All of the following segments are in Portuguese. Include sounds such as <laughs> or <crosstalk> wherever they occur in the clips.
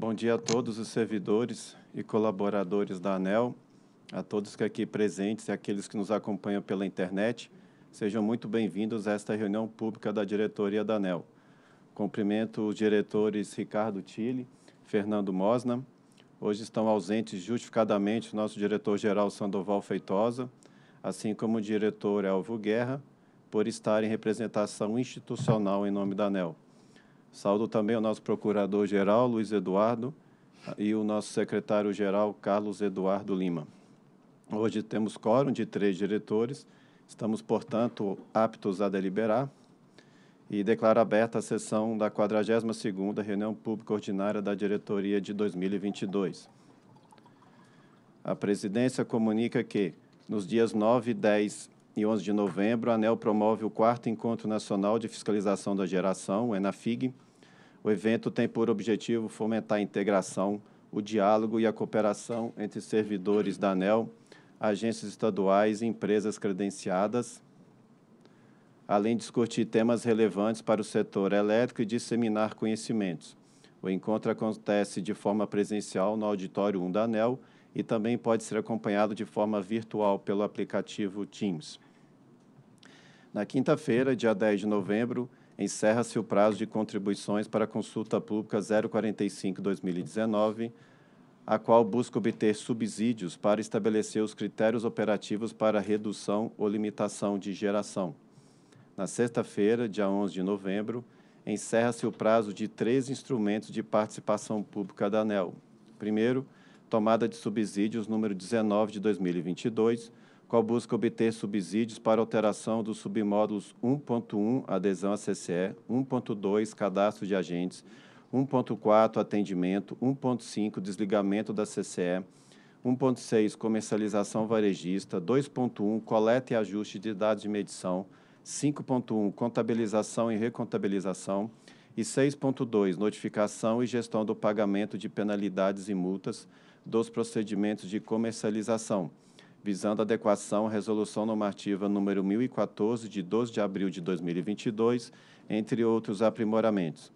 Bom dia a todos os servidores e colaboradores da ANEL, a todos que aqui presentes e aqueles que nos acompanham pela internet. Sejam muito bem-vindos a esta reunião pública da diretoria da ANEL. Cumprimento os diretores Ricardo Tille, Fernando Mosna. Hoje estão ausentes justificadamente o nosso diretor-geral Sandoval Feitosa, assim como o diretor Elvo Guerra, por estar em representação institucional em nome da ANEL. Saúdo também o nosso procurador-geral, Luiz Eduardo, e o nosso secretário-geral, Carlos Eduardo Lima. Hoje temos quórum de três diretores, estamos, portanto, aptos a deliberar e declaro aberta a sessão da 42ª Reunião Pública Ordinária da Diretoria de 2022. A presidência comunica que, nos dias 9, 10 e 11 de novembro, a ANEL promove o quarto Encontro Nacional de Fiscalização da Geração, o ENAFIG. O evento tem por objetivo fomentar a integração, o diálogo e a cooperação entre servidores da ANEL, agências estaduais e empresas credenciadas, além de discutir temas relevantes para o setor elétrico e disseminar conhecimentos. O encontro acontece de forma presencial no Auditório 1 da ANEL e também pode ser acompanhado de forma virtual pelo aplicativo Teams. Na quinta-feira, dia 10 de novembro, encerra-se o prazo de contribuições para a consulta pública 045-2019, a qual busca obter subsídios para estabelecer os critérios operativos para redução ou limitação de geração. Na sexta-feira, dia 11 de novembro, encerra-se o prazo de três instrumentos de participação pública da ANEL. Primeiro, tomada de subsídios número 19 de 2022, qual busca obter subsídios para alteração dos submódulos 1.1, adesão à CCE, 1.2, cadastro de agentes, 1.4, atendimento, 1.5, desligamento da CCE, 1.6, comercialização varejista, 2.1, coleta e ajuste de dados de medição, 5.1, contabilização e recontabilização, e 6.2, notificação e gestão do pagamento de penalidades e multas dos procedimentos de comercialização visando adequação à Resolução Normativa número 1014, de 12 de abril de 2022, entre outros aprimoramentos.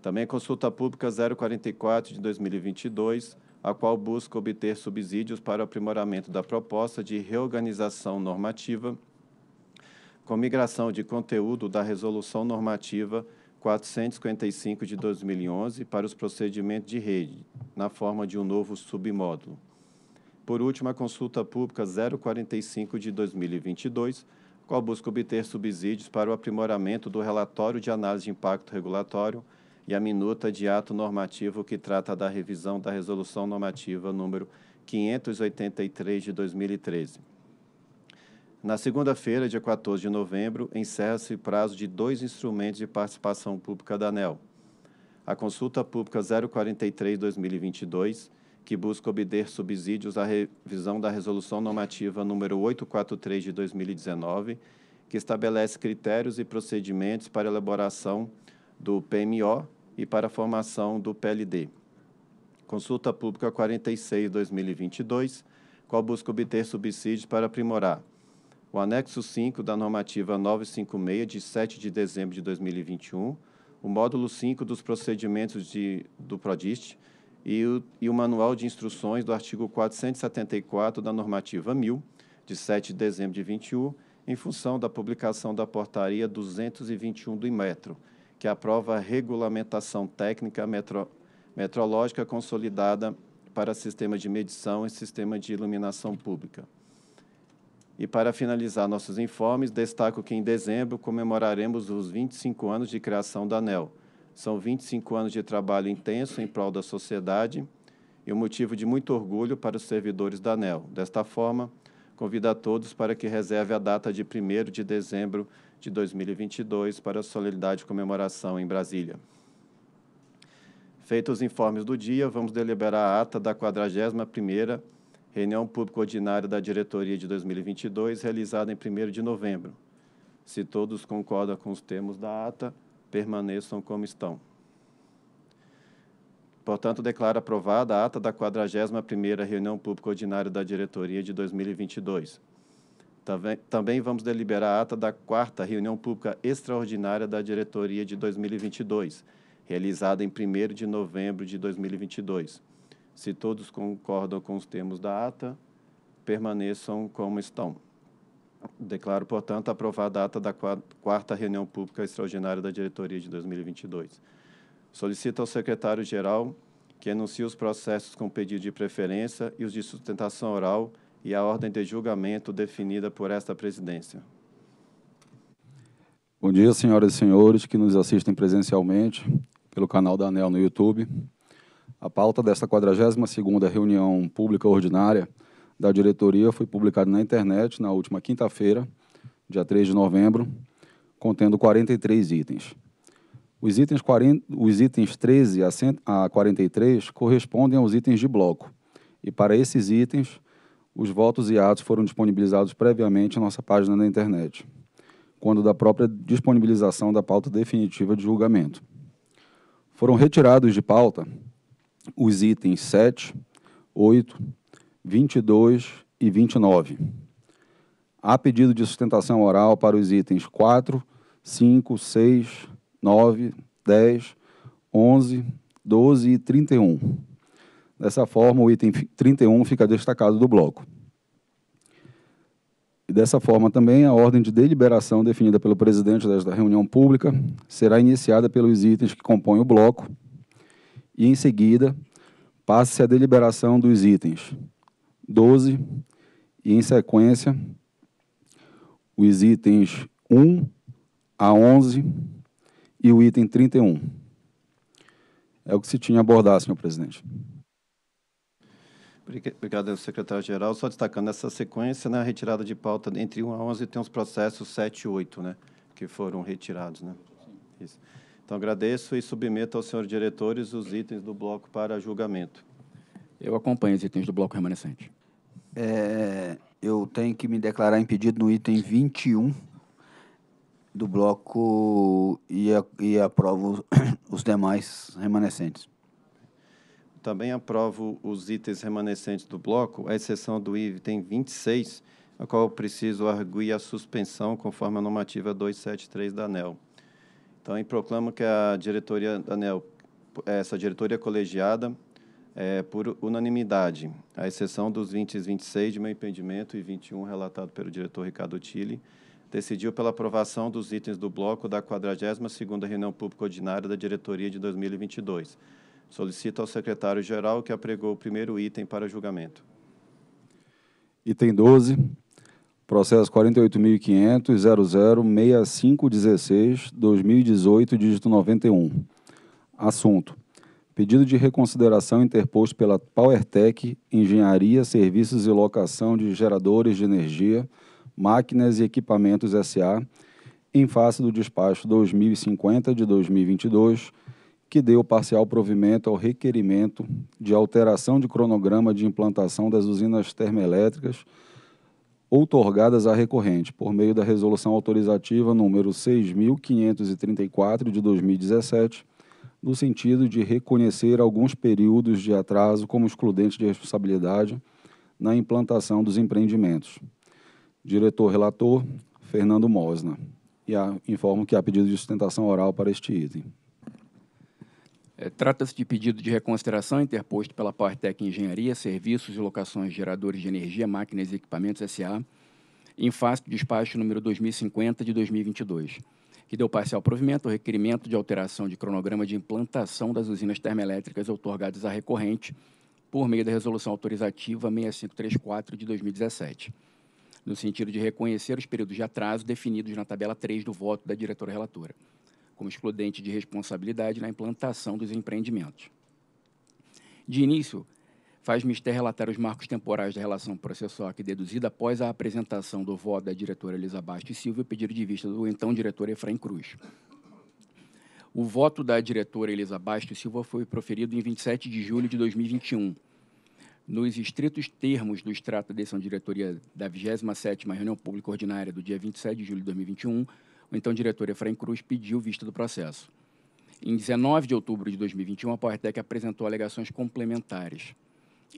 Também consulta pública 044 de 2022, a qual busca obter subsídios para o aprimoramento da proposta de reorganização normativa com migração de conteúdo da Resolução Normativa 455 de 2011 para os procedimentos de rede, na forma de um novo submódulo. Por último, a consulta pública 045 de 2022, qual busca obter subsídios para o aprimoramento do relatório de análise de impacto regulatório e a minuta de ato normativo que trata da revisão da Resolução Normativa número 583 de 2013. Na segunda-feira, dia 14 de novembro, encerra-se o prazo de dois instrumentos de participação pública da ANEL. A consulta pública 043-2022 que busca obter subsídios à revisão da Resolução Normativa número 843 de 2019, que estabelece critérios e procedimentos para elaboração do PMO e para a formação do PLD. Consulta Pública 46-2022, qual busca obter subsídios para aprimorar o anexo 5 da normativa 956, de 7 de dezembro de 2021, o módulo 5 dos procedimentos de, do PRODIST, e o, e o Manual de Instruções do artigo 474 da Normativa 1000, de 7 de dezembro de 21, em função da publicação da Portaria 221 do Imetro, que aprova a regulamentação técnica metro, metrológica consolidada para sistema de medição e sistema de iluminação pública. E para finalizar nossos informes, destaco que em dezembro comemoraremos os 25 anos de criação da ANEL, são 25 anos de trabalho intenso em prol da sociedade e um motivo de muito orgulho para os servidores da ANEL. Desta forma, convido a todos para que reserve a data de 1 de dezembro de 2022 para a solenidade de comemoração em Brasília. Feitos os informes do dia, vamos deliberar a ata da 41ª reunião pública ordinária da diretoria de 2022, realizada em 1 de novembro. Se todos concordam com os termos da ata, permaneçam como estão. Portanto, declaro aprovada a ata da 41ª reunião pública ordinária da diretoria de 2022. Também vamos deliberar a ata da quarta reunião pública extraordinária da diretoria de 2022, realizada em 1 de novembro de 2022. Se todos concordam com os termos da ata, permaneçam como estão. Declaro, portanto, aprovada a data da quarta reunião pública extraordinária da diretoria de 2022. Solicito ao secretário-geral que anuncie os processos com pedido de preferência e os de sustentação oral e a ordem de julgamento definida por esta presidência. Bom dia, senhoras e senhores que nos assistem presencialmente pelo canal da ANEL no YouTube. A pauta desta 42ª reunião pública ordinária da diretoria foi publicado na internet na última quinta-feira, dia 3 de novembro, contendo 43 itens. Os itens, 40, os itens 13 a 43 correspondem aos itens de bloco. E para esses itens, os votos e atos foram disponibilizados previamente à nossa página na internet, quando da própria disponibilização da pauta definitiva de julgamento. Foram retirados de pauta os itens 7, 8, 22 e 29. Há pedido de sustentação oral para os itens 4, 5, 6, 9, 10, 11, 12 e 31. Dessa forma, o item 31 fica destacado do bloco. E dessa forma também, a ordem de deliberação definida pelo presidente desta reunião pública será iniciada pelos itens que compõem o bloco e, em seguida, passe-se a deliberação dos itens 12 e, em sequência, os itens 1 a 11 e o item 31. É o que se tinha abordado, senhor presidente. Obrigado, secretário-geral. Só destacando essa sequência, né, a retirada de pauta entre 1 a 11 tem os processos 7 e 8, né, que foram retirados. Né? Isso. Então, agradeço e submeto aos senhores diretores os itens do bloco para julgamento. Eu acompanho os itens do bloco remanescente. É, eu tenho que me declarar impedido no item 21 do bloco e, a, e aprovo <coughs> os demais remanescentes. Também aprovo os itens remanescentes do bloco, à exceção do item 26, a qual eu preciso arguir a suspensão conforme a normativa 273 da ANEL. Então, proclamo que a diretoria da ANEL, essa diretoria colegiada, é, por unanimidade, à exceção dos 20 e 26 de meu impedimento e 21 relatado pelo diretor Ricardo Tille, decidiu pela aprovação dos itens do bloco da 42ª reunião pública ordinária da diretoria de 2022. Solicito ao secretário-geral que apregou o primeiro item para julgamento. Item 12, processo 48.500.006516, 2018, dígito 91. Assunto: Pedido de reconsideração interposto pela PowerTech Engenharia, Serviços e Locação de Geradores de Energia, Máquinas e Equipamentos SA, em face do despacho 2050 de 2022, que deu parcial provimento ao requerimento de alteração de cronograma de implantação das usinas termoelétricas outorgadas à recorrente por meio da resolução autorizativa número 6534 de 2017 no sentido de reconhecer alguns períodos de atraso como excludentes de responsabilidade na implantação dos empreendimentos. Diretor relator, Fernando Mosna. E a, informo que há pedido de sustentação oral para este item. É, Trata-se de pedido de reconsideração interposto pela Partec Engenharia, Serviços e Locações Geradores de Energia, Máquinas e Equipamentos S.A., em face do despacho número 2050 de 2022 que deu parcial provimento ao requerimento de alteração de cronograma de implantação das usinas termoelétricas otorgadas à recorrente por meio da Resolução Autorizativa 6534 de 2017, no sentido de reconhecer os períodos de atraso definidos na tabela 3 do voto da diretora relatora, como excludente de responsabilidade na implantação dos empreendimentos. De início, faz mister relatar os marcos temporais da relação processual aqui deduzida após a apresentação do voto da diretora Elisa Bastos Silva e pedido de vista do então diretor Efraim Cruz. O voto da diretora Elisa Bastos Silva foi proferido em 27 de julho de 2021. Nos estritos termos do extrato da decisão de diretoria da 27ª reunião pública ordinária do dia 27 de julho de 2021, o então diretor Efraim Cruz pediu vista do processo. Em 19 de outubro de 2021, a Powertec apresentou alegações complementares.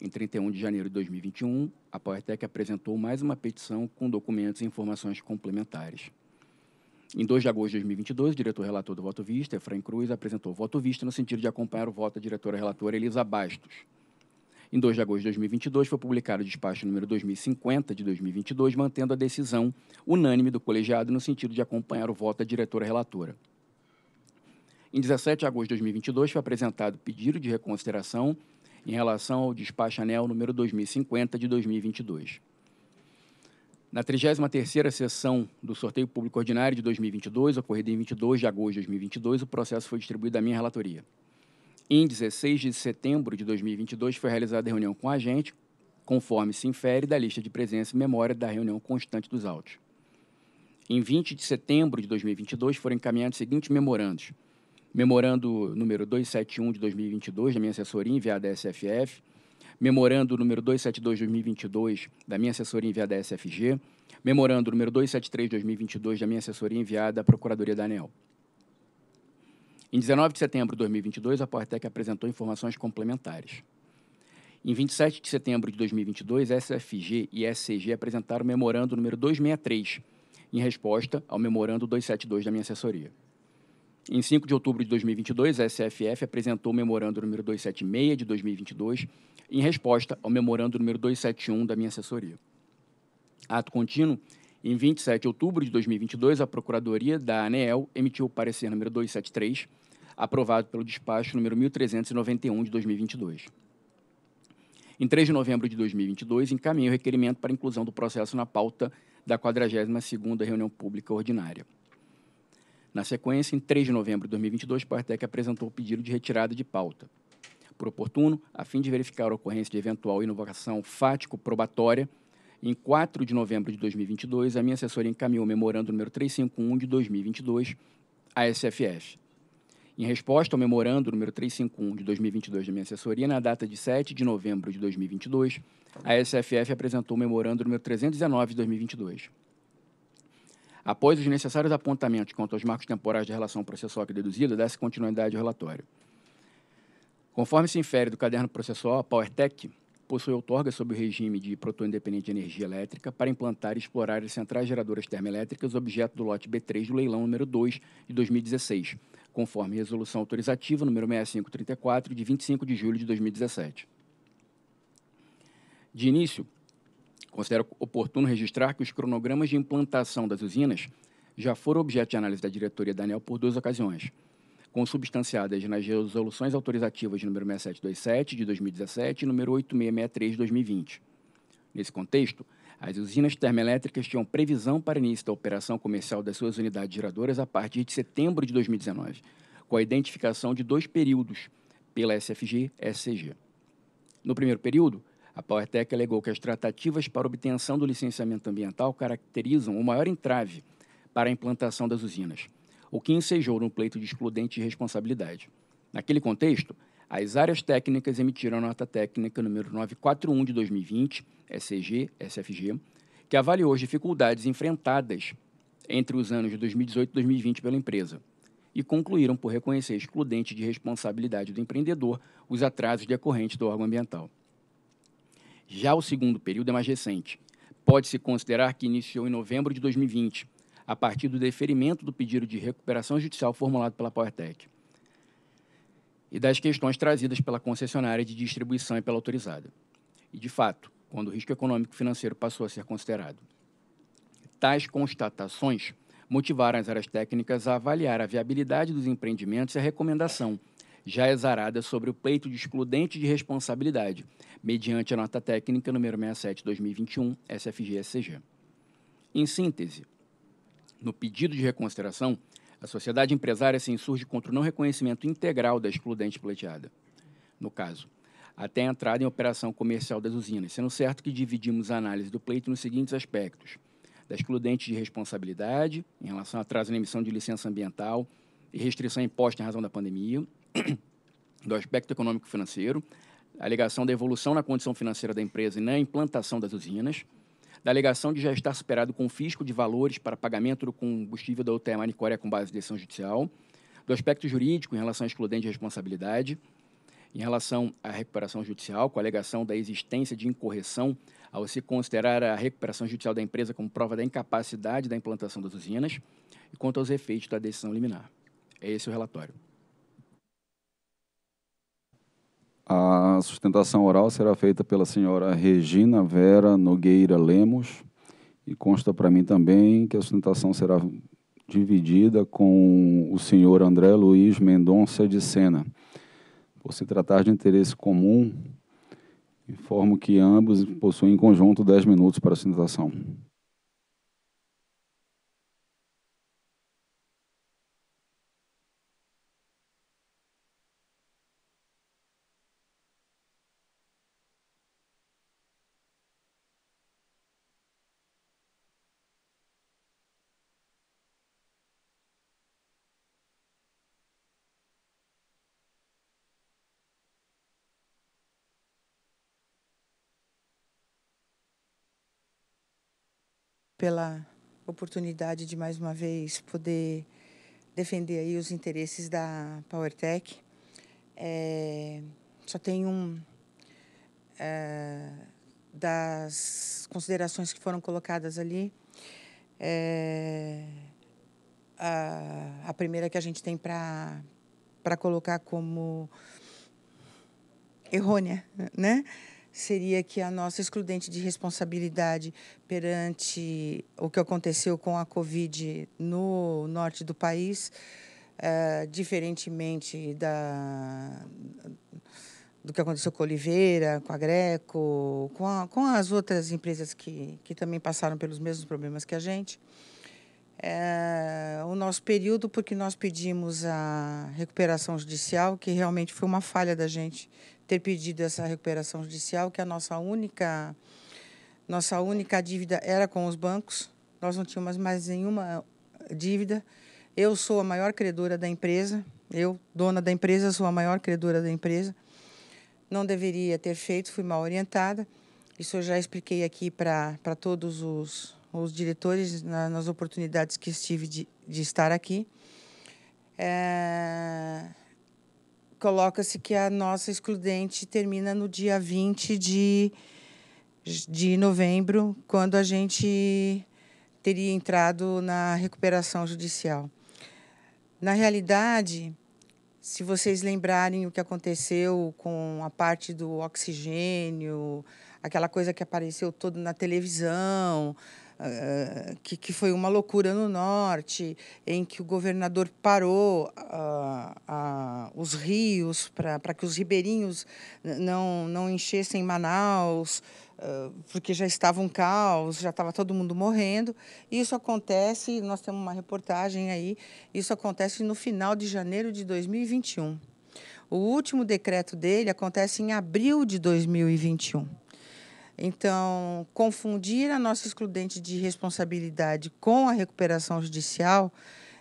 Em 31 de janeiro de 2021, a PowerTech apresentou mais uma petição com documentos e informações complementares. Em 2 de agosto de 2022, o diretor relator do voto vista, Efraim Cruz, apresentou o voto vista no sentido de acompanhar o voto da diretora relatora Elisa Bastos. Em 2 de agosto de 2022, foi publicado o despacho número 2050 de 2022, mantendo a decisão unânime do colegiado no sentido de acompanhar o voto da diretora relatora. Em 17 de agosto de 2022, foi apresentado pedido de reconsideração em relação ao despacho anel número 2050 de 2022. Na 33 sessão do sorteio público ordinário de 2022, ocorrida em 22 de agosto de 2022, o processo foi distribuído à minha relatoria. Em 16 de setembro de 2022, foi realizada a reunião com a agente, conforme se infere da lista de presença e memória da reunião constante dos autos. Em 20 de setembro de 2022, foram encaminhados os seguintes memorandos memorando número 271 de 2022 da minha assessoria enviada à SFF, memorando número 272 de 2022 da minha assessoria enviada à SFG, memorando número 273 de 2022 da minha assessoria enviada à Procuradoria da ANEL. Em 19 de setembro de 2022, a Portec apresentou informações complementares. Em 27 de setembro de 2022, SFG e SCG apresentaram o memorando número 263, em resposta ao memorando 272 da minha assessoria. Em 5 de outubro de 2022, a SFF apresentou o memorando número 276 de 2022 em resposta ao memorando número 271 da minha assessoria. Ato contínuo, em 27 de outubro de 2022, a Procuradoria da ANEEL emitiu o parecer número 273, aprovado pelo despacho número 1391 de 2022. Em 3 de novembro de 2022, encaminhei o requerimento para inclusão do processo na pauta da 42ª reunião pública ordinária. Na sequência, em 3 de novembro de 2022, o Partec apresentou o pedido de retirada de pauta. Por oportuno, a fim de verificar a ocorrência de eventual inovação fático-probatória, em 4 de novembro de 2022, a minha assessora encaminhou o memorando número 351 de 2022 à SFF. Em resposta ao memorando número 351 de 2022 da minha assessoria, na data de 7 de novembro de 2022, a SFF apresentou o memorando número 319 de 2022. Após os necessários apontamentos quanto aos marcos temporais de relação processual aqui deduzida, dá-se continuidade ao relatório. Conforme se infere do caderno processual, a PowerTech possui outorga sobre o regime de produtor independente de energia elétrica para implantar e explorar as centrais geradoras termoelétricas objeto do lote B3 do leilão número 2 de 2016, conforme resolução autorizativa número 6534 de 25 de julho de 2017. De início, Considero oportuno registrar que os cronogramas de implantação das usinas já foram objeto de análise da diretoria da ANEL por duas ocasiões, consubstanciadas nas resoluções autorizativas número 6727 de 2017 e número 8663 de 2020. Nesse contexto, as usinas termoelétricas tinham previsão para início da operação comercial das suas unidades geradoras a partir de setembro de 2019, com a identificação de dois períodos pela SFG-SCG. No primeiro período, a PowerTech alegou que as tratativas para obtenção do licenciamento ambiental caracterizam o maior entrave para a implantação das usinas, o que ensejou no pleito de excludente de responsabilidade. Naquele contexto, as áreas técnicas emitiram a nota técnica número 941 de 2020, SCG, SFG, que avaliou as dificuldades enfrentadas entre os anos de 2018 e 2020 pela empresa e concluíram por reconhecer excludente de responsabilidade do empreendedor os atrasos decorrentes do órgão ambiental. Já o segundo período é mais recente. Pode-se considerar que iniciou em novembro de 2020, a partir do deferimento do pedido de recuperação judicial formulado pela PowerTech e das questões trazidas pela concessionária de distribuição e pela autorizada. E, de fato, quando o risco econômico financeiro passou a ser considerado. Tais constatações motivaram as áreas técnicas a avaliar a viabilidade dos empreendimentos e a recomendação já exarada é sobre o peito de excludente de responsabilidade, mediante a nota técnica número 67/2021 SFG-SCG. Em síntese, no pedido de reconsideração, a sociedade empresária se insurge contra o não reconhecimento integral da excludente pleiteada. No caso, até a entrada em operação comercial das usinas, sendo certo que dividimos a análise do pleito nos seguintes aspectos: da excludente de responsabilidade, em relação ao atraso na emissão de licença ambiental e restrição imposta em razão da pandemia, <clears throat> do aspecto econômico financeiro, a alegação da evolução na condição financeira da empresa e na implantação das usinas, da alegação de já estar superado o confisco de valores para pagamento do combustível da UTE Manicória com base em de decisão judicial, do aspecto jurídico em relação à excludente de responsabilidade, em relação à recuperação judicial, com a alegação da existência de incorreção ao se considerar a recuperação judicial da empresa como prova da incapacidade da implantação das usinas, e quanto aos efeitos da decisão liminar. É esse o relatório. A sustentação oral será feita pela senhora Regina Vera Nogueira Lemos e consta para mim também que a sustentação será dividida com o senhor André Luiz Mendonça de Sena. Por se tratar de interesse comum, informo que ambos possuem em conjunto 10 minutos para a sustentação. pela oportunidade de mais uma vez poder defender aí os interesses da PowerTech. É, só tem um é, das considerações que foram colocadas ali. É, a, a primeira que a gente tem para para colocar como errônea, né? seria que a nossa excludente de responsabilidade perante o que aconteceu com a Covid no norte do país, é, diferentemente da, do que aconteceu com a Oliveira, com a Greco, com, a, com as outras empresas que, que também passaram pelos mesmos problemas que a gente, é, o nosso período, porque nós pedimos a recuperação judicial, que realmente foi uma falha da gente ter pedido essa recuperação judicial, que a nossa única, nossa única dívida era com os bancos, nós não tínhamos mais nenhuma dívida. Eu sou a maior credora da empresa, eu, dona da empresa, sou a maior credora da empresa. Não deveria ter feito, fui mal orientada. Isso eu já expliquei aqui para todos os, os diretores na, nas oportunidades que estive de, de estar aqui. É, coloca-se que a nossa excludente termina no dia 20 de, de novembro, quando a gente teria entrado na recuperação judicial. Na realidade, se vocês lembrarem o que aconteceu com a parte do oxigênio, aquela coisa que apareceu toda na televisão, ah, que, que foi uma loucura no norte, em que o governador parou uh, os rios para que os ribeirinhos não, não enchessem Manaus, porque já estava um caos, já estava todo mundo morrendo. Isso acontece, nós temos uma reportagem aí, isso acontece no final de janeiro de 2021. O último decreto dele acontece em abril de 2021. Então, confundir a nossa excludente de responsabilidade com a recuperação judicial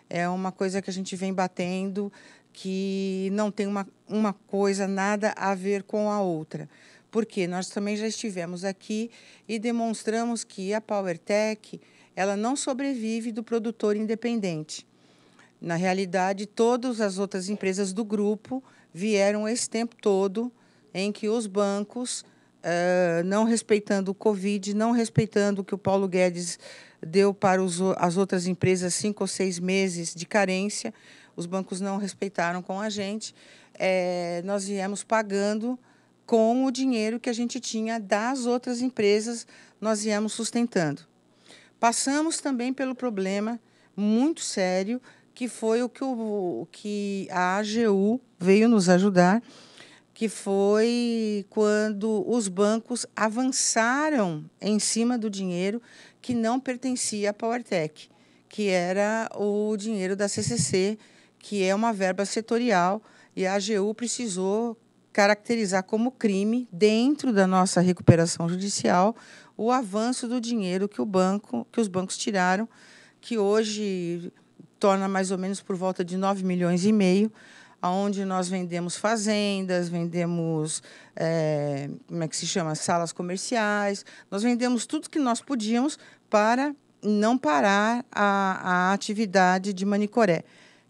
é uma coisa que a gente vem batendo que não tem uma, uma coisa nada a ver com a outra. Porque nós também já estivemos aqui e demonstramos que a PowerTech ela não sobrevive do produtor independente. Na realidade, todas as outras empresas do grupo vieram esse tempo todo em que os bancos uh, não respeitando o Covid, não respeitando o que o Paulo Guedes deu para os, as outras empresas cinco ou seis meses de carência. Os bancos não respeitaram com a gente. É, nós viemos pagando com o dinheiro que a gente tinha das outras empresas, nós viemos sustentando. Passamos também pelo problema muito sério que foi o que, o, que a AGU veio nos ajudar, que foi quando os bancos avançaram em cima do dinheiro que não pertencia à PowerTech, que era o dinheiro da CCC, que é uma verba setorial, e a AGU precisou caracterizar como crime, dentro da nossa recuperação judicial, o avanço do dinheiro que o banco, que os bancos tiraram, que hoje torna mais ou menos por volta de 9 milhões e meio onde nós vendemos fazendas, vendemos, é, como é que se chama, salas comerciais. Nós vendemos tudo que nós podíamos para não parar a, a atividade de Manicoré,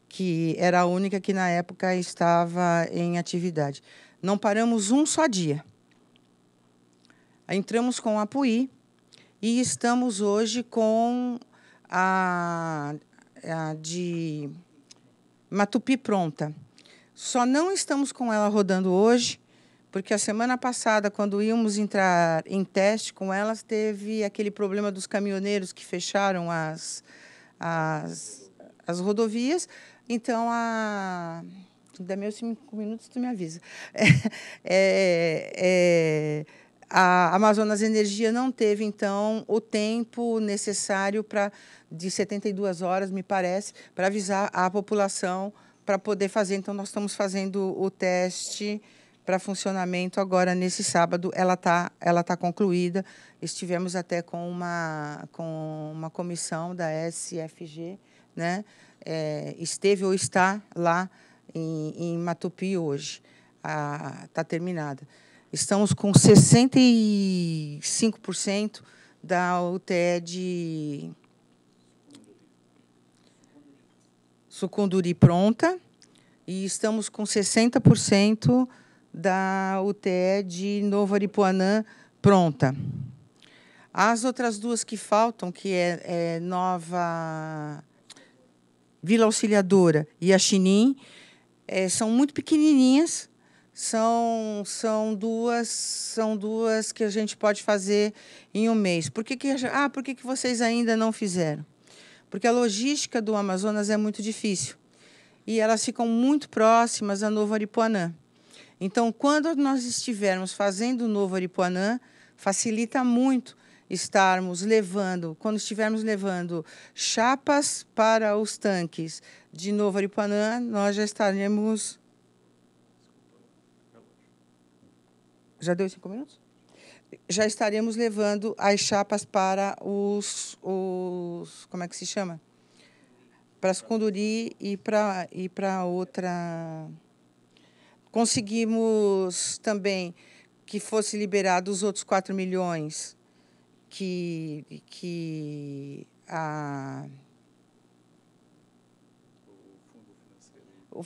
que era a única que, na época, estava em atividade. Não paramos um só dia. Entramos com a Apuí e estamos hoje com a, a de Matupi pronta. Só não estamos com ela rodando hoje, porque a semana passada, quando íamos entrar em teste com elas, teve aquele problema dos caminhoneiros que fecharam as, as, as rodovias. Então, a. Dá meus cinco minutos, tu me avisa. <laughs> É, é, é, a Amazonas Energia não teve, então, o tempo necessário para de 72 horas, me parece, para avisar a população para poder fazer. Então, nós estamos fazendo o teste para funcionamento agora nesse sábado. Ela está ela tá concluída. Estivemos até com uma, com uma comissão da SFG, né? É, esteve ou está lá em, em Matupi hoje. Está terminada. Estamos com 65% da UTE de Sucunduri pronta e estamos com 60% da UTE de Novo Aripuanã pronta. As outras duas que faltam, que é, é Nova Vila Auxiliadora e a Chinim, é, são muito pequenininhas. São, são duas são duas que a gente pode fazer em um mês. Por que, que ah, por que, que vocês ainda não fizeram? porque a logística do Amazonas é muito difícil. E elas ficam muito próximas a Novo Aripuanã. Então, quando nós estivermos fazendo o Novo Aripuanã, facilita muito estarmos levando, quando estivermos levando chapas para os tanques de Novo Aripuanã, nós já estaremos. Já deu cinco minutos? já estaremos levando as chapas para os, os como é que se chama? Para Sucunduri e para e para outra. Conseguimos também que fosse liberado os outros 4 milhões que que a o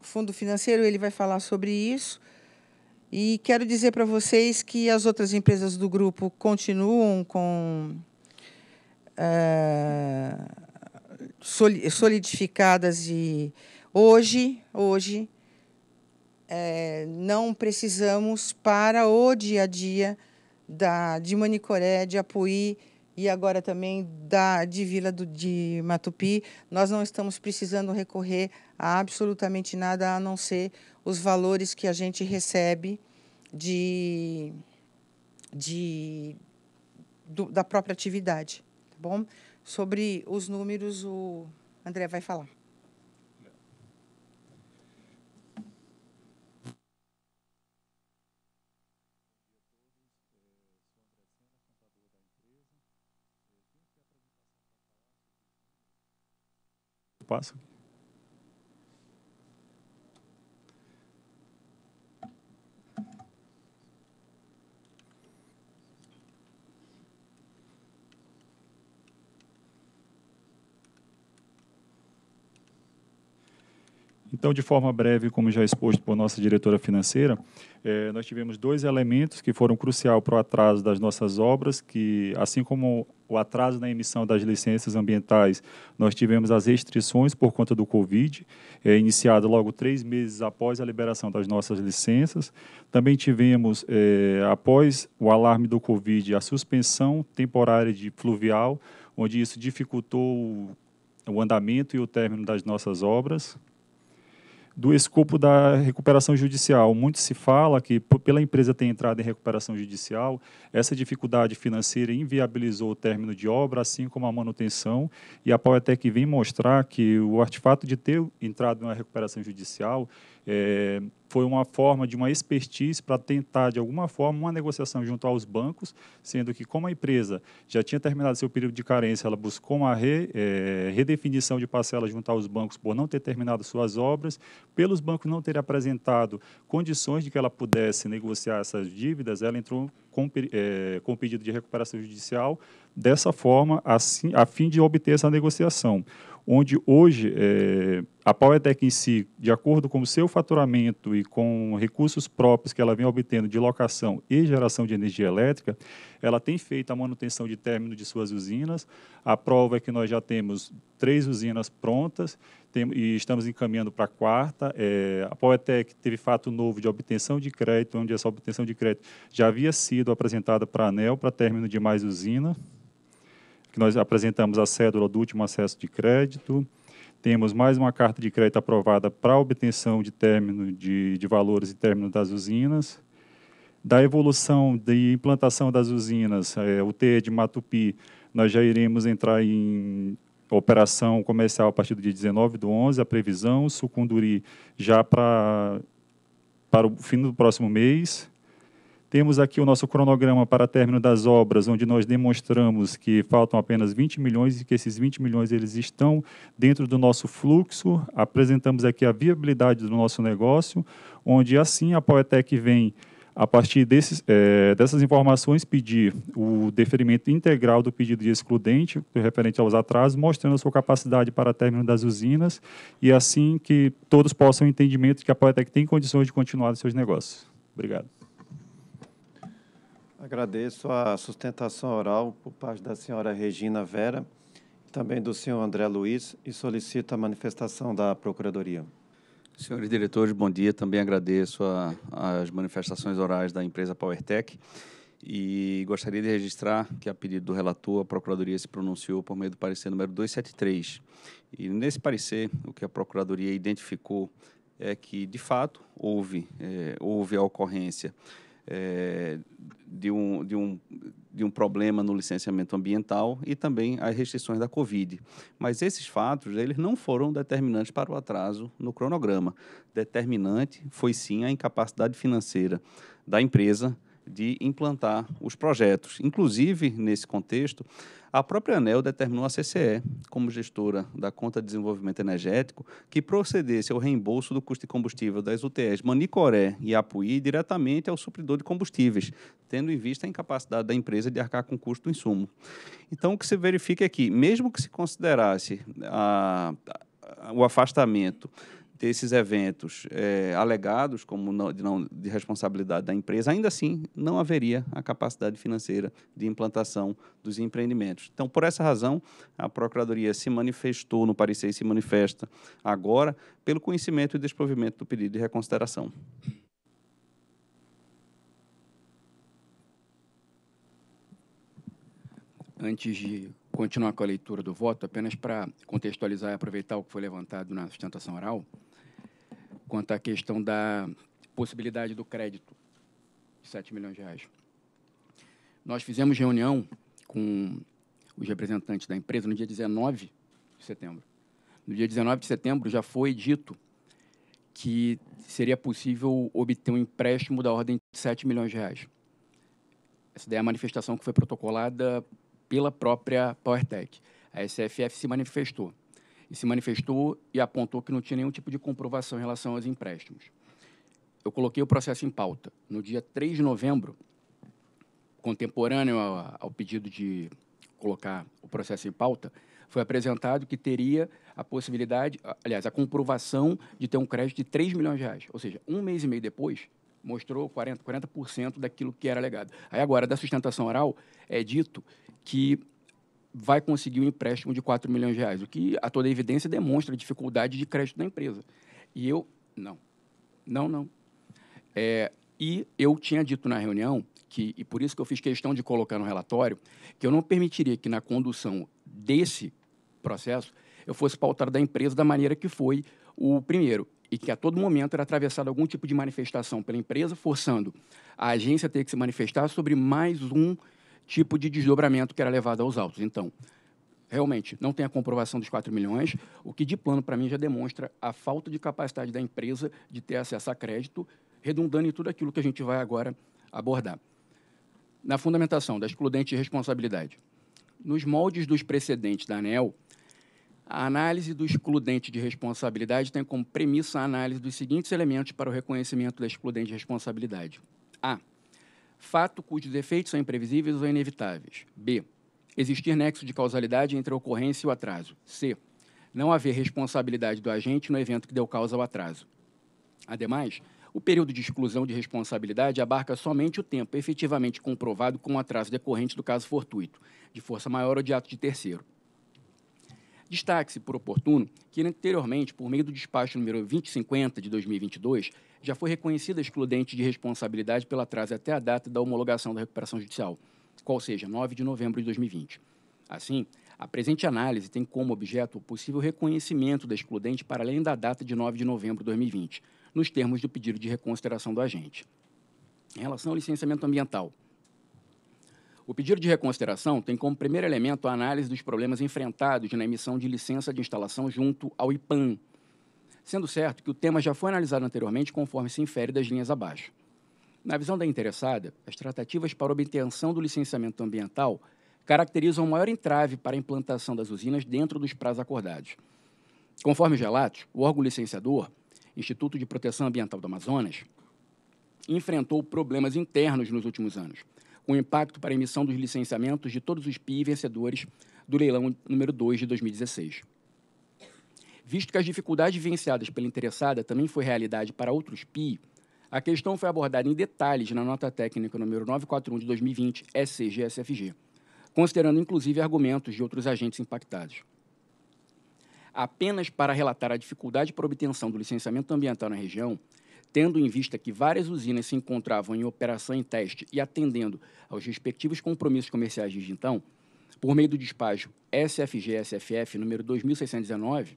fundo financeiro ele vai falar sobre isso e quero dizer para vocês que as outras empresas do grupo continuam com uh, solidificadas e hoje, hoje é, não precisamos para o dia a dia da, de Manicoré, de Apuí e agora também da, de Vila do, de Matupi, nós não estamos precisando recorrer há absolutamente nada a não ser os valores que a gente recebe de, de do, da própria atividade, tá bom? Sobre os números, o André vai falar. Passo. Então, de forma breve, como já é exposto por nossa diretora financeira, eh, nós tivemos dois elementos que foram crucial para o atraso das nossas obras, que, assim como o atraso na emissão das licenças ambientais, nós tivemos as restrições por conta do Covid, eh, iniciado logo três meses após a liberação das nossas licenças. Também tivemos, eh, após o alarme do Covid, a suspensão temporária de fluvial, onde isso dificultou o andamento e o término das nossas obras do escopo da recuperação judicial. Muito se fala que, pela empresa ter entrado em recuperação judicial, essa dificuldade financeira inviabilizou o término de obra, assim como a manutenção, e a Poetec vem mostrar que o artefato de ter entrado em uma recuperação judicial é, foi uma forma de uma expertise para tentar, de alguma forma, uma negociação junto aos bancos, sendo que, como a empresa já tinha terminado seu período de carência, ela buscou uma re, é, redefinição de parcela junto aos bancos por não ter terminado suas obras, pelos bancos não terem apresentado condições de que ela pudesse negociar essas dívidas, ela entrou com, é, com pedido de recuperação judicial, dessa forma, assim, a fim de obter essa negociação onde hoje é, a PowerTech em si, de acordo com o seu faturamento e com recursos próprios que ela vem obtendo de locação e geração de energia elétrica, ela tem feito a manutenção de término de suas usinas. A prova é que nós já temos três usinas prontas tem, e estamos encaminhando para a quarta. É, a Poetec teve fato novo de obtenção de crédito, onde essa obtenção de crédito já havia sido apresentada para a ANEL para término de mais usina que nós apresentamos a cédula do último acesso de crédito, temos mais uma carta de crédito aprovada para obtenção de término de, de valores e término das usinas. Da evolução de implantação das usinas, é, o TE de Matupi, nós já iremos entrar em operação comercial a partir do dia 19 do 11, a previsão, Sucunduri já para, para o fim do próximo mês, temos aqui o nosso cronograma para término das obras, onde nós demonstramos que faltam apenas 20 milhões e que esses 20 milhões eles estão dentro do nosso fluxo. Apresentamos aqui a viabilidade do nosso negócio, onde assim a Poetec vem a partir desses, é, dessas informações, pedir o deferimento integral do pedido de excludente, referente aos atrasos, mostrando a sua capacidade para término das usinas e assim que todos possam entendimento de que a Poetec tem condições de continuar os seus negócios. Obrigado. Agradeço a sustentação oral por parte da senhora Regina Vera também do senhor André Luiz e solicito a manifestação da Procuradoria. Senhores diretores, bom dia. Também agradeço a, as manifestações orais da empresa PowerTech e gostaria de registrar que, a pedido do relator, a Procuradoria se pronunciou por meio do parecer número 273. E nesse parecer, o que a Procuradoria identificou é que, de fato, houve, é, houve a ocorrência é, de, um, de, um, de um problema no licenciamento ambiental e também as restrições da Covid. Mas esses fatos, eles não foram determinantes para o atraso no cronograma. Determinante foi sim a incapacidade financeira da empresa de implantar os projetos. Inclusive, nesse contexto, a própria ANEL determinou a CCE, como gestora da conta de desenvolvimento energético, que procedesse ao reembolso do custo de combustível das UTEs Manicoré e Apuí diretamente ao supridor de combustíveis, tendo em vista a incapacidade da empresa de arcar com o custo do insumo. Então, o que se verifica é que, mesmo que se considerasse a, a, o afastamento desses eventos é, alegados como não, de, não, de, responsabilidade da empresa, ainda assim não haveria a capacidade financeira de implantação dos empreendimentos. Então, por essa razão, a Procuradoria se manifestou no parecer e se manifesta agora pelo conhecimento e desprovimento do pedido de reconsideração. Antes de continuar com a leitura do voto, apenas para contextualizar e aproveitar o que foi levantado na sustentação oral, quanto à questão da possibilidade do crédito de 7 milhões de reais. Nós fizemos reunião com os representantes da empresa no dia 19 de setembro. No dia 19 de setembro já foi dito que seria possível obter um empréstimo da ordem de 7 milhões de reais. Essa daí é a manifestação que foi protocolada pela própria PowerTech. A SFF se manifestou e se manifestou e apontou que não tinha nenhum tipo de comprovação em relação aos empréstimos. Eu coloquei o processo em pauta. No dia 3 de novembro, contemporâneo ao pedido de colocar o processo em pauta, foi apresentado que teria a possibilidade, aliás, a comprovação de ter um crédito de 3 milhões de reais. Ou seja, um mês e meio depois, mostrou 40%, 40 daquilo que era alegado. Aí agora, da sustentação oral, é dito que vai conseguir um empréstimo de 4 milhões de reais, o que a toda a evidência demonstra a dificuldade de crédito da empresa. E eu, não, não, não. É, e eu tinha dito na reunião, que, e por isso que eu fiz questão de colocar no relatório, que eu não permitiria que na condução desse processo eu fosse pautado da empresa da maneira que foi o primeiro, e que a todo momento era atravessado algum tipo de manifestação pela empresa, forçando a agência a ter que se manifestar sobre mais um tipo de desdobramento que era levado aos autos. Então, realmente, não tem a comprovação dos 4 milhões, o que de plano, para mim, já demonstra a falta de capacidade da empresa de ter acesso a crédito, redundando em tudo aquilo que a gente vai agora abordar. Na fundamentação da excludente de responsabilidade, nos moldes dos precedentes da ANEL, a análise do excludente de responsabilidade tem como premissa a análise dos seguintes elementos para o reconhecimento da excludente de responsabilidade. A fato cujos efeitos são imprevisíveis ou inevitáveis. B. Existir nexo de causalidade entre a ocorrência e o atraso. C. Não haver responsabilidade do agente no evento que deu causa ao atraso. Ademais, o período de exclusão de responsabilidade abarca somente o tempo efetivamente comprovado com o atraso decorrente do caso fortuito, de força maior ou de ato de terceiro. Destaque-se, por oportuno, que anteriormente, por meio do despacho número 2050 de 2022, já foi reconhecida excludente de responsabilidade pelo atraso até a data da homologação da recuperação judicial, qual seja 9 de novembro de 2020. Assim, a presente análise tem como objeto o possível reconhecimento da excludente para além da data de 9 de novembro de 2020, nos termos do pedido de reconsideração do agente. Em relação ao licenciamento ambiental, o pedido de reconsideração tem como primeiro elemento a análise dos problemas enfrentados na emissão de licença de instalação junto ao IPAN, sendo certo que o tema já foi analisado anteriormente conforme se infere das linhas abaixo. Na visão da interessada, as tratativas para obtenção do licenciamento ambiental caracterizam o maior entrave para a implantação das usinas dentro dos prazos acordados. Conforme os relatos, o órgão licenciador, Instituto de Proteção Ambiental do Amazonas, enfrentou problemas internos nos últimos anos – o impacto para a emissão dos licenciamentos de todos os PI vencedores do leilão número 2 de 2016. Visto que as dificuldades vivenciadas pela interessada também foi realidade para outros PI, a questão foi abordada em detalhes na nota técnica número 941 de 2020, SCG-SFG, considerando inclusive argumentos de outros agentes impactados. Apenas para relatar a dificuldade para obtenção do licenciamento ambiental na região, tendo em vista que várias usinas se encontravam em operação em teste e atendendo aos respectivos compromissos comerciais desde então, por meio do despacho SFG-SFF número 2619,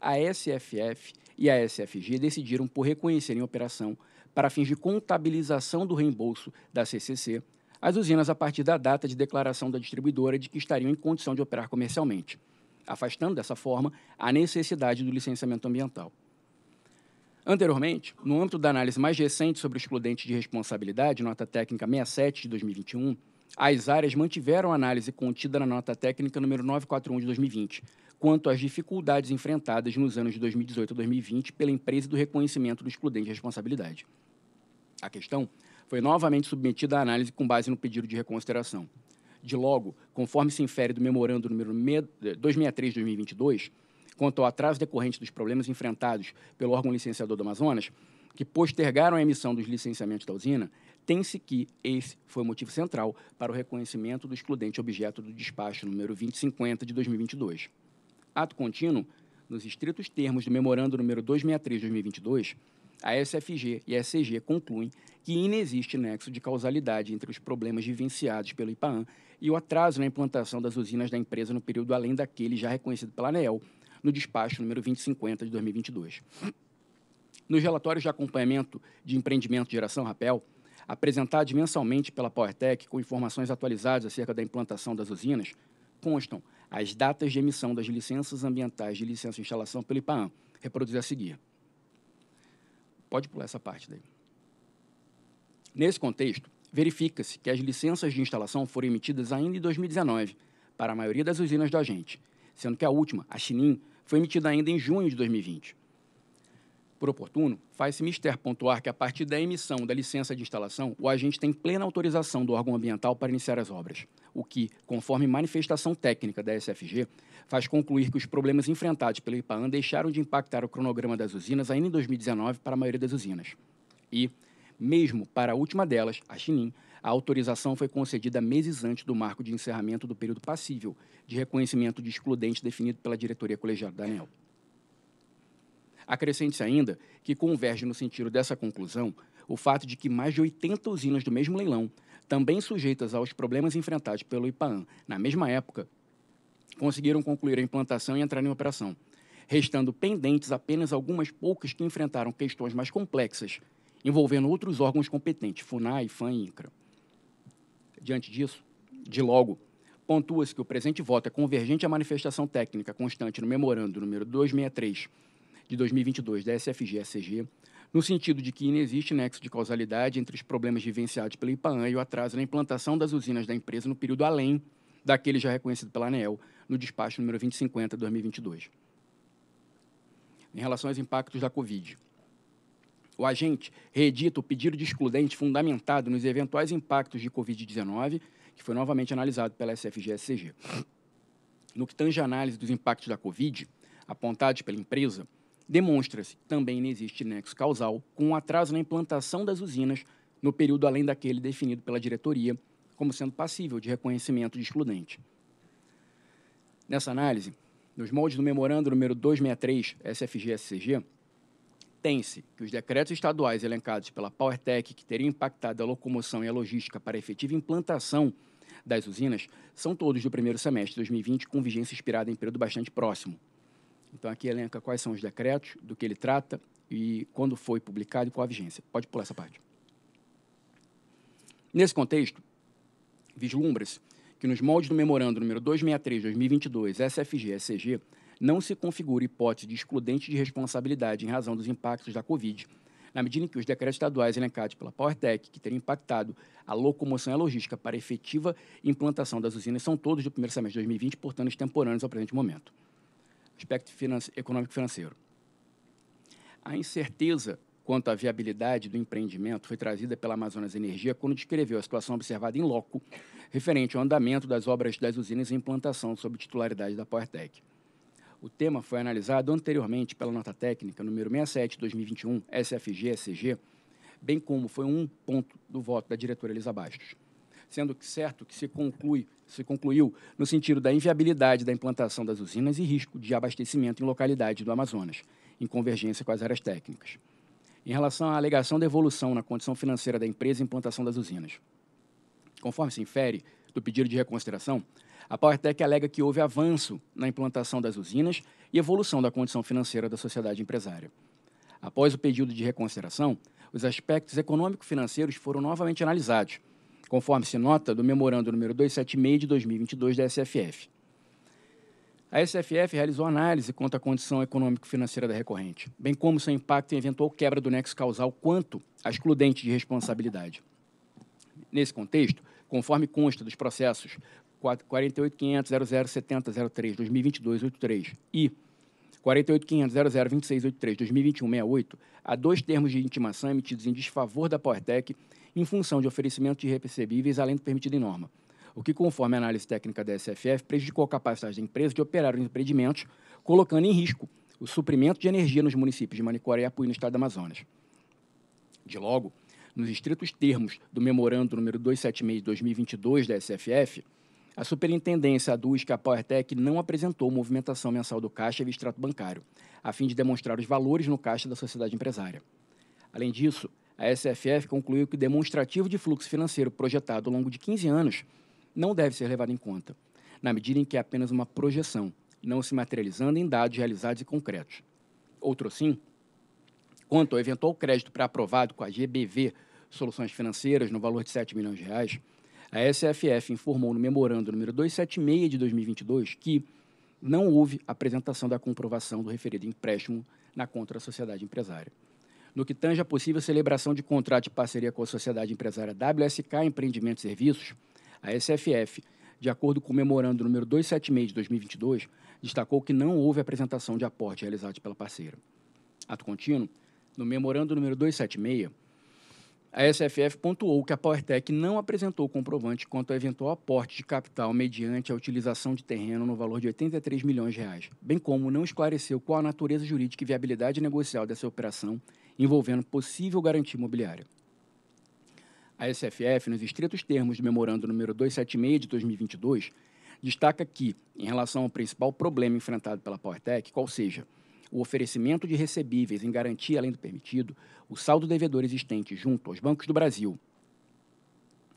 a SFF e a SFG decidiram por reconhecer em operação, para fins de contabilização do reembolso da CCC, as usinas a partir da data de declaração da distribuidora de que estariam em condição de operar comercialmente, afastando dessa forma a necessidade do licenciamento ambiental. Anteriormente, no âmbito da análise mais recente sobre o excludente de responsabilidade, nota técnica 67 de 2021, as áreas mantiveram a análise contida na nota técnica número 941 de 2020, quanto às dificuldades enfrentadas nos anos de 2018 a 2020 pela empresa do reconhecimento do excludente de responsabilidade. A questão foi novamente submetida à análise com base no pedido de reconsideração. De logo, conforme se infere do memorando número 263 de 2022, quanto ao atraso decorrente dos problemas enfrentados pelo órgão licenciador do Amazonas, que postergaram a emissão dos licenciamentos da usina, tem-se que esse foi o motivo central para o reconhecimento do excludente objeto do despacho número 2050 de 2022. Ato contínuo, nos estritos termos do memorando número 263 de 2022, a SFG e a SCG concluem que inexiste nexo de causalidade entre os problemas vivenciados pelo IPAAN e o atraso na implantação das usinas da empresa no período além daquele já reconhecido pela ANEEL no despacho número 2050 de 2022. Nos relatórios de acompanhamento de empreendimento de geração Rapel, apresentados mensalmente pela PowerTech com informações atualizadas acerca da implantação das usinas, constam as datas de emissão das licenças ambientais de licença de instalação pelo IPAAM, reproduzir a seguir. Pode pular essa parte daí. Nesse contexto, verifica-se que as licenças de instalação foram emitidas ainda em 2019 para a maioria das usinas do agente, sendo que a última, a Chinin, foi emitida ainda em junho de 2020. Por oportuno, faz-se mister pontuar que, a partir da emissão da licença de instalação, o agente tem plena autorização do órgão ambiental para iniciar as obras, o que, conforme manifestação técnica da SFG, faz concluir que os problemas enfrentados pelo IPAAN deixaram de impactar o cronograma das usinas ainda em 2019 para a maioria das usinas. E, mesmo para a última delas, a Chinin, a autorização foi concedida meses antes do marco de encerramento do período passível de reconhecimento de excludente definido pela diretoria colegiada da ANEL. Acrescente-se ainda que converge no sentido dessa conclusão o fato de que mais de 80 usinas do mesmo leilão, também sujeitas aos problemas enfrentados pelo IPAAN na mesma época, conseguiram concluir a implantação e entrar em operação, restando pendentes apenas algumas poucas que enfrentaram questões mais complexas, envolvendo outros órgãos competentes, FUNAI, FAN e INCRA. Diante disso, de logo, pontua-se que o presente voto é convergente à manifestação técnica constante no memorando número 263 de 2022 da SFG-SCG, no sentido de que inexiste nexo de causalidade entre os problemas vivenciados pela IPAAN e o atraso na implantação das usinas da empresa no período além daquele já reconhecido pela ANEL no despacho número 2050 2022. Em relação aos impactos da Covid, o agente reedita o pedido de excludente fundamentado nos eventuais impactos de Covid-19, que foi novamente analisado pela SFGSCG. No que tange a análise dos impactos da Covid, apontados pela empresa, demonstra-se que também não existe nexo causal com o um atraso na implantação das usinas no período além daquele definido pela diretoria como sendo passível de reconhecimento de excludente. Nessa análise, nos moldes do memorando número 263 SFG-SCG, tem-se que os decretos estaduais elencados pela PowerTech, que teriam impactado a locomoção e a logística para a efetiva implantação das usinas, são todos do primeiro semestre de 2020, com vigência expirada em período bastante próximo. Então, aqui elenca quais são os decretos, do que ele trata e quando foi publicado e qual a vigência. Pode pular essa parte. Nesse contexto, vislumbra-se que nos moldes do Memorando número 263-2022 SFG-SCG, não se configura hipótese de excludente de responsabilidade em razão dos impactos da Covid, na medida em que os decretos estaduais elencados pela PowerTech, que teriam impactado a locomoção e a logística para a efetiva implantação das usinas, são todos do primeiro semestre de 2020, portanto, extemporâneos ao presente momento. Aspecto econômico financeiro. A incerteza quanto à viabilidade do empreendimento foi trazida pela Amazonas Energia quando descreveu a situação observada em loco referente ao andamento das obras das usinas e implantação sob titularidade da PowerTech. O tema foi analisado anteriormente pela nota técnica número 67/2021 SFG-SG, bem como foi um ponto do voto da diretora Elisa Bastos. Sendo que certo que se conclui, se concluiu no sentido da inviabilidade da implantação das usinas e risco de abastecimento em localidades do Amazonas, em convergência com as áreas técnicas. Em relação à alegação de evolução na condição financeira da empresa e implantação das usinas. Conforme se infere do pedido de reconsideração, a Partec é alega que houve avanço na implantação das usinas e evolução da condição financeira da sociedade empresária. Após o pedido de reconsideração, os aspectos econômico-financeiros foram novamente analisados, conforme se nota do memorando número 276 de 2022 da SFF. A SFF realizou análise quanto à condição econômico-financeira da recorrente, bem como seu impacto em eventual quebra do nexo causal quanto à excludente de responsabilidade. Nesse contexto, conforme consta dos processos 48.500.0070.03.2022.83 e 48.500.0026.83.2021.68 a dois termos de intimação emitidos em desfavor da Portec em função de oferecimento de repercebíveis além do permitido em norma, o que, conforme a análise técnica da SFF, prejudicou a capacidade da empresa de operar os empreendimentos, colocando em risco o suprimento de energia nos municípios de Manicoré e Apuí, no estado do Amazonas. De logo, nos estritos termos do memorando número 276 de 2022 da SFF, a superintendência que a PowerTech não apresentou movimentação mensal do caixa e extrato bancário, a fim de demonstrar os valores no caixa da sociedade empresária. Além disso, a SFF concluiu que o demonstrativo de fluxo financeiro projetado ao longo de 15 anos não deve ser levado em conta, na medida em que é apenas uma projeção, não se materializando em dados realizados e concretos. Outro sim, quanto ao eventual crédito pré-aprovado com a GBV Soluções Financeiras no valor de 7 milhões de reais, a SFF informou no memorando número 276 de 2022 que não houve apresentação da comprovação do referido empréstimo na conta da sociedade empresária. No que tange a possível celebração de contrato de parceria com a sociedade empresária WSK Empreendimentos e Serviços, a SFF, de acordo com o memorando número 276 de 2022, destacou que não houve apresentação de aporte realizado pela parceira. Ato contínuo, no memorando número 276, a SFF pontuou que a PowerTech não apresentou comprovante quanto ao eventual aporte de capital mediante a utilização de terreno no valor de 83 milhões de reais, bem como não esclareceu qual a natureza jurídica e viabilidade negocial dessa operação envolvendo possível garantia imobiliária. A SFF, nos estritos termos do memorando número 276 de 2022, destaca que, em relação ao principal problema enfrentado pela PowerTech, qual seja, o oferecimento de recebíveis em garantia além do permitido, o saldo devedor existente junto aos bancos do Brasil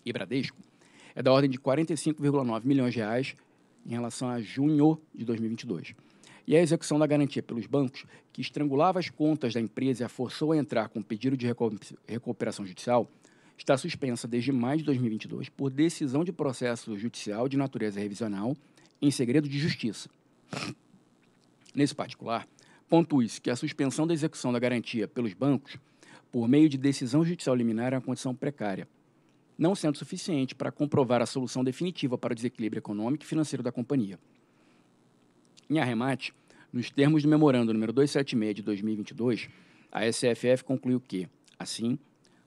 e Bradesco é da ordem de 45,9 milhões de reais em relação a junho de 2022. E é a execução da garantia pelos bancos, que estrangulava as contas da empresa e a forçou a entrar com pedido de recuperação judicial, está suspensa desde maio de 2022 por decisão de processo judicial de natureza revisional em segredo de justiça. Nesse particular, Ponto isso, que é a suspensão da execução da garantia pelos bancos por meio de decisão judicial liminar é uma condição precária, não sendo suficiente para comprovar a solução definitiva para o desequilíbrio econômico e financeiro da companhia. Em arremate, nos termos do memorando número 276 de 2022, a SFF concluiu que, assim,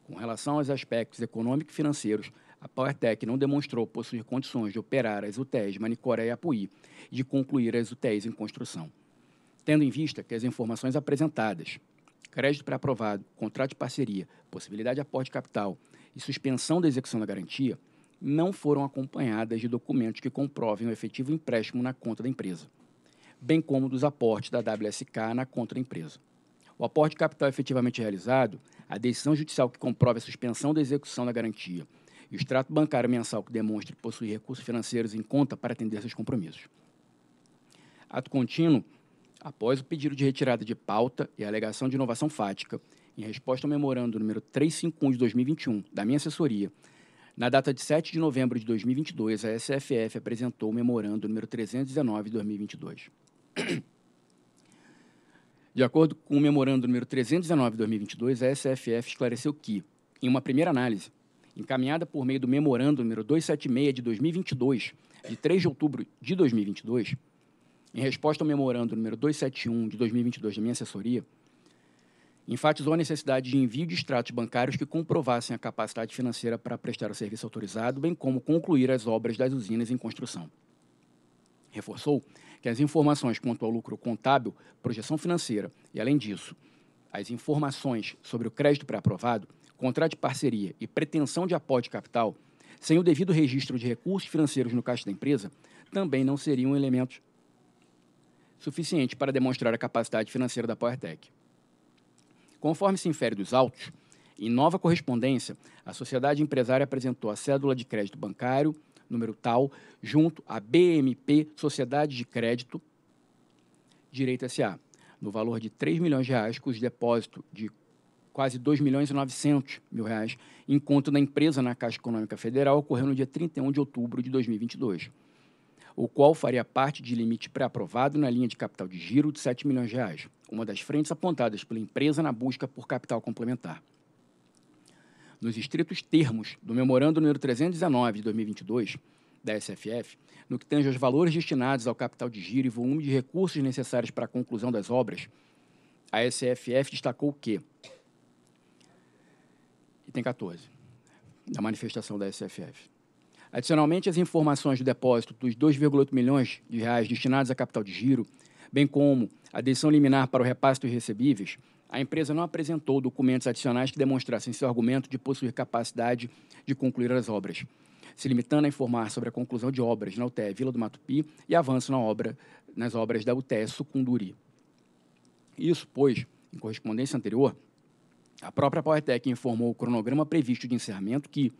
com relação aos aspectos econômicos e financeiros, a PowerTech não demonstrou possuir condições de operar as UTEs Manicoré e Apuí e de concluir as UTEs em construção tendo em vista que as informações apresentadas, crédito pré-aprovado, contrato de parceria, possibilidade de aporte de capital e suspensão da execução da garantia, não foram acompanhadas de documentos que comprovem o efetivo empréstimo na conta da empresa, bem como dos aportes da WSK na conta da empresa. O aporte de capital efetivamente realizado, a decisão judicial que comprove a suspensão da execução da garantia e o extrato bancário mensal que demonstre possuir recursos financeiros em conta para atender seus compromissos. Ato contínuo Após o pedido de retirada de pauta e a alegação de inovação fática, em resposta ao memorando número 351 de 2021 da minha assessoria, na data de 7 de novembro de 2022, a SFF apresentou o memorando número 319 de 2022. De acordo com o memorando número 319 de 2022, a SFF esclareceu que, em uma primeira análise, encaminhada por meio do memorando número 276 de 2022, de 3 de outubro de 2022, em resposta ao memorando número 271 de 2022 da minha assessoria, enfatizou a necessidade de envio de extratos bancários que comprovassem a capacidade financeira para prestar o serviço autorizado, bem como concluir as obras das usinas em construção. Reforçou que as informações quanto ao lucro contábil, projeção financeira e, além disso, as informações sobre o crédito pré-aprovado, contrato de parceria e pretensão de aporte de capital, sem o devido registro de recursos financeiros no caixa da empresa, também não seriam elementos suficiente para demonstrar a capacidade financeira da PowerTech. Conforme se infere dos autos, em nova correspondência, a sociedade empresária apresentou a cédula de crédito bancário, número tal, junto à BMP Sociedade de Crédito Direito S.A., no valor de 3 milhões de reais, cujo depósito de quase 2 milhões e 900 mil reais em conta da empresa na Caixa Econômica Federal ocorreu no dia 31 de outubro de 2022 o qual faria parte de limite pré-aprovado na linha de capital de giro de 7 milhões de reais, uma das frentes apontadas pela empresa na busca por capital complementar. Nos estritos termos do memorando número 319 de 2022 da SFF, no que tange aos valores destinados ao capital de giro e volume de recursos necessários para a conclusão das obras, a SFF destacou que item 14 da manifestação da SFF Adicionalmente, as informações do depósito dos 2,8 milhões de reais destinados à capital de giro, bem como a decisão liminar para o repasse dos recebíveis, a empresa não apresentou documentos adicionais que demonstrassem seu argumento de possuir capacidade de concluir as obras, se limitando a informar sobre a conclusão de obras na UTE Vila do Matupi e avanço na obra, nas obras da UTE Sucunduri. Isso, pois, em correspondência anterior, a própria PowerTech informou o cronograma previsto de encerramento que,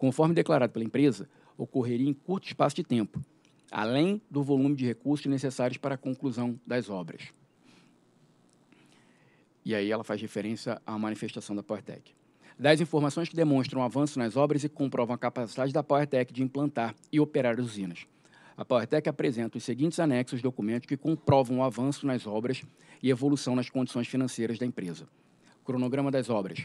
conforme declarado pela empresa, ocorreria em curto espaço de tempo, além do volume de recursos necessários para a conclusão das obras. E aí ela faz referência à manifestação da PowerTech. Das informações que demonstram avanço nas obras e comprovam a capacidade da PowerTech de implantar e operar as usinas. A PowerTech apresenta os seguintes anexos de documentos que comprovam o avanço nas obras e evolução nas condições financeiras da empresa. Cronograma das obras.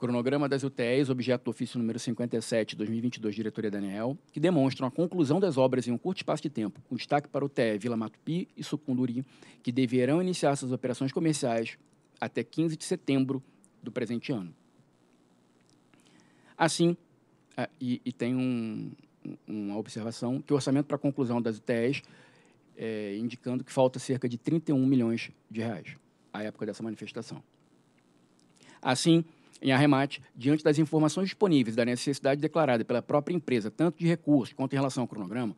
Cronograma das UTEs, objeto do ofício número 57, 2022, diretoria Daniel, que demonstram a conclusão das obras em um curto espaço de tempo, com destaque para o UTE Vila Matupi e Sucunduri, que deverão iniciar suas operações comerciais até 15 de setembro do presente ano. Assim, ah, e, e tem um, uma observação, que o orçamento para a conclusão das UTEs, é, eh, indicando que falta cerca de 31 milhões de reais à época dessa manifestação. Assim, em arremate, diante das informações disponíveis e da necessidade declarada pela própria empresa, tanto de recursos quanto em relação ao cronograma,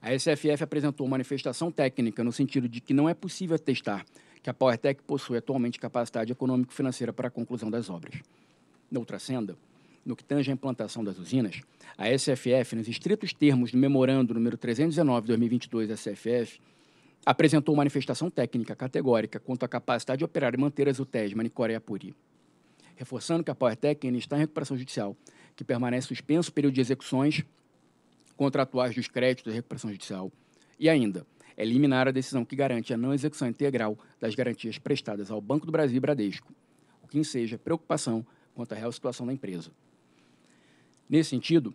a SFF apresentou manifestação técnica no sentido de que não é possível atestar que a PowerTech possui atualmente capacidade econômico-financeira para a conclusão das obras. Noutra senda, no que tange à implantação das usinas, a SFF, nos estritos termos do Memorando número 319-2022 da SFF, apresentou manifestação técnica categórica quanto à capacidade de operar e manter as UTEs Manicora e Apuri reforçando que a PowerTech ainda está em recuperação judicial, que permanece suspenso o período de execuções contratuais dos créditos da recuperação judicial. E ainda, eliminar é a decisão que garante a não execução integral das garantias prestadas ao Banco do Brasil e Bradesco, o que enseja preocupação quanto à real situação da empresa. Nesse sentido,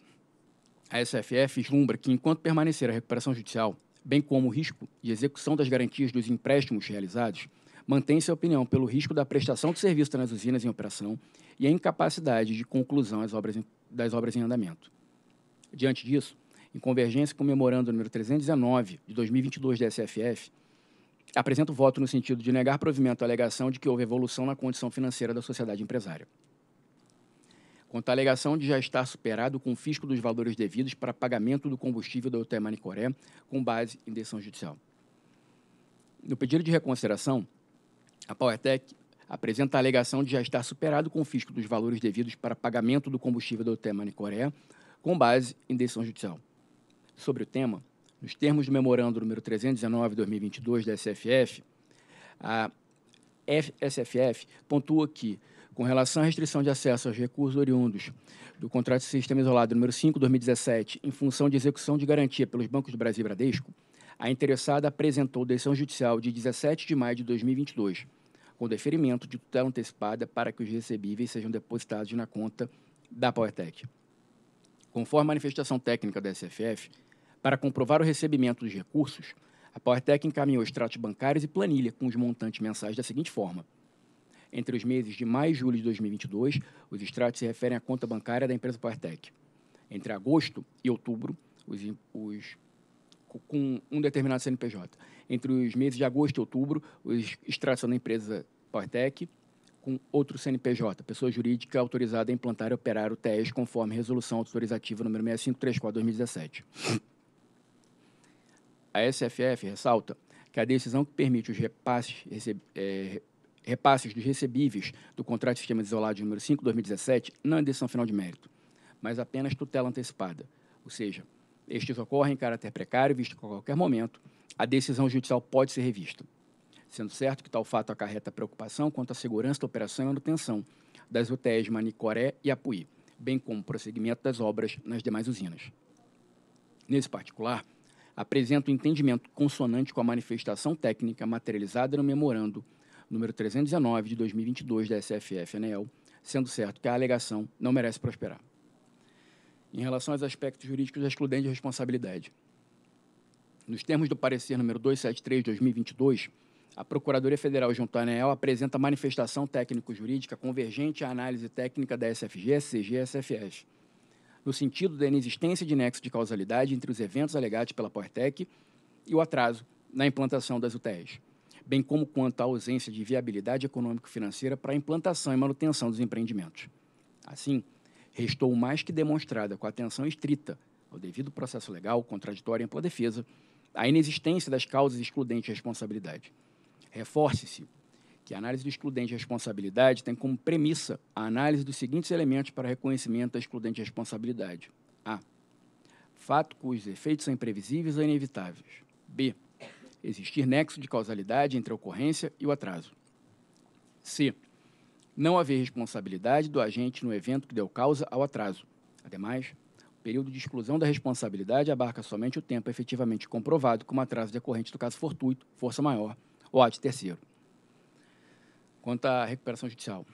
a SFF vislumbra que, enquanto permanecer a recuperação judicial, bem como o risco de execução das garantias dos empréstimos realizados, mantém-se a opinião pelo risco da prestação de serviço nas usinas em operação e a incapacidade de conclusão das obras em, das obras em andamento. Diante disso, em convergência com o memorando número 319 de 2022 da SFF, apresento voto no sentido de negar provimento à alegação de que houve evolução na condição financeira da sociedade empresária. Quanto à alegação de já estar superado o confisco dos valores devidos para pagamento do combustível da UTE Manicoré, com base em decisão judicial. No pedido de reconsideração, a PowerTech apresenta a alegação de já estar superado o confisco dos valores devidos para pagamento do combustível do Temani Coreia, com base em decisão judicial. Sobre o tema, nos termos do memorando número 319/2022 da SFF, a SFF pontua que, com relação à restrição de acesso aos recursos oriundos do contrato de sistema isolado número 5/2017, em função de execução de garantia pelos bancos do Brasil e Bradesco, a interessada apresentou decisão judicial de 17 de maio de 2022 com deferimento de tutela tá antecipada é para que os recebíveis sejam depositados na conta da PowerTech. Conforme a manifestação técnica da SFF, para comprovar o recebimento dos recursos, a PowerTech encaminhou extratos bancários e planilha com os montantes mensais da seguinte forma. Entre os meses de maio e julho de 2022, os extratos se referem à conta bancária da empresa PowerTech. Entre agosto e outubro, os, os com um determinado CNPJ. Entre os meses de agosto e outubro, os extração da empresa PowerTech com outro CNPJ, pessoa jurídica autorizada a implantar e operar o TES conforme resolução autorizativa número 6534-2017. A SFF ressalta que a decisão que permite os repasses, receb, é, repasses dos recebíveis do contrato de sistema isolado número 5-2017 não é decisão final de mérito, mas apenas tutela antecipada, ou seja, estes ocorrem em caráter precário, visto que a qualquer momento a decisão judicial pode ser revista, sendo certo que tal fato acarreta preocupação quanto à segurança da operação e manutenção das UTEs Manicoré e Apuí, bem como o prosseguimento das obras nas demais usinas. Nesse particular, apresenta um entendimento consonante com a manifestação técnica materializada no memorando número 319 de 2022 da SFF-ANEL, sendo certo que a alegação não merece prosperar em relação aos aspectos jurídicos excludentes de responsabilidade. Nos termos do parecer número 273/2022, a Procuradoria Federal junto à ANEEL apresenta manifestação técnico-jurídica convergente à análise técnica da SFG, SCG e SFS, no sentido da inexistência de nexo de causalidade entre os eventos alegados pela Portec e o atraso na implantação das UTEs, bem como quanto à ausência de viabilidade econômico-financeira para a implantação e manutenção dos empreendimentos. Assim, restou mais que demonstrada, com atenção estrita ao devido processo legal, contraditório e ampla defesa, a inexistência das causas excludentes de responsabilidade. Reforce-se que a análise do excludente de responsabilidade tem como premissa a análise dos seguintes elementos para reconhecimento da excludente de responsabilidade. A. Fato cujos efeitos são imprevisíveis ou inevitáveis. B. Existir nexo de causalidade entre a ocorrência e o atraso. C não haver responsabilidade do agente no evento que deu causa ao atraso. Ademais, o período de exclusão da responsabilidade abarca somente o tempo efetivamente comprovado como atraso decorrente do caso fortuito, força maior ou ato terceiro. Quanto à recuperação judicial.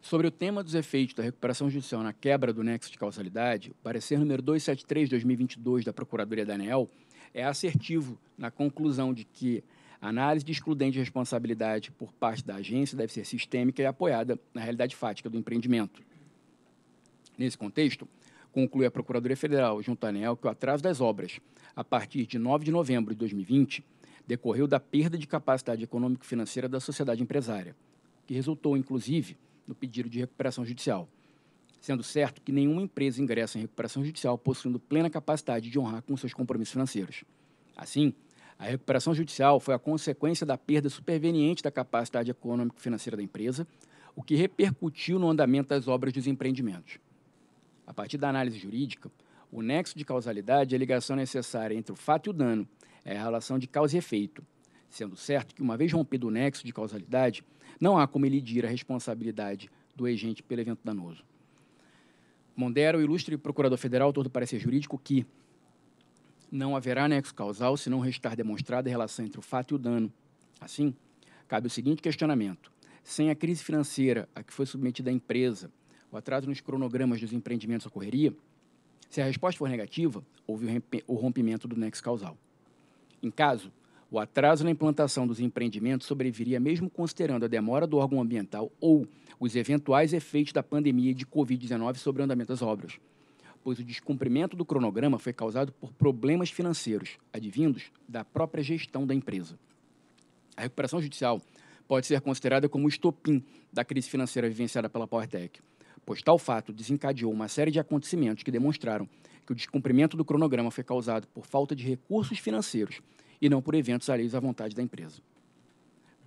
Sobre o tema dos efeitos da recuperação judicial na quebra do nexo de causalidade, o parecer número 273-2022 da Procuradoria da é assertivo na conclusão de que a análise de excludente de responsabilidade por parte da agência deve ser sistêmica e apoiada na realidade fática do empreendimento. Nesse contexto, conclui a Procuradoria Federal, junto à ANEL, que o atraso das obras, a partir de 9 de novembro de 2020, decorreu da perda de capacidade econômico-financeira da sociedade empresária, que resultou, inclusive, no pedido de recuperação judicial. Sendo certo que nenhuma empresa ingressa em recuperação judicial possuindo plena capacidade de honrar com seus compromissos financeiros. Assim, a recuperação judicial foi a consequência da perda superveniente da capacidade econômica e financeira da empresa, o que repercutiu no andamento das obras dos empreendimentos. A partir da análise jurídica, o nexo de causalidade é a ligação necessária entre o fato e o dano, é a relação de causa e efeito, sendo certo que, uma vez rompido o nexo de causalidade, não há como elidir a responsabilidade do agente pelo evento danoso. Mondero, ilustre procurador federal, autor do parecer jurídico, que não haverá nexo causal se não restar demonstrada a relação entre o fato e o dano. Assim, cabe o seguinte questionamento: sem a crise financeira a que foi submetida a empresa, o atraso nos cronogramas dos empreendimentos ocorreria? Se a resposta for negativa, houve o rompimento do nexo causal. Em caso, o atraso na implantação dos empreendimentos sobreviria mesmo considerando a demora do órgão ambiental ou os eventuais efeitos da pandemia de Covid-19 sobre o andamento das obras pois o descumprimento do cronograma foi causado por problemas financeiros advindos da própria gestão da empresa. A recuperação judicial pode ser considerada como o estopim da crise financeira vivenciada pela PowerTech, pois tal fato desencadeou uma série de acontecimentos que demonstraram que o descumprimento do cronograma foi causado por falta de recursos financeiros e não por eventos alheios à vontade da empresa.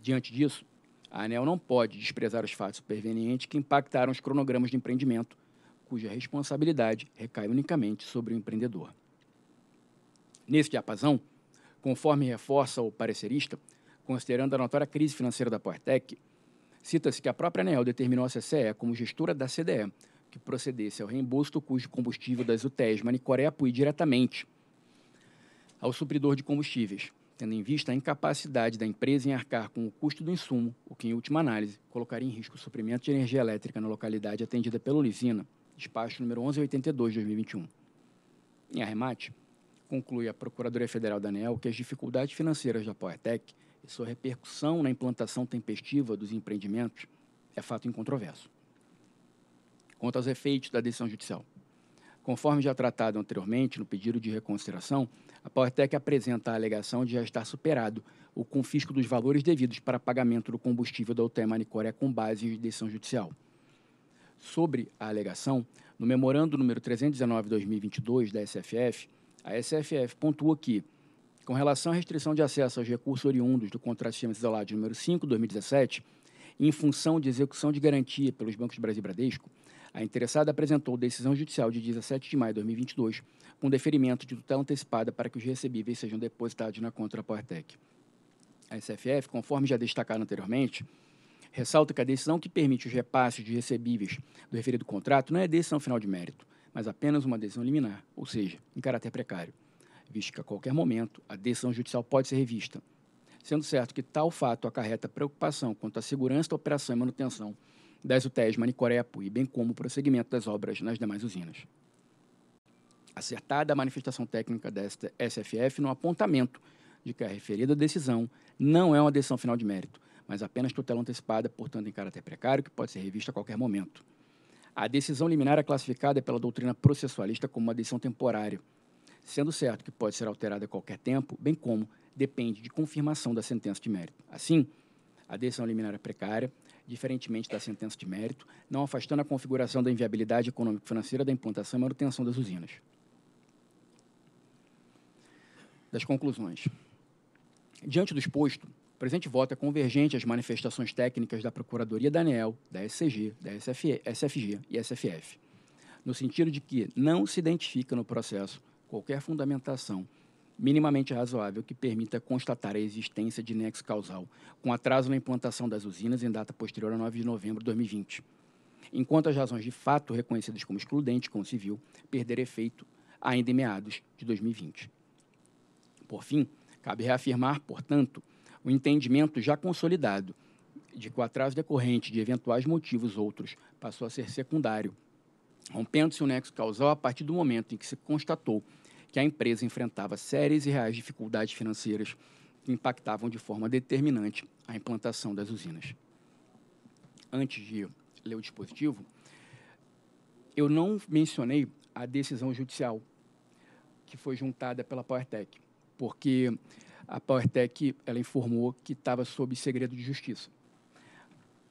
Diante disso, a ANEL não pode desprezar os fatos supervenientes que impactaram os cronogramas de empreendimento cuja responsabilidade recai unicamente sobre o empreendedor. Nesse diapasão, conforme reforça o parecerista, considerando a notória crise financeira da Portec, cita-se que a própria ANEEL determinou a CCE como gestora da CDE, que procedesse ao reembolso do custo de combustível das UTEs Manicoré Apuí diretamente ao supridor de combustíveis, tendo em vista a incapacidade da empresa em arcar com o custo do insumo, o que, em última análise, colocaria em risco o suprimento de energia elétrica na localidade atendida pela Ulisina, despacho número 1182 de 2021. Em arremate, conclui a Procuradoria Federal da ANEL que as dificuldades financeiras da PowerTech e sua repercussão na implantação tempestiva dos empreendimentos é fato incontroverso. Quanto aos efeitos da decisão judicial, conforme já tratado anteriormente no pedido de reconsideração, a PowerTech apresenta a alegação de já estar superado o confisco dos valores devidos para pagamento do combustível da UTE Manicoré com base em decisão judicial sobre a alegação, no memorando número 319/2022 da SFF, a SFF pontua que com relação à restrição de acesso aos recursos oriundos do contrato de sistemas isolado número 5, 2017, em função de execução de garantia pelos bancos Brasil e Bradesco, a interessada apresentou decisão judicial de 17 de maio de 2022, com deferimento de tutela antecipada para que os recebíveis sejam depositados na conta da Portec. A SFF, conforme já destacado anteriormente, ressalta que a decisão que permite os repasses de recebíveis do referido contrato não é decisão final de mérito, mas apenas uma decisão liminar, ou seja, em caráter precário, visto que a qualquer momento a decisão judicial pode ser revista. Sendo certo que tal fato acarreta preocupação quanto à segurança da operação e manutenção das UTEs Manicorepo e bem como o prosseguimento das obras nas demais usinas. Acertada a manifestação técnica desta SFF no apontamento de que a referida decisão não é uma decisão final de mérito, mas apenas tutela antecipada, portanto, em caráter precário, que pode ser revista a qualquer momento. A decisão liminar é classificada pela doutrina processualista como uma decisão temporária, sendo certo que pode ser alterada a qualquer tempo, bem como depende de confirmação da sentença de mérito. Assim, a decisão liminar é precária, diferentemente da sentença de mérito, não afastando a configuração da inviabilidade econômico-financeira da implantação e manutenção das usinas. Das conclusões. Diante do exposto, o presente voto é convergente às manifestações técnicas da Procuradoria da ANEL, da SCG, da SFG e SFF, no sentido de que não se identifica no processo qualquer fundamentação minimamente razoável que permita constatar a existência de nexo causal com atraso na implantação das usinas em data posterior a 9 de novembro de 2020, enquanto as razões de fato reconhecidas como excludentes com o civil perder efeito ainda em meados de 2020. Por fim, cabe reafirmar, portanto, o entendimento já consolidado de que o atraso decorrente de eventuais motivos outros passou a ser secundário, rompendo-se o nexo causal a partir do momento em que se constatou que a empresa enfrentava sérias e reais dificuldades financeiras que impactavam de forma determinante a implantação das usinas. Antes de ler o dispositivo, eu não mencionei a decisão judicial que foi juntada pela PowerTech, porque a PowerTech ela informou que estava sob segredo de justiça.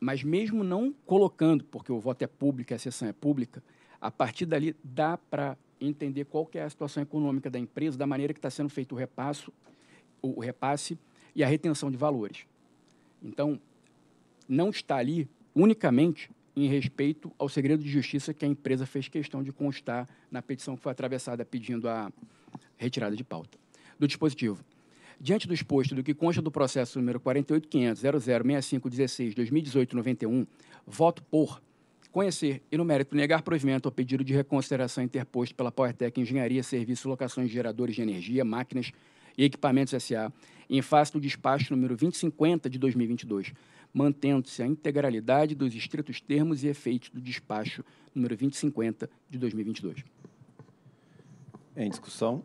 Mas mesmo não colocando, porque o voto é público, a sessão é pública, a partir dali dá para entender qual que é a situação econômica da empresa, da maneira que está sendo feito o repasso, o repasse e a retenção de valores. Então, não está ali unicamente em respeito ao segredo de justiça que a empresa fez questão de constar na petição que foi atravessada pedindo a retirada de pauta do dispositivo. Diante do exposto do que consta do processo número 48.500.00.65.16.2018.91, voto por conhecer e, no mérito, negar provimento ao pedido de reconsideração interposto pela PowerTech Engenharia, Serviço, Locações Geradores de Energia, Máquinas e Equipamentos S.A., em face do despacho número 2050 de 2022, mantendo-se a integralidade dos estritos termos e efeitos do despacho número 2050 de 2022. Em discussão.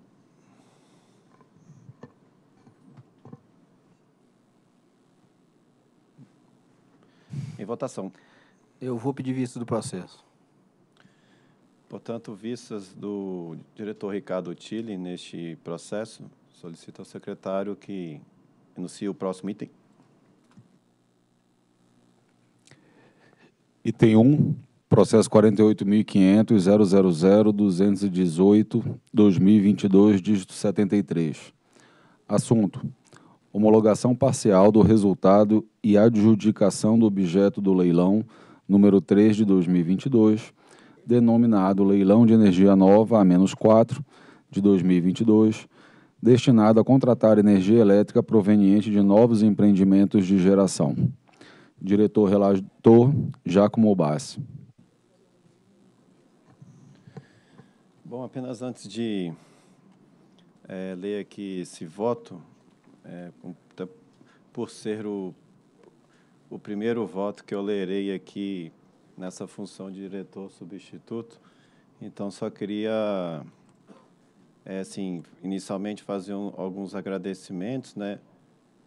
Em votação. Eu vou pedir vistas do processo. Portanto, vistas do diretor Ricardo Tille neste processo, solicito ao secretário que enuncie o próximo item. Item 1, processo 48.500.000.218.2022, dígito 73. Assunto: homologação parcial do resultado e adjudicação do objeto do leilão número 3 de 2022, denominado Leilão de Energia Nova A-4 de 2022, destinado a contratar energia elétrica proveniente de novos empreendimentos de geração. Diretor relator Giacomo Bassi. Bom, apenas antes de é, ler aqui esse voto, é, tá, por ser o, o primeiro voto que eu lerei aqui nessa função de diretor substituto, então só queria, é, assim, inicialmente fazer um, alguns agradecimentos, né?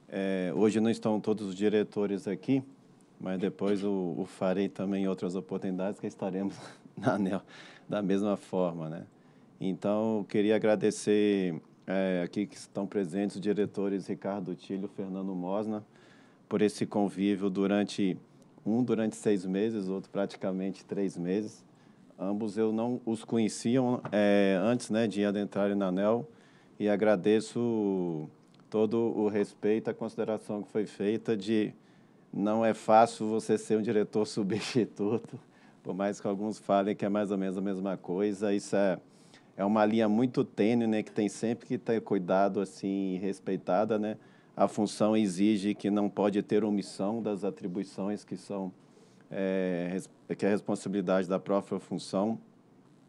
É, hoje não estão todos os diretores aqui, mas depois o, o farei também em outras oportunidades que estaremos <laughs> na ANEL da mesma forma, né? Então, queria agradecer é, aqui que estão presentes os diretores Ricardo Tilho e Fernando Mosna, por esse convívio durante um durante seis meses, outro praticamente três meses. Ambos eu não os conheciam é, antes né, de adentrarem na ANEL e agradeço todo o respeito, a consideração que foi feita de não é fácil você ser um diretor <laughs> substituto, por mais que alguns falem que é mais ou menos a mesma coisa, isso é é uma linha muito tênue, né, que tem sempre que ter cuidado assim e respeitada, né? A função exige que não pode ter omissão das atribuições que são é, que é responsabilidade da própria função,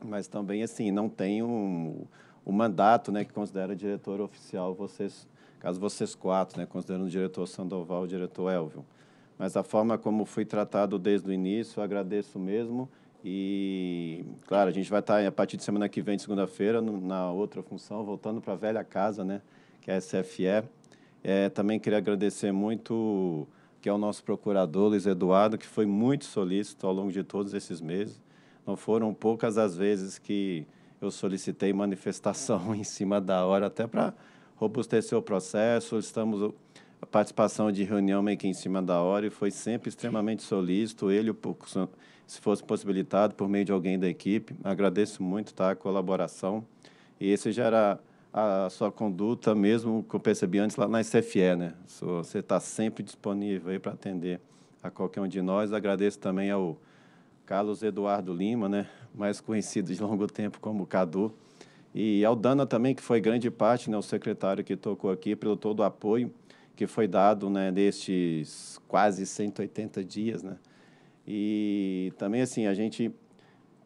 mas também assim não tem um, um mandato, né, que considera diretor oficial vocês, caso vocês quatro, né, considerando o diretor Sandoval, o diretor Elvio. Mas a forma como fui tratado desde o início, agradeço mesmo. E, claro, a gente vai estar, a partir de semana que vem, segunda-feira, na outra função, voltando para a velha casa, né, que é a SFE. É, também queria agradecer muito que é o nosso procurador, Luiz Eduardo, que foi muito solícito ao longo de todos esses meses. Não foram poucas as vezes que eu solicitei manifestação <laughs> em cima da hora, até para robustecer o processo. Estamos a uh, participação de reunião meio que em cima da hora e foi sempre extremamente solícito. Ele, o se fosse possibilitado por meio de alguém da equipe. Agradeço muito tá, a colaboração. E esse já era a sua conduta mesmo que eu percebi antes lá na SFE, né? Você está sempre disponível aí para atender a qualquer um de nós. Agradeço também ao Carlos Eduardo Lima, né? Mais conhecido de longo tempo como Cadu. E ao Dana também, que foi grande parte, né? O secretário que tocou aqui, pelo todo o apoio que foi dado, né? Nestes quase 180 dias, né? E também, assim, a gente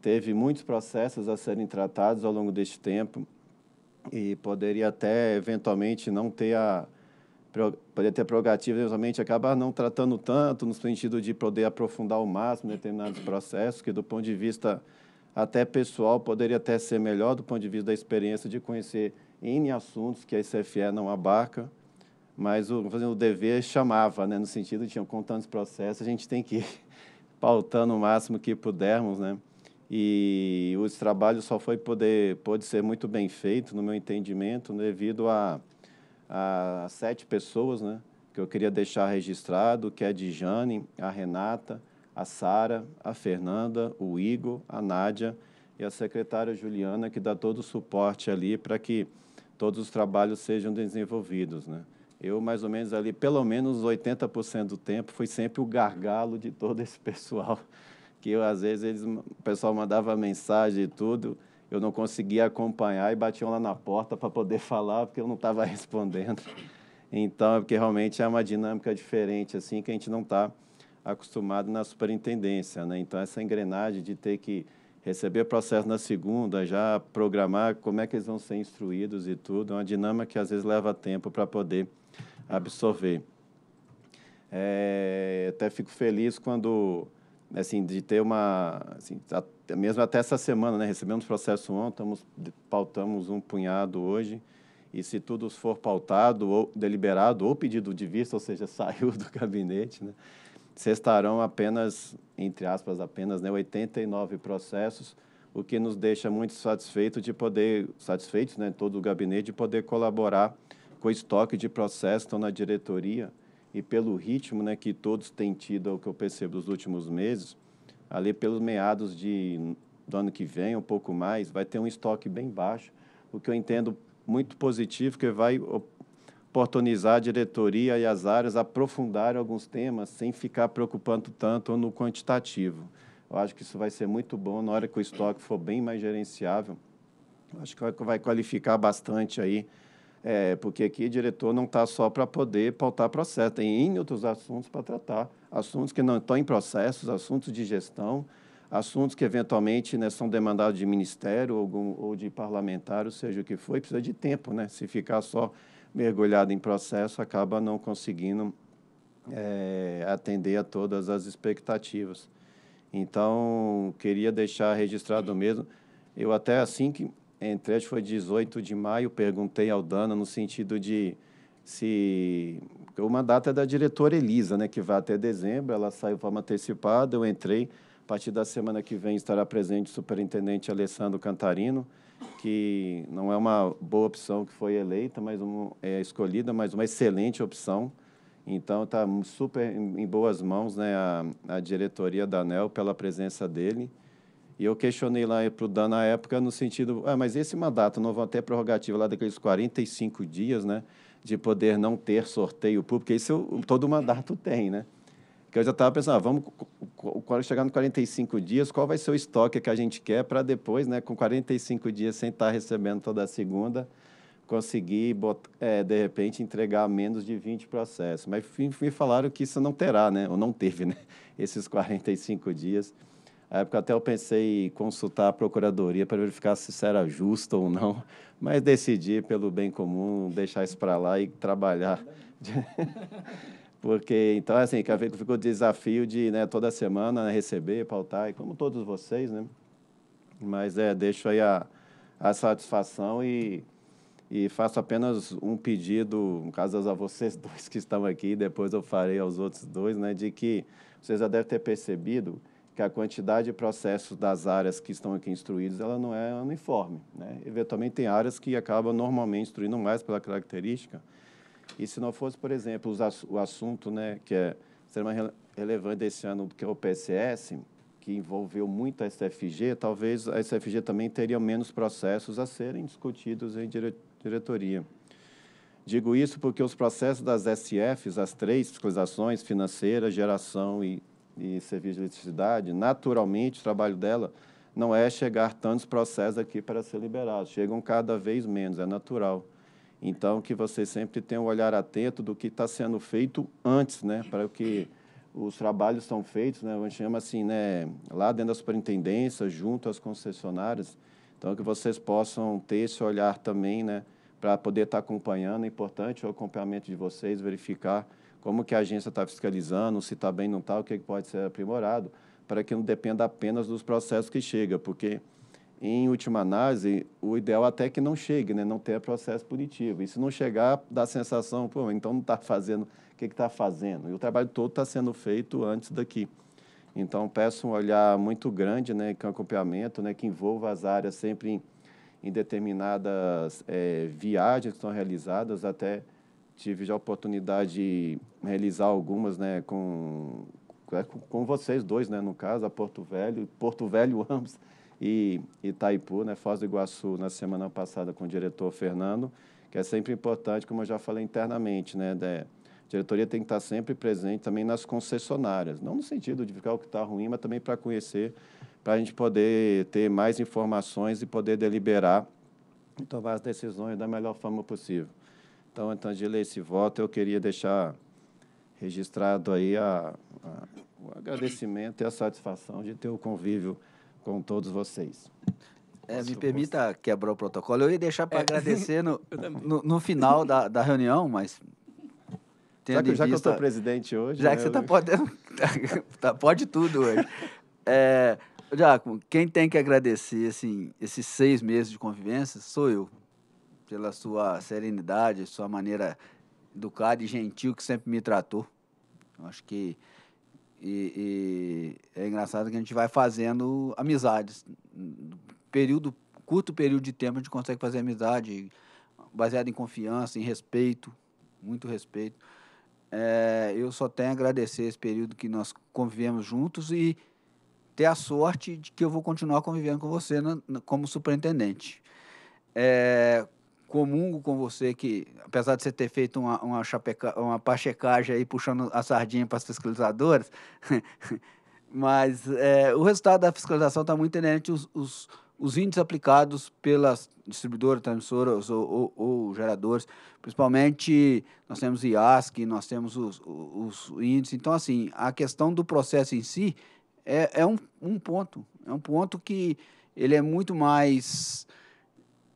teve muitos processos a serem tratados ao longo deste tempo e poderia até, eventualmente, não ter a poderia ter a prerrogativa, eventualmente, acabar não tratando tanto, no sentido de poder aprofundar ao máximo determinados processos, que do ponto de vista até pessoal poderia até ser melhor do ponto de vista da experiência de conhecer N assuntos que a ICFE não abarca, mas o, fazendo o dever chamava, né, no sentido de, tinha contando os processos, a gente tem que pautando o máximo que pudermos, né? E o trabalho só foi poder pode ser muito bem feito, no meu entendimento, devido a, a sete pessoas, né? Que eu queria deixar registrado, que é a Dijane, a Renata, a Sara, a Fernanda, o Igor, a Nádia e a secretária Juliana, que dá todo o suporte ali para que todos os trabalhos sejam desenvolvidos, né? eu mais ou menos ali, pelo menos 80% do tempo, fui sempre o gargalo de todo esse pessoal, que eu, às vezes eles, o pessoal mandava mensagem e tudo, eu não conseguia acompanhar e batiam lá na porta para poder falar, porque eu não estava <laughs> respondendo. Então, é porque realmente é uma dinâmica diferente, assim, que a gente não está acostumado na superintendência, né? Então, essa engrenagem de ter que receber processo na segunda, já programar como é que eles vão ser instruídos e tudo, é uma dinâmica que às vezes leva tempo para poder absorver. É, até fico feliz quando, assim, de ter uma, assim, mesmo até essa semana, né, recebemos processo ontem, pautamos um punhado hoje, e se tudo for pautado, ou deliberado, ou pedido de vista, ou seja, <laughs> saiu do gabinete, né, cestarão apenas, entre aspas, apenas né, 89 processos, o que nos deixa muito satisfeito de poder, satisfeitos, né, todo o gabinete, de poder colaborar com estoque de processo, estão na diretoria, e pelo ritmo né, que todos têm tido, é o que eu percebo nos últimos meses, ali pelos meados de, do ano que vem, um pouco mais, vai ter um estoque bem baixo, o que eu entendo muito positivo, que vai oportunizar a diretoria e as áreas a alguns temas sem ficar preocupando tanto no quantitativo. Eu acho que isso vai ser muito bom na hora que o estoque for bem mais gerenciável. Acho que vai qualificar bastante aí é, porque aqui diretor não está só para poder pautar processo, tem outros assuntos para tratar, assuntos que não estão em processos, assuntos de gestão, assuntos que eventualmente né, são demandados de ministério ou, algum, ou de parlamentar, ou seja o que for, precisa de tempo, né? Se ficar só mergulhado em processo, acaba não conseguindo é, atender a todas as expectativas. Então, queria deixar registrado mesmo. Eu até assim que Entrei acho que foi 18 de maio, perguntei ao Dana no sentido de se o mandato é da diretora Elisa, né, que vai até dezembro, ela saiu de forma antecipada, eu entrei, a partir da semana que vem estará presente o superintendente Alessandro Cantarino, que não é uma boa opção que foi eleita, mas um, é escolhida, mas uma excelente opção. Então está super em, em boas mãos, né, a, a diretoria da ANEL pela presença dele. E eu questionei lá para o Dan na época, no sentido, ah, mas esse é mandato não vai ter prerrogativa lá daqueles 45 dias, né? De poder não ter sorteio público, isso todo mandato tem, né? Que eu já estava pensando, ah, vamos quando chegar no 45 dias, qual vai ser o estoque que a gente quer para depois, né, com 45 dias sem estar tá recebendo toda segunda, conseguir, botar, é, de repente, entregar menos de 20 processos. Mas me falaram que isso não terá, né? Ou não teve, <laughs> né? Esses 45 dias. Na época até eu pensei em consultar a procuradoria para verificar se isso era justo ou não, <laughs> mas decidi pelo bem comum deixar isso para lá e trabalhar. <laughs> Porque, então, é assim, ficou o desafio de né, toda semana né, receber, pautar, e como todos vocês, né? Mas é, deixo aí a, a satisfação e, e faço apenas um pedido, no caso a vocês dois que estão aqui, depois eu farei aos outros dois, né, de que vocês já devem ter percebido que a quantidade de processos das áreas que estão aqui instruídas ela não é uniforme. Né? Eventualmente, tem áreas que acabam normalmente instruindo mais pela característica. E se não fosse, por exemplo, o assunto né, que é mais relevante esse ano, que é o PSS, que envolveu muito a SFG, talvez a SFG também teria menos processos a serem discutidos em dire diretoria. Digo isso porque os processos das SFs, as três fiscalizações, financeira, geração e e serviço de eletricidade, naturalmente o trabalho dela não é chegar tantos processos aqui para ser liberados, chegam cada vez menos, é natural. Então, que você sempre tenha um olhar atento do que está sendo feito antes, né, para que os trabalhos são feitos, né, a gente chama assim, né, lá dentro da superintendência, junto às concessionárias, então que vocês possam ter esse olhar também, né, para poder estar tá acompanhando, é importante o acompanhamento de vocês, verificar como que a agência está fiscalizando, se está bem, não está, o que pode ser aprimorado, para que não dependa apenas dos processos que chega, porque em última análise, o ideal até é que não chegue, né? não tenha processo punitivo. E se não chegar, dá a sensação, pô, então não está fazendo, o que está fazendo? E o trabalho todo está sendo feito antes daqui. Então, peço um olhar muito grande, né, com acompanhamento, né, que envolva as áreas sempre em, em determinadas é, viagens que estão realizadas, até tive já a oportunidade de realizar algumas, né, é, com, com vocês dois, né, no caso, a Porto Velho, Porto Velho <laughs> ambos e Itaipu, né, Foz do Iguaçu, na semana passada com o diretor Fernando, que é sempre importante, como eu já falei internamente, né, da, a diretoria tem que estar sempre presente também nas concessionárias, não no sentido de ficar o que está ruim, mas também para conhecer, para a gente poder ter mais informações e poder deliberar e tomar as decisões da melhor forma possível. Então, ler esse voto eu queria deixar registrado aí a, a, o agradecimento e a satisfação de ter o convívio com todos vocês. É, me permita quebrar o protocolo. Eu ia deixar para é. agradecer no, <laughs> no, no, final da, da reunião, mas. Já que, já vista, que eu estou presidente hoje. Já né, que você está eu... podendo. <laughs> tá, pode tudo hoje. <laughs> É, quem tem que agradecer assim, esses seis meses de convivência sou eu pela sua serenidade, sua maneira educada e gentil que sempre me tratou. Eu acho que e, e é engraçado que a gente vai fazendo amizades. Período, curto período de tempo, a gente consegue fazer amizade baseada em confiança, em respeito, muito respeito. É, eu só tenho a agradecer esse período que nós convivemos juntos e ter a sorte de que eu vou continuar convivendo com você na, na, como superintendente. É, comungo com você que, apesar de você ter feito uma, uma, chapeca, uma pachecagem aí puxando a sardinha para as fiscalizadoras, <laughs> mas é, o resultado da fiscalização está muito inerente os, os, os, índices aplicados pelas distribuidoras, transmissoras ou, ou, ou, geradores, principalmente nós temos IASC, nós temos os, os, os índices. Então, assim, a questão do processo em si é, é um, um ponto, é um ponto que ele é muito mais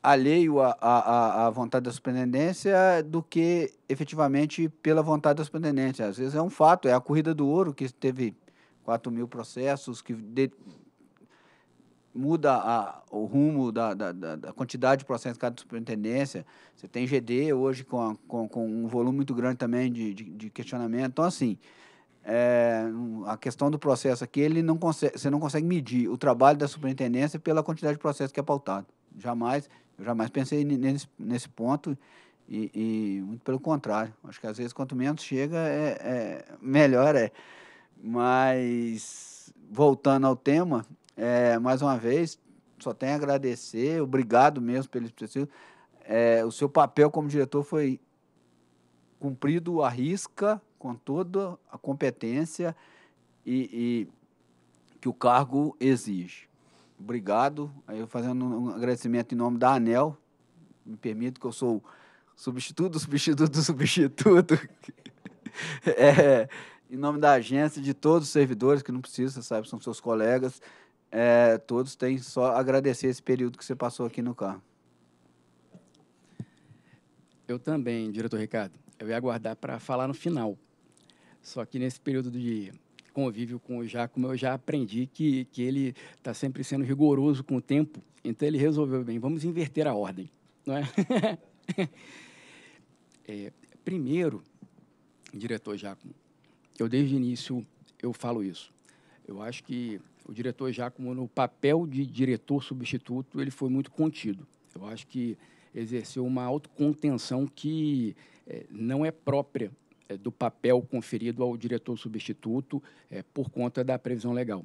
alheio à, à, à vontade da superintendência do que efetivamente pela vontade da superintendência. Às vezes é um fato, é a corrida do ouro que teve 4 mil processos, que de, muda a, o rumo da, da, da, quantidade de processos cada superintendência. Você tem GD hoje com, a, com, com, um volume muito grande também de, de, de questionamento. Então, assim, é, a questão do processo aqui, ele não consegue, você não consegue medir o trabalho da superintendência pela quantidade de processo que é pautado. Jamais. Eu jamais pensei nesse, nesse ponto e, e, muito pelo contrário. Acho que às vezes quanto menos chega, é, é melhor é. Mas voltando ao tema, é, mais uma vez, só tenho a agradecer, obrigado mesmo pelo é, o seu papel como diretor foi cumprido à risca, com toda a competência e, e que o cargo exige obrigado. Aí eu fazendo um agradecimento em nome da ANEL. Me permito que eu sou substituto, substituto, <laughs> substituto. é, em nome da agência, de todos os servidores, que não precisa, você sabe, são seus colegas. É, todos têm só agradecer esse período que você passou aqui no carro. Eu também, diretor Ricardo. Eu ia aguardar para falar no final. Só que nesse período de convívio com o Giacomo, eu já aprendi que, que ele está sempre sendo rigoroso com o tempo. Então ele resolveu bem, vamos inverter a ordem. Não é? <laughs> é primeiro, diretor Jacomo eu desde o início eu falo isso. Eu acho que o diretor Jacomo no papel de diretor substituto, ele foi muito contido. Eu acho que exerceu uma autocontenção que é, não é própria é, do papel conferido ao diretor substituto é, por conta da previsão legal.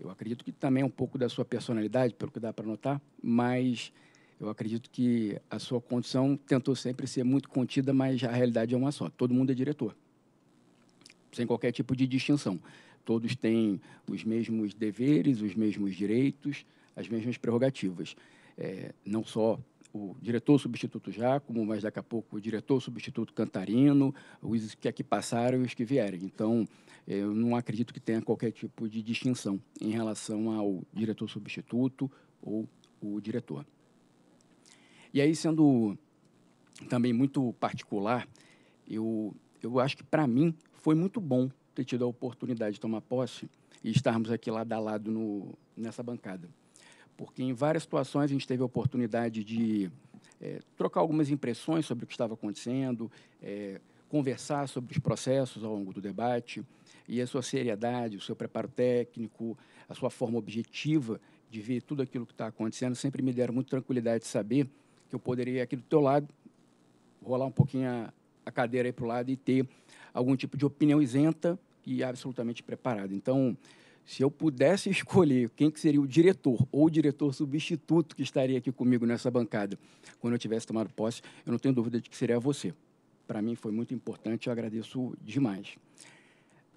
Eu acredito que também é um pouco da sua personalidade, pelo que dá para notar, mas eu acredito que a sua condição tentou sempre ser muito contida, mas a realidade é uma só: todo mundo é diretor, sem qualquer tipo de distinção. Todos têm os mesmos deveres, os mesmos direitos, as mesmas prerrogativas. É, não só o diretor substituto Jacomo, mas daqui a pouco o diretor substituto Cantarino, os que aqui passaram e os que vierem. Então, eh, eu não acredito que tenha qualquer tipo de distinção em relação ao diretor substituto ou o diretor. E aí, sendo também muito particular, eu, eu acho que para mim foi muito bom ter tido a oportunidade de tomar posse e estarmos aqui lado a lado no, nessa bancada porque em várias situações a gente teve a oportunidade de é, trocar algumas impressões sobre o que estava acontecendo, é, conversar sobre os processos ao longo do debate e a sua seriedade, o seu preparo técnico, a sua forma objetiva de ver tudo aquilo que está acontecendo sempre me deram muita tranquilidade de saber que eu poderia aqui do teu lado rolar um pouquinho a, a cadeira para o lado e ter algum tipo de opinião isenta e absolutamente preparada. Então, se eu pudesse <laughs> escolher quem que seria o diretor ou o diretor substituto que estaria aqui comigo nessa bancada quando eu tivesse tomado posse, eu não tenho dúvida de que seria você. Para mim foi muito importante, eu agradeço demais.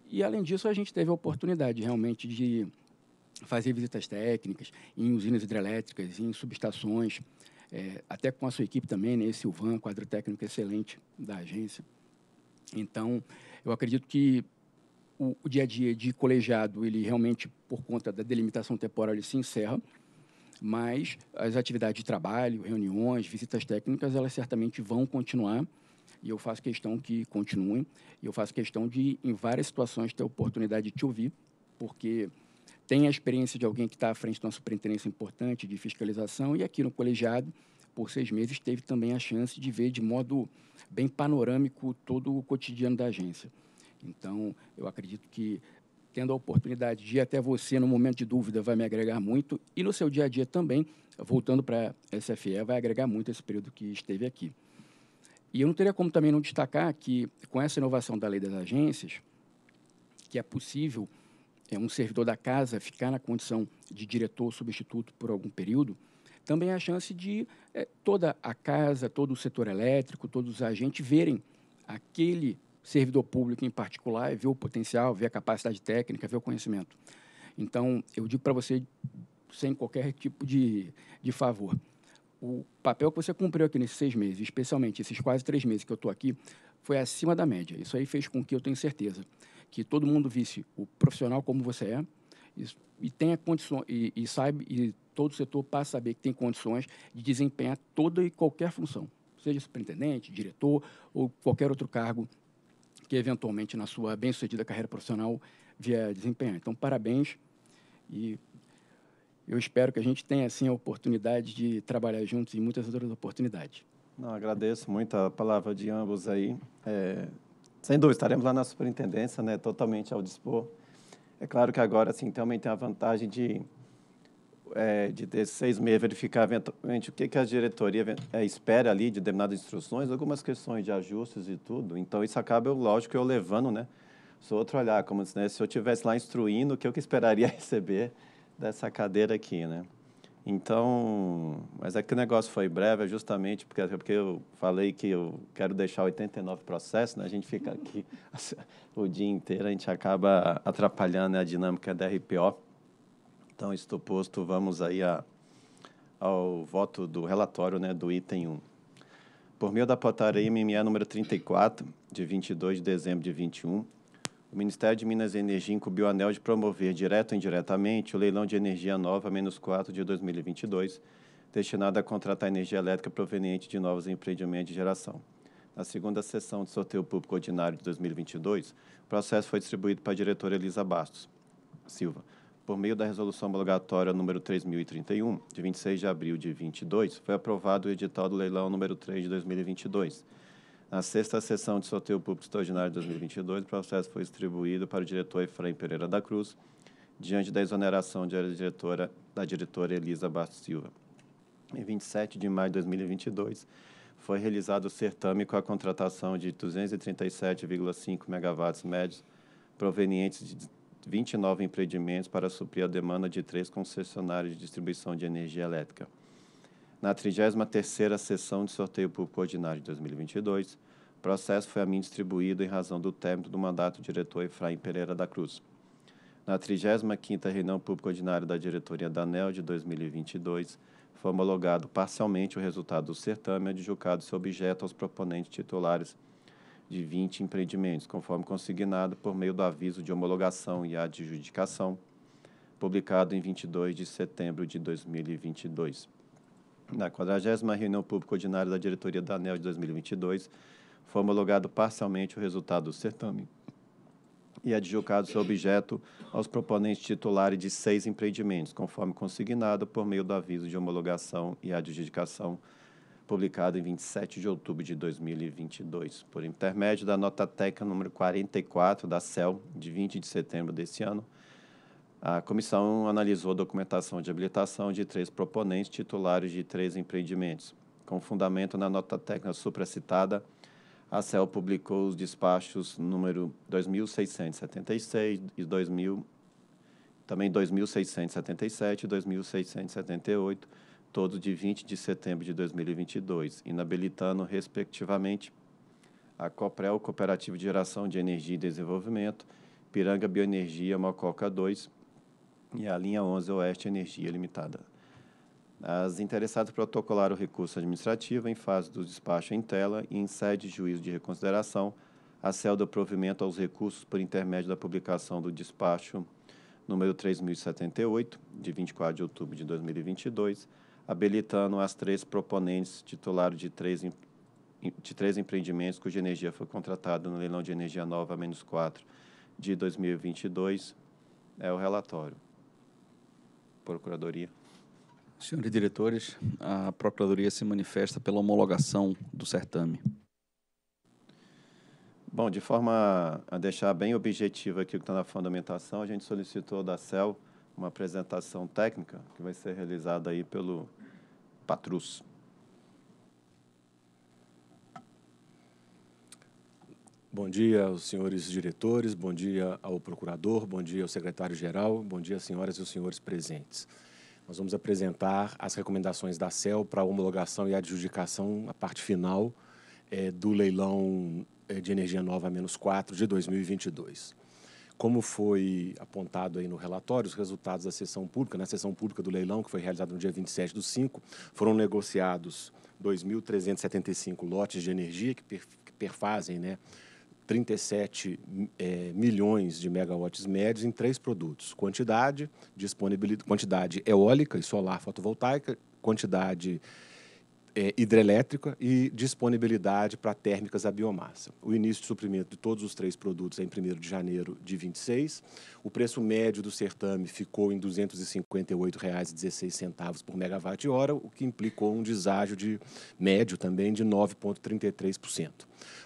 E além disso, a gente teve a oportunidade realmente de fazer visitas técnicas em usinas hidrelétricas, em subestações, é, até com a sua equipe também, né, esse Silvan, quadro técnico excelente da agência. Então, eu acredito que o, o dia a dia de colegiado, ele realmente, por conta da delimitação temporal, ele se encerra, mas as atividades de trabalho, reuniões, visitas técnicas, elas certamente vão continuar e eu faço questão que continuem. E eu faço questão de, em várias situações, ter a oportunidade de te ouvir, porque tem a experiência de alguém que está à frente de uma superintendência importante de fiscalização e aqui no colegiado, por seis meses, teve também a chance de ver de modo bem panorâmico todo o cotidiano da agência. Então, eu acredito que tendo a oportunidade de ir até você no momento de dúvida vai me agregar muito e no seu dia a dia também, voltando para a SFE, vai agregar muito esse período que esteve aqui. E eu não teria como também não destacar que, com essa inovação da lei das agências, que é possível é, um servidor da casa ficar na condição de diretor substituto por algum período, também há a chance de é, toda a casa, todo o setor elétrico, todos os agentes verem aquele servidor público em particular, ver o potencial, ver a capacidade técnica, ver o conhecimento. Então, eu digo para você, sem qualquer tipo de, de favor, o papel que você cumpriu aqui nesses seis meses, especialmente esses quase três meses que eu estou aqui, foi acima da média. Isso aí fez com que, eu tenho certeza, que todo mundo visse o profissional como você é e, e tenha condições, e, e e todo o setor passa a saber que tem condições de desempenhar toda e qualquer função, seja superintendente, diretor ou qualquer outro cargo que eventualmente na sua bem-sucedida carreira profissional vier a desempenhar. Então, parabéns e eu espero que a gente tenha assim a oportunidade de trabalhar juntos e muitas outras oportunidades. Não, agradeço muito a palavra de ambos aí. É, sem dúvida, estaremos lá na superintendência, né, totalmente ao dispor. É claro que agora, assim, também tem a vantagem de é, de ter seis meses, verificar eventualmente o que, que a diretoria é, espera ali de determinadas instruções, algumas questões de ajustes e tudo. Então, isso acaba, lógico, eu levando, né? Sou outro olhar, como né, se eu estivesse lá instruindo o que eu que esperaria <laughs> receber dessa cadeira aqui, né? Então, mas é que o negócio foi breve, é justamente porque, porque eu falei que eu quero deixar 89 processos, né? A gente fica aqui <laughs> o dia inteiro, a gente acaba atrapalhando né, a dinâmica da RPO. Então, isto posto, vamos aí a, ao voto do relatório né, do item 1. Por meio da portaria MMA número 34, de 22 de dezembro de 21, o Ministério de Minas e Energia incumbiu o ANEL de promover, direto ou indiretamente, o leilão de energia nova menos 4 de 2022, destinado a contratar energia elétrica proveniente de novos empreendimentos de geração. Na segunda sessão de sorteio público ordinário de 2022, o processo foi distribuído para a diretora Elisa Bastos Silva por meio da Resolução Homologatória número 3031, de 26 de abril de 2022, foi aprovado o edital do leilão número 3 de 2022. Na sexta sessão de sorteio público extraordinário de 2022, o processo foi distribuído para o diretor Efraim Pereira da Cruz, diante da exoneração de diretora, da diretora Elisa Bastos Silva. Em 27 de maio de 2022, foi realizado o certame com a contratação de 237,5 megawatts médios provenientes de 29 empreendimentos para suprir a demanda de três concessionários de distribuição de energia elétrica. Na 33ª sessão de sorteio público ordinário de 2022, o processo foi a mim distribuído em razão do término do mandato do diretor Efraim Pereira da Cruz. Na 35ª reunião pública ordinária da diretoria da ANEL de 2022, foi homologado parcialmente o resultado do certame adjudicado seu objeto aos proponentes titulares de 20 empreendimentos, conforme consignado por meio do aviso de homologação e adjudicação, publicado em 22 de setembro de 2022. Na 40 reunião pública ordinária da diretoria da ANEL de 2022, foi homologado parcialmente o resultado do certame e adjudicado seu objeto aos proponentes titulares de seis empreendimentos, conforme consignado por meio do aviso de homologação e adjudicação publicado em 27 de outubro de 2022, por intermédio da nota técnica número 44 da CEL, de 20 de setembro desse ano. A comissão analisou a documentação de habilitação de três proponentes titulares de três empreendimentos. Com fundamento na nota técnica supracitada, a CEL publicou os despachos número 2676 e 2000, também 2677 e 2678 todos de 20 de setembro de 2022, inabilitando, respectivamente, a COPREL, Cooperativa de Geração de Energia e Desenvolvimento, Piranga Bioenergia Mococa 2 e a linha 11 Oeste Energia Limitada. As interessadas protocolaram o recurso administrativo em fase do despacho em tela e em sede juízo de reconsideração, a CEL provimento aos recursos por intermédio da publicação do despacho número 3078, de 24 de outubro de 2022, habilitando as três proponentes titulares de três, de três empreendimentos cuja energia foi contratada no leilão de energia nova menos 4 de 2022. É o relatório. Procuradoria. Senhores diretores, a Procuradoria se manifesta pela homologação do certame. Bom, de forma a deixar bem objetivo aqui o que está na fundamentação, a gente solicitou da CEL uma apresentação técnica que vai ser realizada aí pelo Patrus. Bom dia aos senhores diretores, bom dia ao procurador, bom dia ao secretário-geral, bom dia às senhoras e aos senhores presentes. Nós vamos apresentar as recomendações da CEL para a homologação e adjudicação, a parte final é, do leilão eh, de energia nova menos 4 de 2022. Como foi apontado aí no relatório, os resultados da sessão pública, na né, sessão pública do leilão, que foi realizada no dia 27 do 5, foram negociados 2.375 lotes de energia que, que perfazem né, 37 é, eh, milhões de megawatts médios em três produtos: quantidade, disponibilidade, quantidade eólica e solar fotovoltaica, quantidade é, hidrelétrica e disponibilidade para térmicas a biomassa. O início de suprimento de todos os três produtos é em 1 de janeiro de 26. O preço médio do certame ficou em R$ 258,16 por megawatt-hora, o que implicou um deságio de médio também de 9,33%.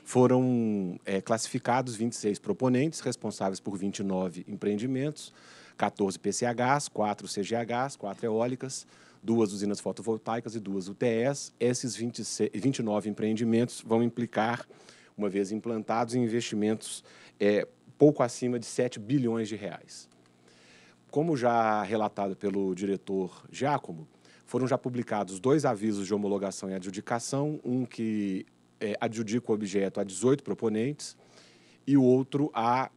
Foram é, classificados 26 proponentes, responsáveis por 29 empreendimentos, 14 PCHs, 4 CGHs, 4 eólicas, duas usinas fotovoltaicas e duas UTS. Esses 26, 29 empreendimentos vão implicar, uma vez implantados, em investimentos é, pouco acima de 7 bilhões de reais. Como já relatado pelo diretor Giacomo, foram já publicados dois avisos de homologação e adjudicação, um que é, adjudica o objeto a 18 proponentes e o outro a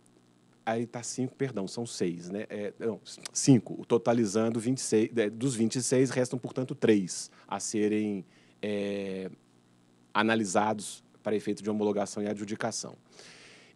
Aí está 5, perdão, são 6, né? É, não, 5, totalizando 26, é, dos 26, restam, portanto, 3 a serem é, analisados para efeito de homologação e adjudicação.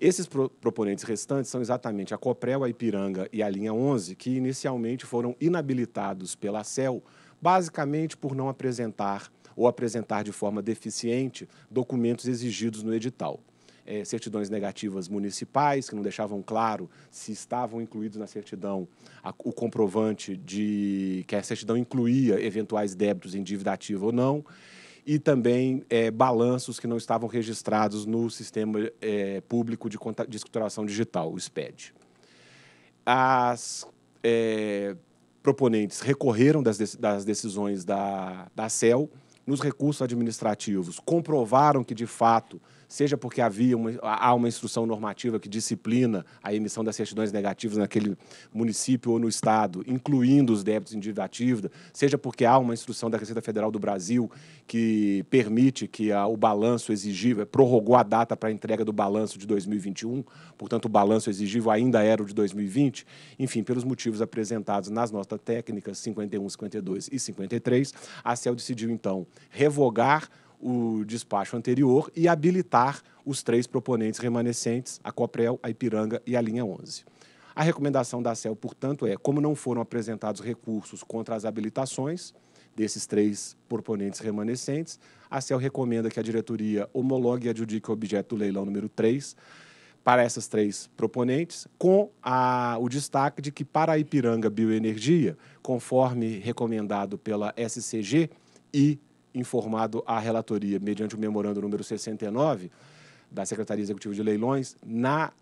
Esses pro proponentes restantes são exatamente a Coprel, a Ipiranga e a linha 11, que inicialmente foram inabilitados pela CEL, basicamente por não apresentar ou apresentar de forma deficiente documentos exigidos no edital é, certidões negativas municipais, que não deixavam claro se estavam incluídos na certidão a, o comprovante de que a certidão incluía eventuais débitos em dívida ativa ou não, e também é, balanços que não estavam registrados no Sistema é, Público de, conta, de Escrituração Digital, o SPED. As é, proponentes recorreram das, das decisões da, da CEL nos recursos administrativos, comprovaram que, de fato, seja porque havia uma, há uma instrução normativa que disciplina a emissão das certidões negativas naquele município ou no estado, incluindo os débitos em dívida ativa, seja porque há uma instrução da Receita Federal do Brasil que permite que a, o balanço exigível prorrogou a data para a entrega do balanço de 2021, portanto o balanço exigível ainda era o de 2020, enfim, pelos motivos apresentados nas notas técnicas 51, 52 e 53, a CEL decidiu então revogar o despacho anterior e habilitar os três proponentes remanescentes, a Coprel, a Ipiranga e a Linha 11. A recomendação da CEL, portanto, é, como não foram apresentados recursos contra as habilitações desses três proponentes remanescentes, a CEL recomenda que a diretoria homologue e adjudique o objeto do leilão número 3 para essas três proponentes, com a, o destaque de que para a Ipiranga Bioenergia, conforme recomendado pela SCG e informado à relatoria, mediante o memorando número 69 da Secretaria Executiva de Leilões, na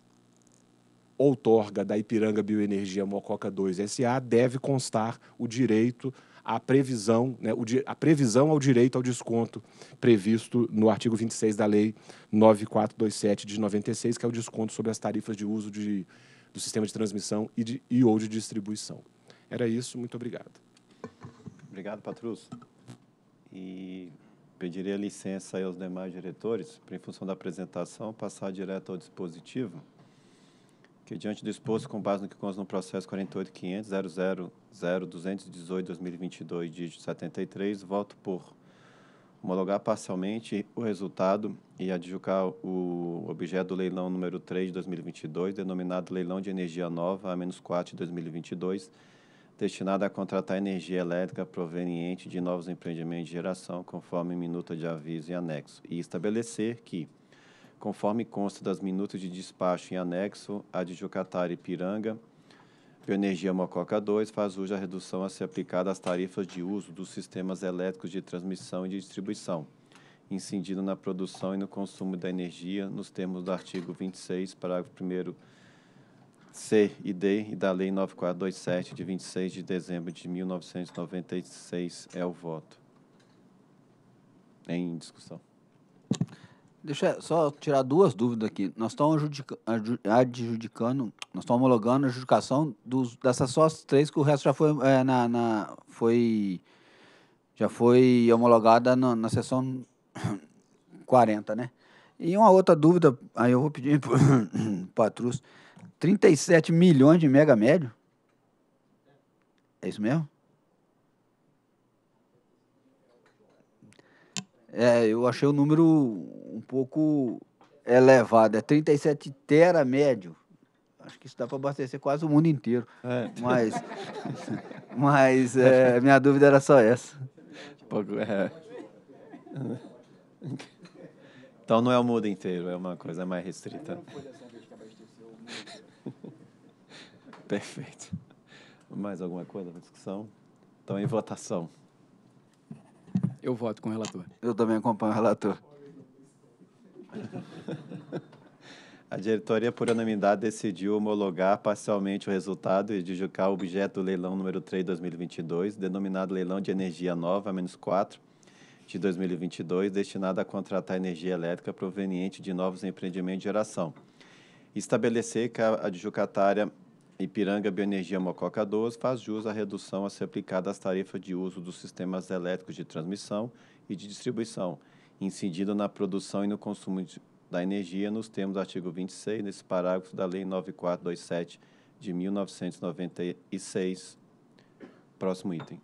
outorga da Ipiranga Bioenergia Mococa 2 SA, deve constar o direito à previsão, né, a previsão ao direito ao desconto previsto no artigo 26 da Lei 9427 de 96, que é o desconto sobre as tarifas de uso de, do sistema de transmissão e, de, e ou de distribuição. Era isso, muito obrigado. Obrigado, Patrus e pediria licença aos demais diretores para, em função da apresentação, passar direto ao dispositivo, que diante do exposto, com base no que consta no processo 48.500.000.218.2022, dígito 73, voto por homologar parcialmente o resultado e adjudicar o objeto do leilão número 3 de 2022, denominado Leilão de Energia Nova A-4 de 2022, destinada a contratar energia elétrica proveniente de novos empreendimentos de geração, conforme minuta de aviso e anexo, e estabelecer que, conforme consta das minutas de despacho em anexo, a de Jucatar e Piranga, Bioenergia Mococa 2 faz uso da redução a ser aplicada às tarifas de uso dos sistemas elétricos de transmissão e de distribuição, incidindo na produção e no consumo da energia, nos termos do artigo 26, parágrafo 1 C e D e da Lei 9427, de 26 de dezembro de 1996, é o voto. Em discussão. Deixa eu só tirar duas dúvidas aqui. Nós estamos adjudicando, nós estamos homologando a adjudicação dos, dessas só três, que o resto já foi, é, na, na, foi, já foi homologada na, na sessão 40, né? E uma outra dúvida, aí eu vou pedir para o <coughs> Patrus. 37 milhões de mega médio? É isso mesmo? É, eu achei o número um pouco elevado. É 37 tera médio. Acho que isso dá para abastecer quase o mundo inteiro. É. Mas, <laughs> mas é, minha dúvida era só essa. é. Então não é o mundo inteiro, é uma coisa mais restrita. Perfeito. Mais alguma coisa para discussão? Então, em votação. Eu voto com o relator. Eu também acompanho o relator. <laughs> A diretoria, por unanimidade, decidiu homologar parcialmente o resultado e adjudicar o objeto do leilão número 3 de 2022, denominado Leilão de Energia Nova menos 4 de 2022, destinado a contratar energia elétrica proveniente de novos empreendimentos de geração. Estabelecer que a adjudicatária Ipiranga Bioenergia Mococa 12 faz jus à redução a ser aplicada às tarifas de uso dos sistemas elétricos de transmissão e de distribuição, incidindo na produção e no consumo de, da energia nos termos do artigo 26, nesse parágrafo da Lei 9427 de 1996. Próximo item.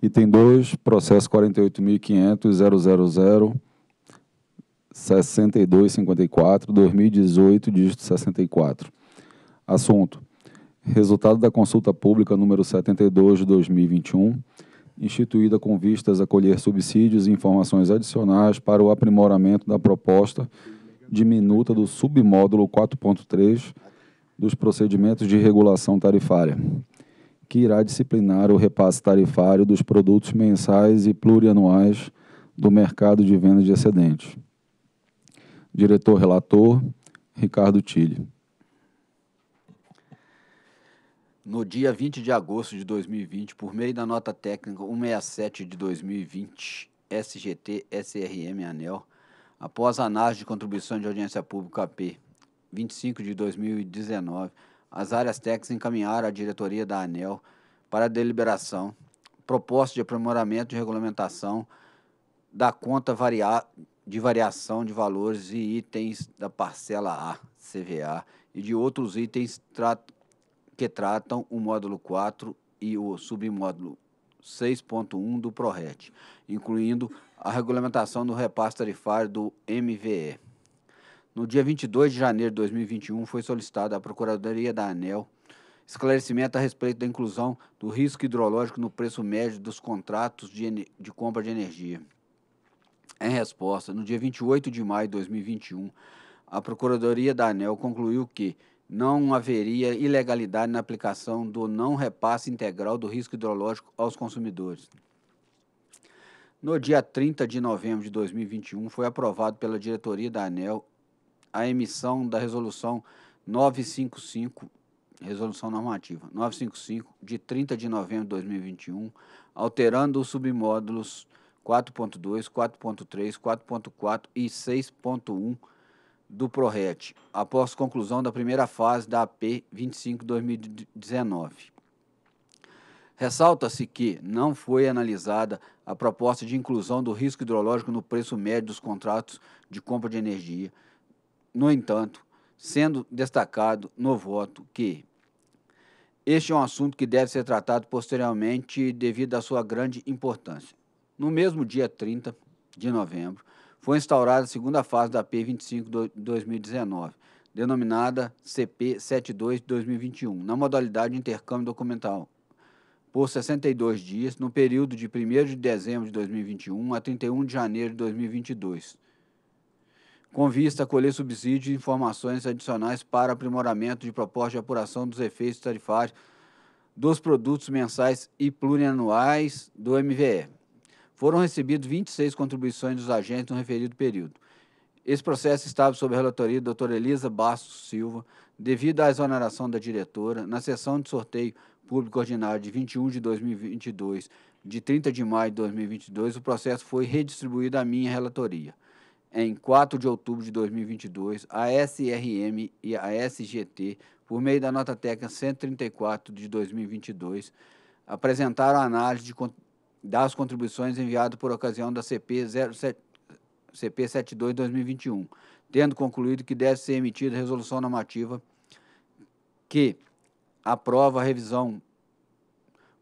Item 2, processo 48.500.000. 6254, 2018, dígito 64. Assunto: Resultado da consulta pública número 72 de 2021, instituída com vistas a colher subsídios e informações adicionais para o aprimoramento da proposta diminuta do submódulo 4.3 dos procedimentos de regulação tarifária, que irá disciplinar o repasse tarifário dos produtos mensais e plurianuais do mercado de vendas de excedentes. Diretor relator Ricardo Tilly. no dia 20 de agosto de 2020, por meio da nota técnica 167 de 2020, SGT SRM ANEL, após a análise de contribuição de audiência pública P 25 de 2019, as áreas técnicas encaminharam à diretoria da ANEL para deliberação proposta de aprimoramento de regulamentação da conta varia de variação de valores e itens da parcela A, CVA, e de outros itens tratados que tratam o módulo 4 e o submódulo 6.1 do PRORET, incluindo a regulamentação do repasse tarifário do MVE. No dia 22 de janeiro de 2021, foi solicitada à Procuradoria da ANEL esclarecimento a respeito da inclusão do risco hidrológico no preço médio dos contratos de, de compra de energia. Em resposta, no dia 28 de maio de 2021, a Procuradoria da ANEL concluiu que não haveria ilegalidade na aplicação do não repasse integral do risco hidrológico aos consumidores. No dia 30 de novembro de 2021, foi aprovado pela diretoria da ANEL a emissão da resolução 955, resolução normativa 955 de 30 de novembro de 2021, alterando os submódulos 4.2, 4.3, 4.4 e 6.1 do PRORET após conclusão da primeira fase da AP 25-2019. Ressalta-se que não foi analisada a proposta de inclusão do risco hidrológico no preço médio dos contratos de compra de energia, no entanto, sendo destacado no voto que este é um assunto que deve ser tratado posteriormente devido à sua grande importância. No mesmo dia 30 de novembro, foi instaurada a segunda fase da P25 2019, denominada CP 72 2021, na modalidade de intercâmbio documental, por 62 dias, no período de 1 de dezembro de 2021 a 31 de janeiro de 2022, com vista a colher subsídios e informações adicionais para aprimoramento de proposta de apuração dos efeitos tarifários dos produtos mensais e plurianuais do MVE. Foram recebidas 26 contribuições dos agentes no referido período. Esse processo estava sob a relatoria da doutora Elisa Bastos Silva, devido à exoneração da diretora, na sessão de sorteio público ordinário de 21 de 2022, de 30 de maio de 2022, o processo foi redistribuído à minha relatoria. Em 4 de outubro de 2022, a SRM e a SGT, por meio da nota técnica 134 de 2022, apresentaram a análise de das contribuições enviado por ocasião da CP 07, CP 72 2021, tendo concluído que deve ser emitida resolução normativa que aprova a revisão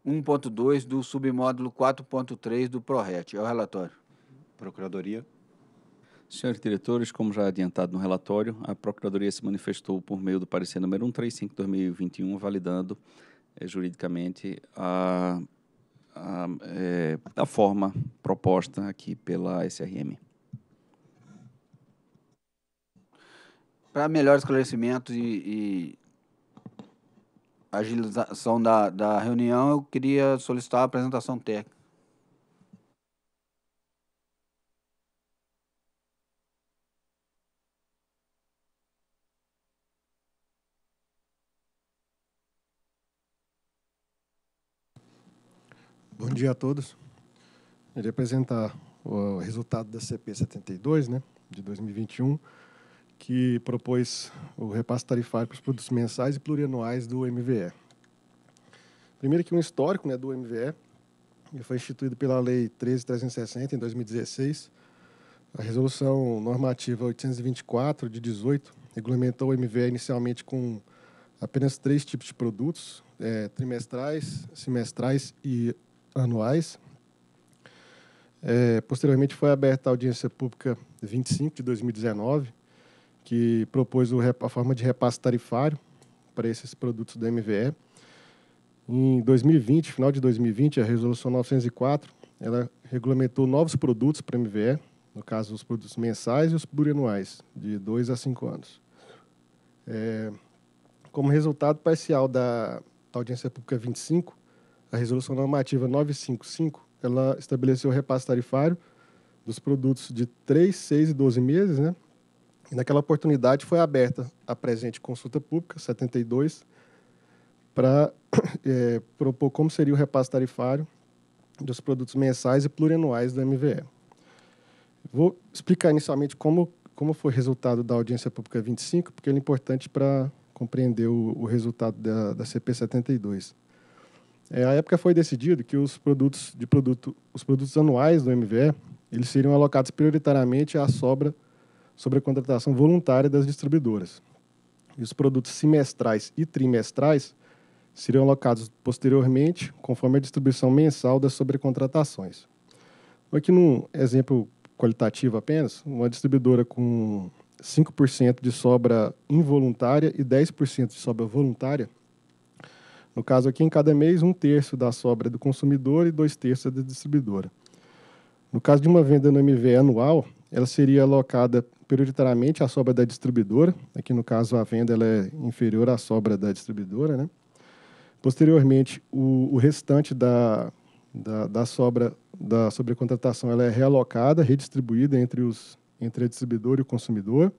1.2 do submódulo 4.3 do PRORET. É o relatório. Procuradoria. Senhores diretores, como já adiantado no relatório, a Procuradoria se manifestou por meio do parecer número 135-2021, validando eh, juridicamente a a, é, da forma proposta aqui pela SRM. Para melhor esclarecimento e, e agilização da, da reunião, eu queria solicitar a apresentação técnica. Bom dia a todos. queria apresentar o resultado da CP 72, né, de 2021, que propôs o repasse tarifário para os produtos mensais e plurianuais do MVE. Primeiro aqui um histórico né, do MVE, que foi instituído pela Lei 13.360, em 2016. A Resolução Normativa 824, de 18, regulamentou o MVE inicialmente com apenas três tipos de produtos, é, trimestrais, semestrais e anuais. É, posteriormente foi aberta a audiência pública 25 de 2019, que propôs a forma de repasse tarifário para esses produtos da MVE. Em 2020, final de 2020, a resolução 904, ela regulamentou novos produtos para a MVE, no caso os produtos mensais e os plurianuais, de 2 a 5 anos. É, como resultado parcial da, da audiência pública 25, a Resolução Normativa 955, ela estabeleceu o repasse tarifário dos produtos de 3, 6 e 12 meses, né? E naquela oportunidade foi aberta a presente consulta pública 72 para é, propor como seria o repasse tarifário dos produtos mensais e plurianuais do MVE. Vou explicar inicialmente como, como foi resultado da audiência pública 25, porque ele é importante para compreender o, o resultado da, da CP 72. É, à época foi decidido que os produtos de produto, os produtos anuais do MVE, eles seriam alocados prioritariamente à sobra sobre a contratação voluntária das distribuidoras. E os produtos semestrais e trimestrais seriam alocados posteriormente, conforme a distribuição mensal das sobrecontratações. Então, aqui num exemplo qualitativo apenas, uma distribuidora com 5% de sobra involuntária e 10% de sobra voluntária no caso aqui, em cada mês, um terço da sobra é do consumidor e dois terços é da distribuidora. No caso de uma venda no MV anual, ela seria alocada prioritariamente à sobra da distribuidora. Aqui, no caso, a venda ela é inferior à sobra da distribuidora. Né? Posteriormente, o, o restante da, da, da, sobra da sobrecontratação ela é realocada, redistribuída entre, os, entre a distribuidora e o consumidor.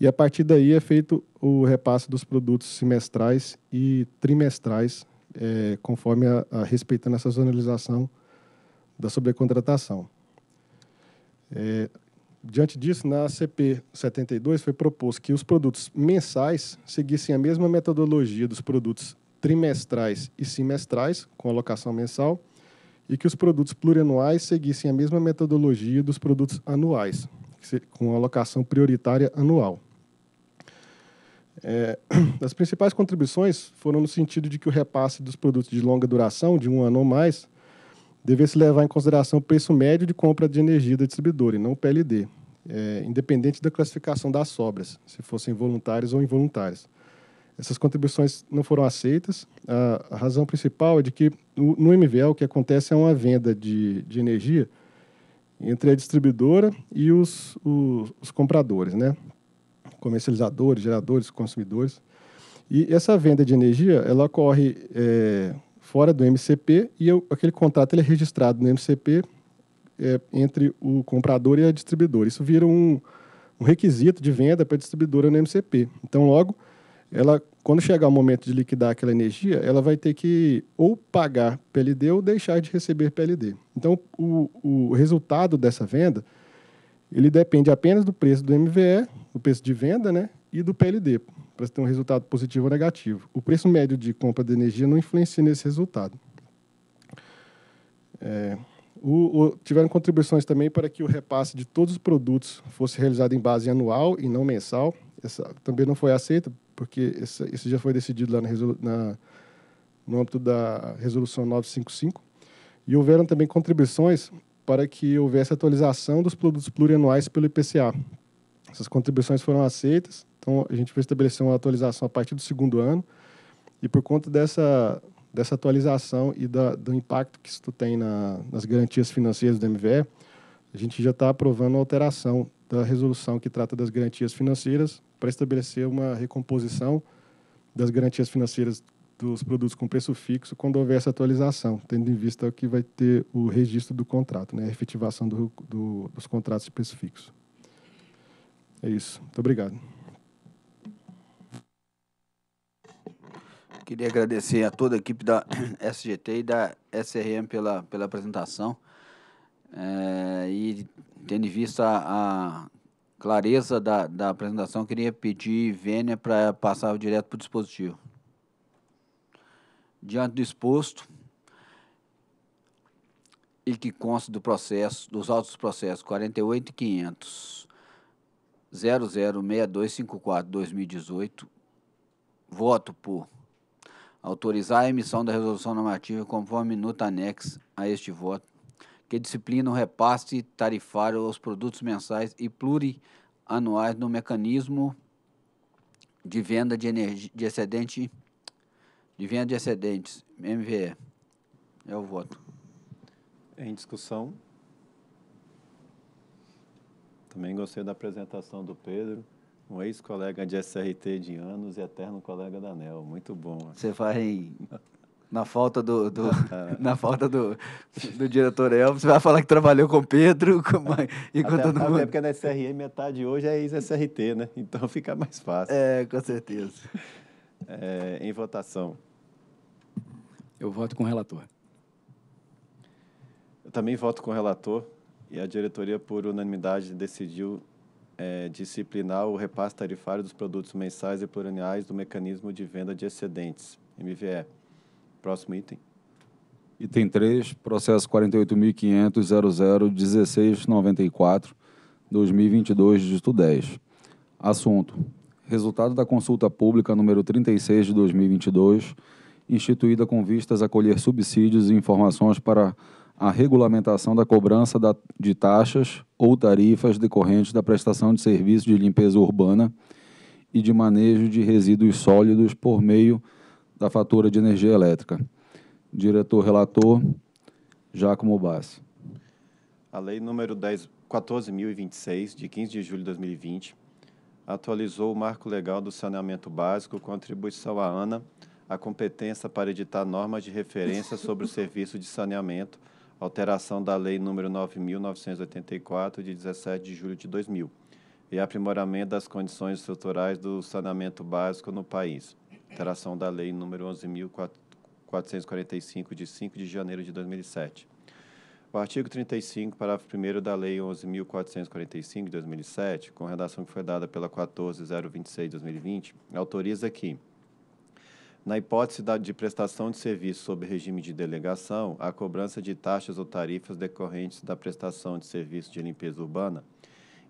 E a partir daí é feito o repasse dos produtos semestrais e trimestrais, é, conforme a, a, respeitando essa zonalização da sobrecontratação. É, diante disso, na CP 72 foi proposto que os produtos mensais seguissem a mesma metodologia dos produtos trimestrais e semestrais, com alocação mensal, e que os produtos plurianuais seguissem a mesma metodologia dos produtos anuais, com alocação prioritária anual. É, <clears throat> as principais contribuições foram no sentido de que o repasse dos produtos de longa duração, de um ano ou mais, devesse levar em consideração o preço médio de compra de energia da distribuidora, e não o PLD, é, independente da classificação das sobras, se fossem voluntárias ou involuntárias. Essas contribuições não foram aceitas. A, a razão principal é de que no, no MVL o que acontece é uma venda de, de energia entre a distribuidora e os, os, os compradores, né? comercializadores, geradores, consumidores. E essa venda de energia, ela ocorre é, fora do MCP e eu, aquele contrato ele é registrado no MCP é, entre o comprador e a distribuidora. Isso vira um, um requisito de venda para a distribuidora no MCP. Então, logo, ela, quando chegar o momento de liquidar aquela energia, ela vai ter que ou pagar PLD ou deixar de receber PLD. Então, o, o resultado dessa venda ele depende apenas do preço do MVE, do preço de venda, né, e do PLD, para ter um resultado positivo ou negativo. O preço médio de compra de energia não influencia nesse resultado. É, o, o, tiveram contribuições também para que o repasse de todos os produtos fosse realizado em base anual e não mensal. Essa também não foi aceita, porque essa, isso já foi decidido lá na, na, no âmbito da Resolução 955. E houveram também contribuições para que houvesse atualização dos produtos plurianuais pelo IPCA. Essas contribuições foram aceitas, então a gente vai estabelecer uma atualização a partir do segundo ano, e por conta dessa, dessa atualização e da, do impacto que isso tem na, nas garantias financeiras do MVE, a gente já está aprovando a alteração da resolução que trata das garantias financeiras para estabelecer uma recomposição das garantias financeiras dos produtos com preço fixo quando houver essa atualização, tendo em vista que vai ter o registro do contrato, né, a efetivação do, do, dos contratos de preço fixo. É isso. Muito obrigado. Queria agradecer a toda a equipe da SGT <clears throat> e da SRM pela, pela apresentação. É, e tendo em vista a, a clareza da, da apresentação, queria pedir Vênia para passar direto para o dispositivo. Diante do exposto e que consta do processo, dos autos processos 48 e 500 006254-2018, voto por autorizar a emissão da resolução normativa conforme minuta anexa a este voto, que disciplina o repasse tarifário aos produtos mensais e plurianuais no mecanismo de venda de, energia, de excedente de venda de excedentes, MVE. É o voto. Em discussão. Também gostei da apresentação do Pedro, um ex-colega de SRT de anos e eterno colega da ANEL. Muito bom. Você vai <laughs> na falta do, do <laughs> na falta do, do diretor Elvis, você vai falar que trabalhou com Pedro com, e com até, todo mundo. Até porque na SRE metade hoje é ex-SRT, né? Então fica mais fácil. É, com certeza. É, em votação. Eu voto com o relator. Eu também voto com o relator e a diretoria, por unanimidade, decidiu é, disciplinar o repasse tarifário dos produtos mensais e plurianuais do mecanismo de venda de excedentes, MVE. Próximo item. Item 3, processo 48.500.001694, 2022, dígito 10. Assunto: Resultado da consulta pública número 36 de 2022 instituída com vistas a colher subsídios e informações para a regulamentação da cobrança da, de taxas ou tarifas decorrentes da prestação de serviços de limpeza urbana e de manejo de resíduos sólidos por meio da fatura de energia elétrica. Diretor relator Jacomo Bassi. A lei número 14.026 de 15 de julho de 2020 atualizou o marco legal do saneamento básico, contribuição à ANA a competência para editar normas de referência sobre o <laughs> serviço de saneamento, alteração da Lei nº 9.984, de 17 de julho de 2000, e aprimoramento das condições estruturais do saneamento básico no país, alteração da Lei nº 11.445, de 5 de janeiro de 2007. O artigo 35, parágrafo 1 da Lei 11.445, de 2007, com redação que foi dada pela 14.026, de 2020, autoriza que, na hipótese de prestação de serviço sob regime de delegação, a cobrança de taxas ou tarifas decorrentes da prestação de serviço de limpeza urbana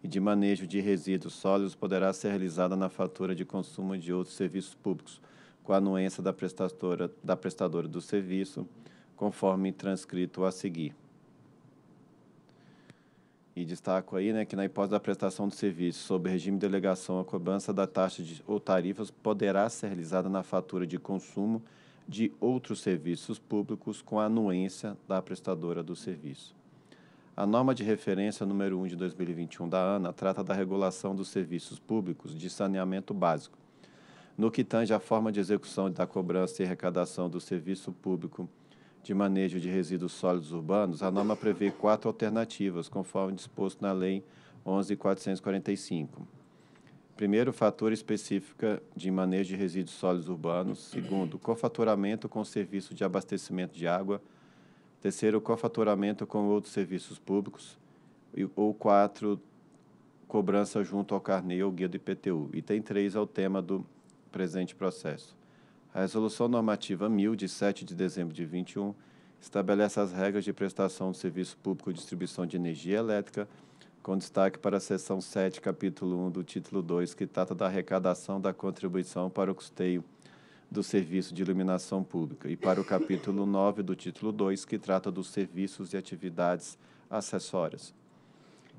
e de manejo de resíduos sólidos poderá ser realizada na fatura de consumo de outros serviços públicos, com a anuência da prestadora, da prestadora do serviço, conforme transcrito a seguir. E destaco aí né, que na hipótese da prestação de serviço sob regime de delegação, a cobrança da taxa de, ou tarifas poderá ser realizada na fatura de consumo de outros serviços públicos com a anuência da prestadora do serviço. A norma de referência número 1 de 2021 da ANA trata da regulação dos serviços públicos de saneamento básico. No que tange à forma de execução da cobrança e arrecadação do serviço público de manejo de resíduos sólidos urbanos, a norma prevê quatro alternativas, conforme disposto na Lei 11.445. Primeiro, fatura específica de manejo de resíduos sólidos urbanos. Segundo, cofaturamento com serviço de abastecimento de água. Terceiro, cofaturamento com outros serviços públicos. E, ou quatro, cobrança junto ao carnê ou guia do IPTU. Item tem é o tema do presente processo. A Resolução Normativa 1000, de 7 de dezembro de 21, estabelece as regras de prestação do serviço público de distribuição de energia elétrica, com destaque para a seção 7, capítulo 1 do título 2, que trata da arrecadação da contribuição para o custeio do serviço de iluminação pública, e para o capítulo 9 <laughs> do título 2, que trata dos serviços e atividades acessórias.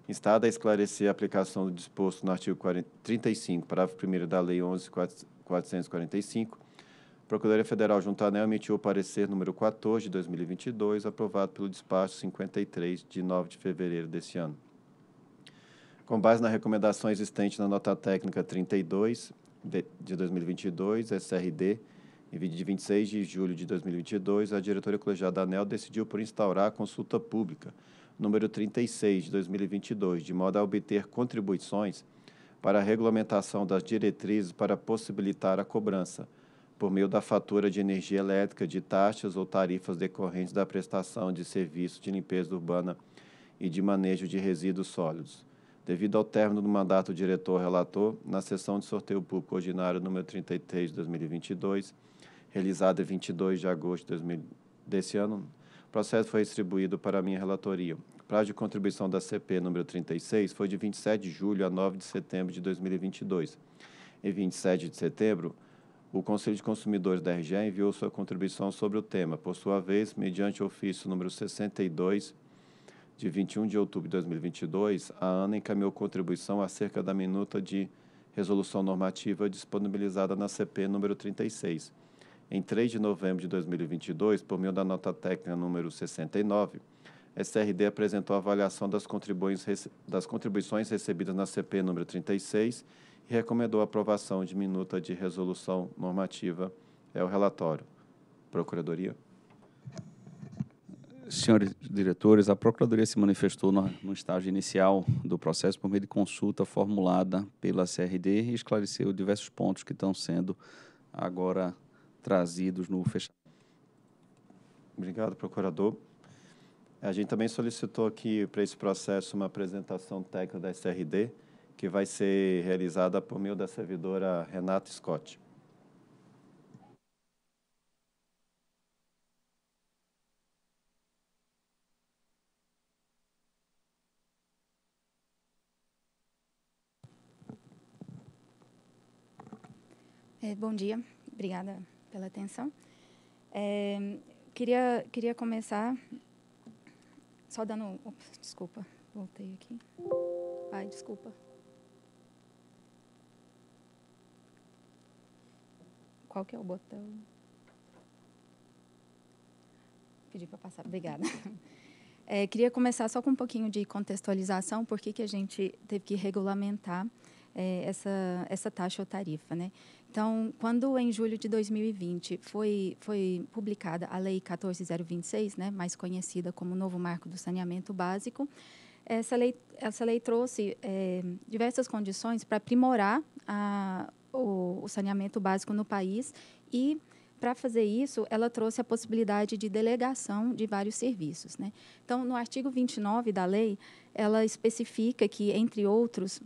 Instada a esclarecer a aplicação do disposto no artigo 35, parágrafo 1 da Lei 11.445, Procuradoria Federal ANEL emitiu o parecer número 14 de 2022, aprovado pelo despacho 53 de 9 de fevereiro deste ano. Com base na recomendação existente na nota técnica 32 de 2022, SRD, em 26 de julho de 2022, a diretoria colegiada da ANEL decidiu por instaurar a consulta pública número 36 de 2022, de modo a obter contribuições para a regulamentação das diretrizes para possibilitar a cobrança por meio da fatura de energia elétrica, de taxas ou tarifas decorrentes da prestação de serviço de limpeza urbana e de manejo de resíduos sólidos. Devido ao término do mandato do diretor-relator, na sessão de sorteio público ordinário número 33 de 2022, realizada em 22 de agosto de 2000, desse ano, o processo foi distribuído para a minha relatoria. O prazo de contribuição da CP número 36 foi de 27 de julho a 9 de setembro de 2022. Em 27 de setembro, o Conselho de Consumidores da RGE enviou sua contribuição sobre o tema. Por sua vez, mediante ofício número 62, de 21 de outubro de 2022, a ANA encaminhou contribuição acerca da minuta de resolução normativa disponibilizada na CP número 36. Em 3 de novembro de 2022, por meio da nota técnica número 69, a SRD apresentou a avaliação das, das contribuições recebidas na CP número 36 recomendou a aprovação de minuta de resolução normativa. É o relatório. Procuradoria. Senhores diretores, a Procuradoria se manifestou no, no estágio inicial do processo por meio de consulta formulada pela CRD e esclareceu diversos pontos que estão sendo agora trazidos no fechamento. Obrigado, procurador. A gente também solicitou aqui para esse processo uma apresentação técnica da SRD que vai ser realizada por meio da servidora Renata Scott. É, bom dia, obrigada pela atenção. É, queria, queria começar só dando. desculpa, voltei aqui. Ai, desculpa. Qual que é o botão? Pedi para passar. Obrigada. <laughs> É, queria começar só com um pouquinho de contextualização, por que a gente teve que regulamentar é, essa, essa taxa ou tarifa. Né? Então, quando em julho de 2020 foi, foi publicada a Lei 14026, né, mais conhecida como Novo Marco do Saneamento Básico, essa lei, essa lei trouxe é, diversas condições para aprimorar a, o, o saneamento básico no país e para fazer isso, ela trouxe a possibilidade de delegação de vários serviços. Né? Então, no artigo 29 da lei, ela especifica que, entre outros,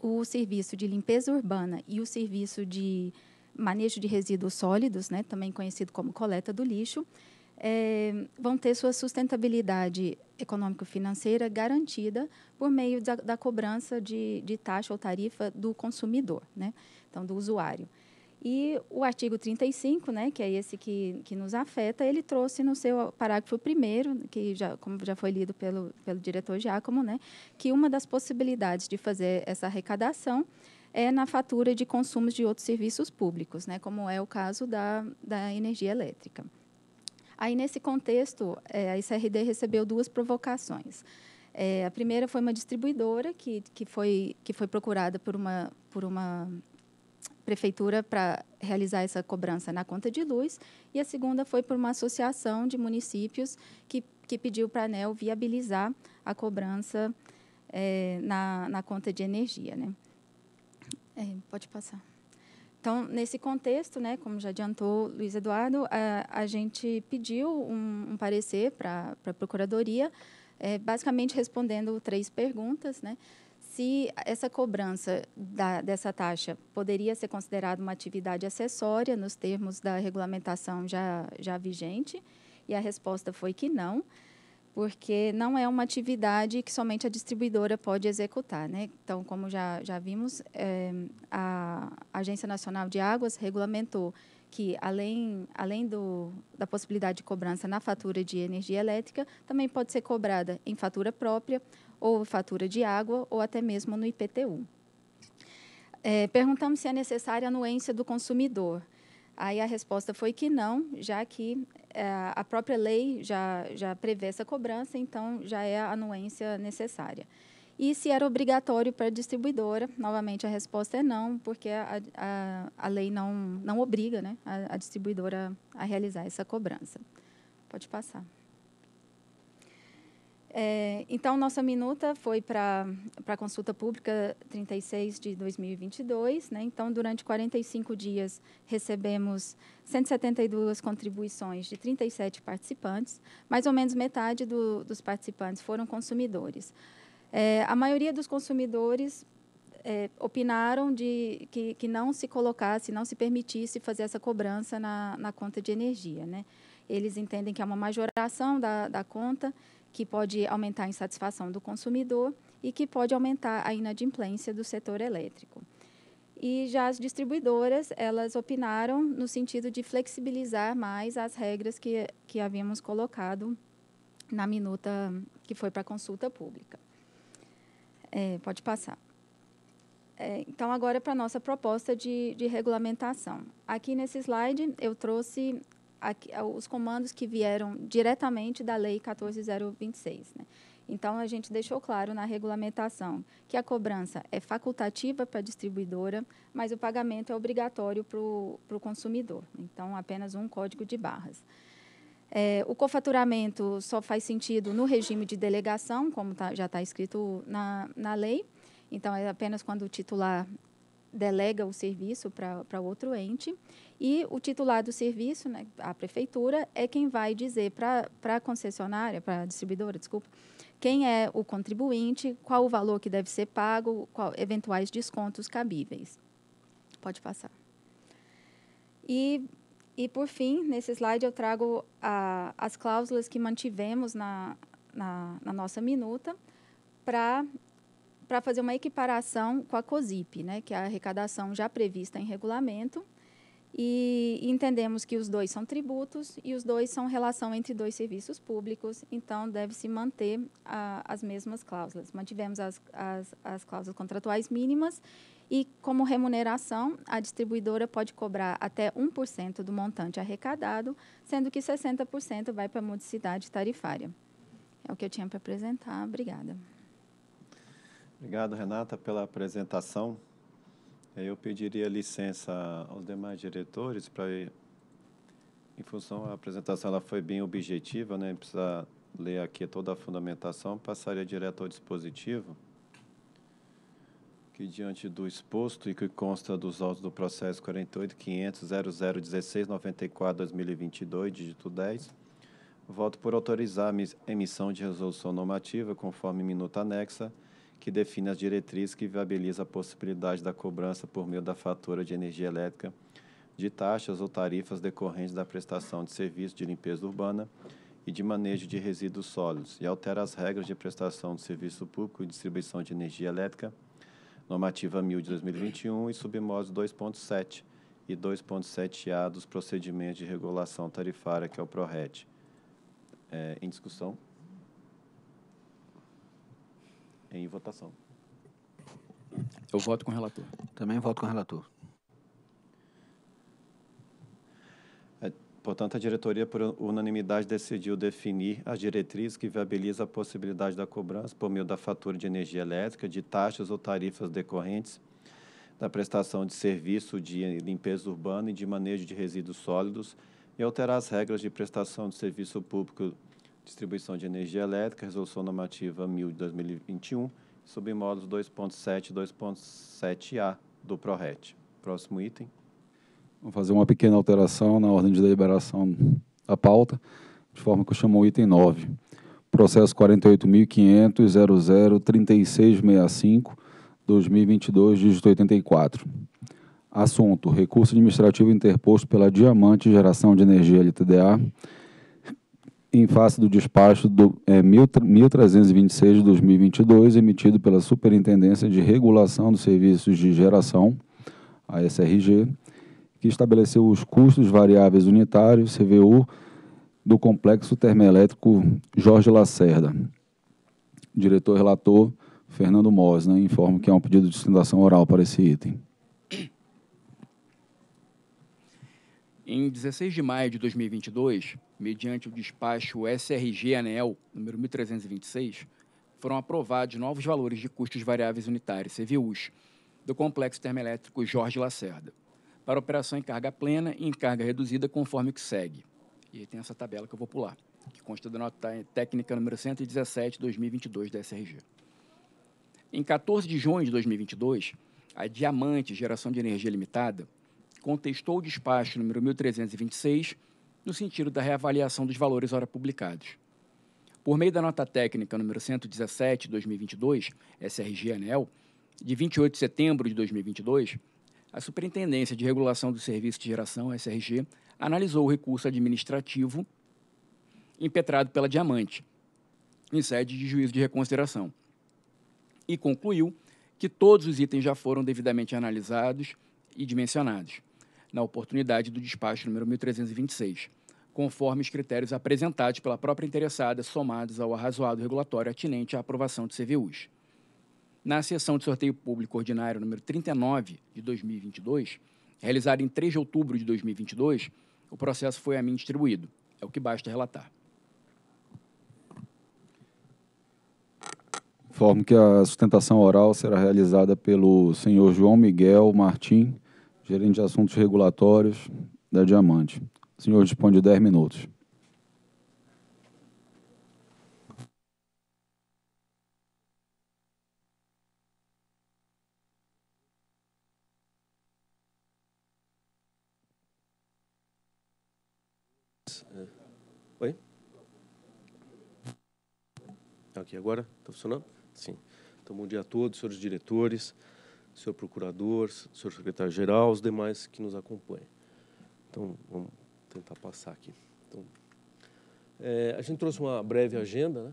o serviço de limpeza urbana e o serviço de manejo de resíduos sólidos, né, também conhecido como coleta do lixo, é, vão ter sua sustentabilidade econômico-financeira garantida por meio da, da cobrança de, de, taxa ou tarifa do consumidor, né? então do usuário. E o artigo 35, né, que é esse que, que nos afeta, ele trouxe no seu parágrafo primeiro, que já, como já foi lido pelo, pelo diretor Giacomo, né, que uma das possibilidades de fazer essa arrecadação é na fatura de consumos de outros serviços públicos, né, como é o caso da, da energia elétrica. Aí, nesse contexto, é, a ICRD recebeu duas provocações. É, a primeira foi uma distribuidora que, que, foi, que foi procurada por uma, por uma prefeitura para realizar essa cobrança na conta de luz, e a segunda foi por uma associação de municípios que, que pediu para a ANEL viabilizar a cobrança é, na, na conta de energia. Né? É, pode passar. Então, nesse contexto, né, como já adiantou Luiz Eduardo, a, a gente pediu um, um parecer para a Procuradoria, é, basicamente respondendo três perguntas, né? Se essa cobrança da, dessa taxa poderia ser considerada uma atividade acessória nos termos da regulamentação já, já vigente, e a resposta foi que não porque não é uma atividade que somente a distribuidora pode executar. Né? Então, como já, já vimos, é, a Agência Nacional de Águas regulamentou que, além, além do, da possibilidade de cobrança na fatura de energia elétrica, também pode ser cobrada em fatura própria, ou fatura de água, ou até mesmo no IPTU. É, perguntamos se é necessária a anuência do consumidor. Aí a resposta foi que não, já que é, a própria lei já, já prevê essa cobrança, então já é a anuência necessária. E se era obrigatório para a distribuidora, novamente a resposta é não, porque a, a, a lei não, não obriga né, a, a distribuidora a realizar essa cobrança. Pode passar. É, então, nossa minuta foi para a consulta pública 36 de 2022. Né? Então, durante 45 dias, recebemos 172 contribuições de 37 participantes. Mais ou menos metade do, dos participantes foram consumidores. É, a maioria dos consumidores é, opinaram de que, que não se colocasse, não se permitisse fazer essa cobrança na, na conta de energia. Né? Eles entendem que é uma majoração da, da conta que pode aumentar a insatisfação do consumidor e que pode aumentar a inadimplência do setor elétrico. E já as distribuidoras, elas opinaram no sentido de flexibilizar mais as regras que, que havíamos colocado na minuta que foi para consulta pública. É, pode passar. É, então, agora para a nossa proposta de, de regulamentação. Aqui nesse slide, eu trouxe eh, os comandos que vieram diretamente da Lei 14026. Né? Então, a gente deixou claro na regulamentação que a cobrança é facultativa para a distribuidora, mas o pagamento é obrigatório para o consumidor. Então, apenas um código de barras. É, o cofaturamento só faz sentido no regime de delegação, como tá, já está escrito na, na lei. Então, é apenas quando o titular delega o serviço para outro ente e o titular do serviço, né, a prefeitura, é quem vai dizer para a concessionária, para a distribuidora, desculpa, quem é o contribuinte, qual o valor que deve ser pago, qual, eventuais descontos cabíveis. Pode passar. E, e, por fim, nesse slide eu trago a, as cláusulas que mantivemos na, na, na nossa minuta para para fazer uma equiparação com a COSIP, né, que é a arrecadação já prevista em regulamento, e entendemos que os dois são tributos e os dois são relação entre dois serviços públicos, então deve-se manter a, as mesmas cláusulas. Mantivemos as, as, as cláusulas contratuais mínimas e, como remuneração, a distribuidora pode cobrar até 1% do montante arrecadado, sendo que 60% vai para a modicidade tarifária. É o que eu tinha para apresentar. Obrigada. Obrigado, Renata, pela apresentação. É, eu pediria licença aos demais diretores para, em função a apresentação, ela foi bem objetiva, né? Precisa ler aqui toda a fundamentação. Passaria direto ao dispositivo que diante do exposto e que consta dos autos do processo 48.500.0016.94.2022, dígito 10, voto por autorizar a emissão de resolução normativa, conforme minuta anexa, que define as diretrizes que viabiliza a possibilidade da cobrança por meio da fatura de energia elétrica de taxas ou tarifas decorrentes da prestação de serviço de limpeza urbana e de manejo de resíduos sólidos e altera as regras de prestação de serviço público e distribuição de energia elétrica, normativa 1000 de 2021 e submodos 2.7 e 2.7A dos procedimentos de regulação tarifária, que é o PRORET. É, em discussão. em votação. Eu voto com o relator. Também voto com o relator. É, portanto, a diretoria, por unanimidade, decidiu definir as diretrizes que viabilizam a possibilidade da cobrança por meio da fatura de energia elétrica, de taxas ou tarifas decorrentes da prestação de serviço de limpeza urbana e de manejo de resíduos sólidos e alterar as regras de prestação de serviço público distribuição de energia elétrica, resolução normativa 1000 de 2021, sob módulos 2.7 e 2.7A do PRORET. Próximo item. Vamos fazer uma pequena alteração na ordem de deliberação da pauta, de forma que eu chamo o item 9. Processo 48.500.003665, 2022, dígito 84. Assunto: recurso administrativo interposto pela Diamante Geração de Energia LTDA em face do despacho do, é, 1326 de 2022, emitido pela Superintendência de Regulação dos Serviços de Geração, a SRG, que estabeleceu os custos variáveis unitários, CVU, do Complexo Termoelétrico Jorge Lacerda. Diretor-relator Fernando Mosna informa que há é um pedido de sustentação oral para esse item. Em 16 de maio de 2022, mediante o despacho SRG ANEL número 1326, foram aprovados novos valores de custos variáveis unitários, CVUs, do complexo termoelétrico Jorge Lacerda, para operação em carga plena e em carga reduzida, conforme o que segue. E aí tem essa tabela que eu vou pular, que consta da nota técnica número 117/2022 da SRG. Em 14 de junho de 2022, a Diamante Geração de Energia Limitada contestou o despacho número 1326 no sentido da reavaliação dos valores ora publicados. Por meio da nota técnica número 117/2022, SRG ANEL, de 28 de setembro de 2022, a Superintendência de Regulação do Serviço de Geração, SRG, analisou o recurso administrativo impetrado pela Diamante, em sede de juízo de reconsideração, e concluiu que todos os itens já foram devidamente analisados e dimensionados na oportunidade do despacho número 1326, conforme os critérios apresentados pela própria interessada, somados ao arrazoado regulatório atinente à aprovação de CVUs. Na sessão de sorteio público ordinário número 39 de 2022, realizada em 3 de outubro de 2022, o processo foi a mim distribuído. É o que basta relatar. Informo que a sustentação oral será realizada pelo senhor João Miguel Martins gerente de assuntos regulatórios da Diamante. O senhor dispõe de 10 minutos. É. Oi? Tá aqui agora? Está funcionando? Sim. Então, bom dia a todos, senhores diretores, senhor procurador, senhor secretário-geral, os demais que nos acompanham. Então, vamos tentar passar aqui. Então, é, a gente trouxe uma breve agenda, né?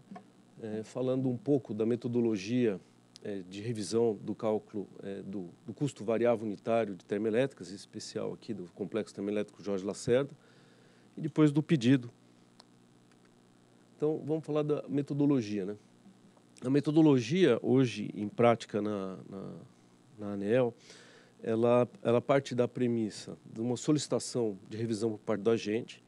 É, falando um pouco da metodologia é, de revisão do cálculo é, do, do, custo variável unitário de termoelétricas, em especial aqui do Complexo Termoelétrico Jorge Lacerda, e depois do pedido. Então, vamos falar da metodologia. Né? A metodologia, hoje, em prática na, na na ANEL, ela, ela parte da premissa de uma solicitação de revisão por parte do agente.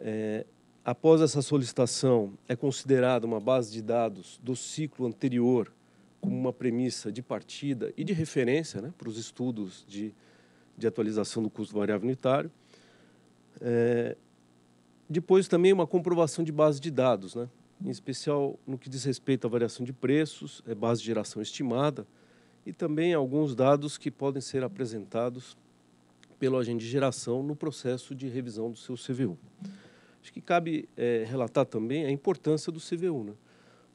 É, após essa solicitação, é considerada uma base de dados do ciclo anterior como uma premissa de partida e de referência né, para os estudos de, de atualização do custo variável unitário. É, depois também uma comprovação de base de dados, né? em especial no que diz respeito à variação de preços, é base de geração estimada, e também alguns dados que podem ser apresentados pelo agente de geração no processo de revisão do seu CVU. Acho que cabe é, relatar também a importância do CVU. Né?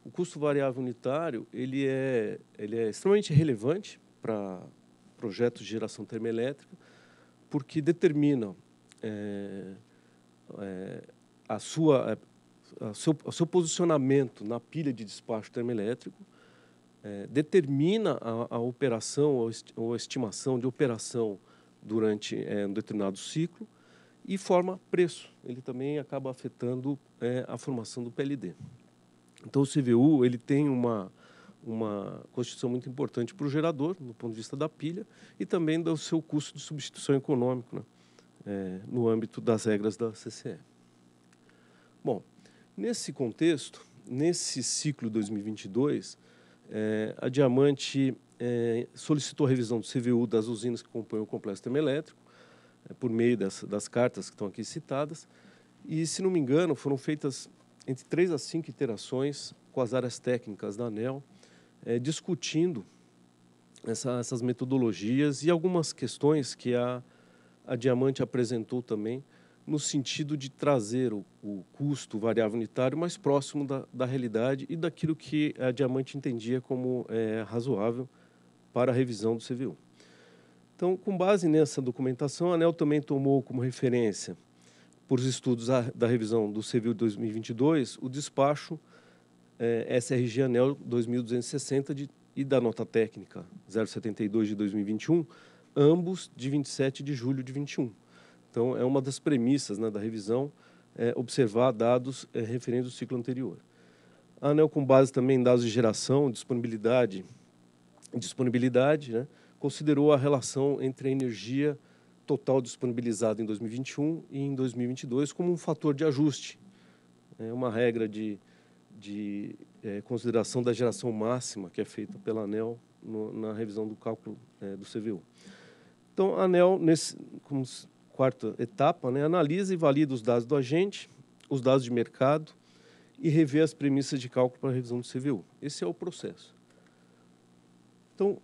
O custo variável unitário ele é, ele é extremamente relevante para projetos de geração termoelétrica, porque determina é, é, a sua, a seu, o seu posicionamento na pilha de despacho termoelétrico é, determina a, a operação ou, a estimação de operação durante é, um determinado ciclo e forma preço. Ele também acaba afetando é, a formação do PLD. Então, o CVU ele tem uma, uma constituição muito importante para o gerador, do ponto de vista da pilha, e também do seu custo de substituição econômico, né? é, no âmbito das regras da CCE. Bom, nesse contexto, nesse ciclo 2022, é, a Diamante é, solicitou a revisão do CVU das usinas que compõem o complexo termoelétrico, é, por meio das, das cartas que estão aqui citadas. E, se não me engano, foram feitas entre três a cinco iterações com as áreas técnicas da ANEL, é, discutindo essa, essas metodologias e algumas questões que a, a Diamante apresentou também no sentido de trazer o, o custo variável unitário mais próximo da, da, realidade e daquilo que a Diamante entendia como é, razoável para a revisão do CVU. Então, com base nessa documentação, a ANEL também tomou como referência, por os estudos da revisão do CVU 2022, o despacho é, SRG ANEL 2260 de, e da nota técnica 072 de 2021, ambos de 27 de julho de 21 então, é uma das premissas né, da revisão é, observar dados é, referentes ao ciclo anterior. A ANEL, com base também em dados de geração, disponibilidade, disponibilidade né, considerou a relação entre a energia total disponibilizada em 2021 e em 2022 como um fator de ajuste. É uma regra de, de é, consideração da geração máxima que é feita pela ANEL no, na revisão do cálculo é, do CVU. Então, a ANEL, nesse, como quarta etapa, né, analisa e valida os dados do agente, os dados de mercado e revê as premissas de cálculo para a revisão do CVU. Esse é o processo. Então,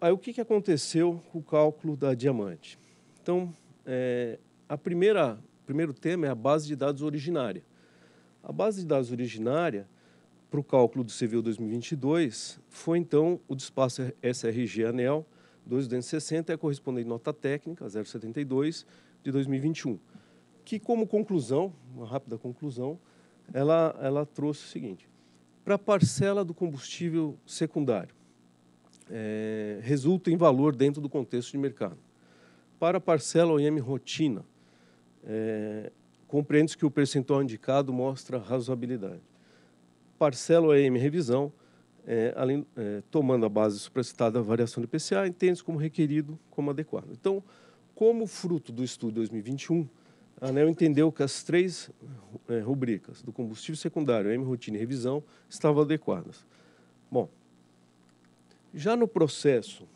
aí o que, que aconteceu com o cálculo da diamante? Então, é, a primeira primeiro tema é a base de dados originária. A base de dados originária para o cálculo do CVU 2022 foi então o despacho SRG ANEL 2260 é a correspondente nota técnica 072 de 2021, que como conclusão, uma rápida conclusão, ela, ela trouxe o seguinte, para a parcela do combustível secundário, é, resulta em valor dentro do contexto de mercado. Para a parcela OEM rotina, é, compreende-se que o percentual indicado mostra razoabilidade. Parcela OEM revisão, é, além, é, tomando a base supracitada a variação do IPCA, entende como requerido, como adequado. Então, como fruto do estudo 2021, a ANEL entendeu que as três é, rubricas do combustível secundário, M, rotina e revisão, estavam adequadas. Bom, já no processo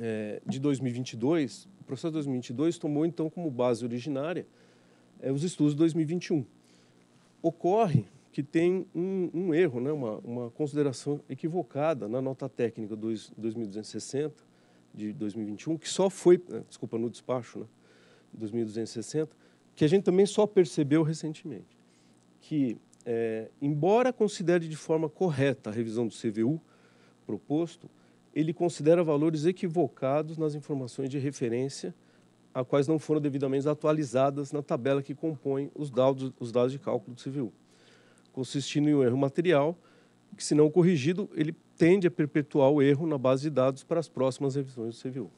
é, de 2022, o processo de 2022 tomou, então, como base originária é, os estudos de 2021. Ocorre que tem um, um erro, né? uma, uma, consideração equivocada na nota técnica 2260 de 2021, que só foi, eh, desculpa, no despacho, né? 2260, que a gente também só percebeu recentemente, que, é, embora considere de forma correta a revisão do CVU proposto, ele considera valores equivocados nas informações de referência a quais não foram devidamente atualizadas na tabela que compõe os dados, os dados de cálculo do CVU consistindo em um erro material, que, se não corrigido, ele tende a perpetuar o erro na base de dados para as próximas revisões do CVU.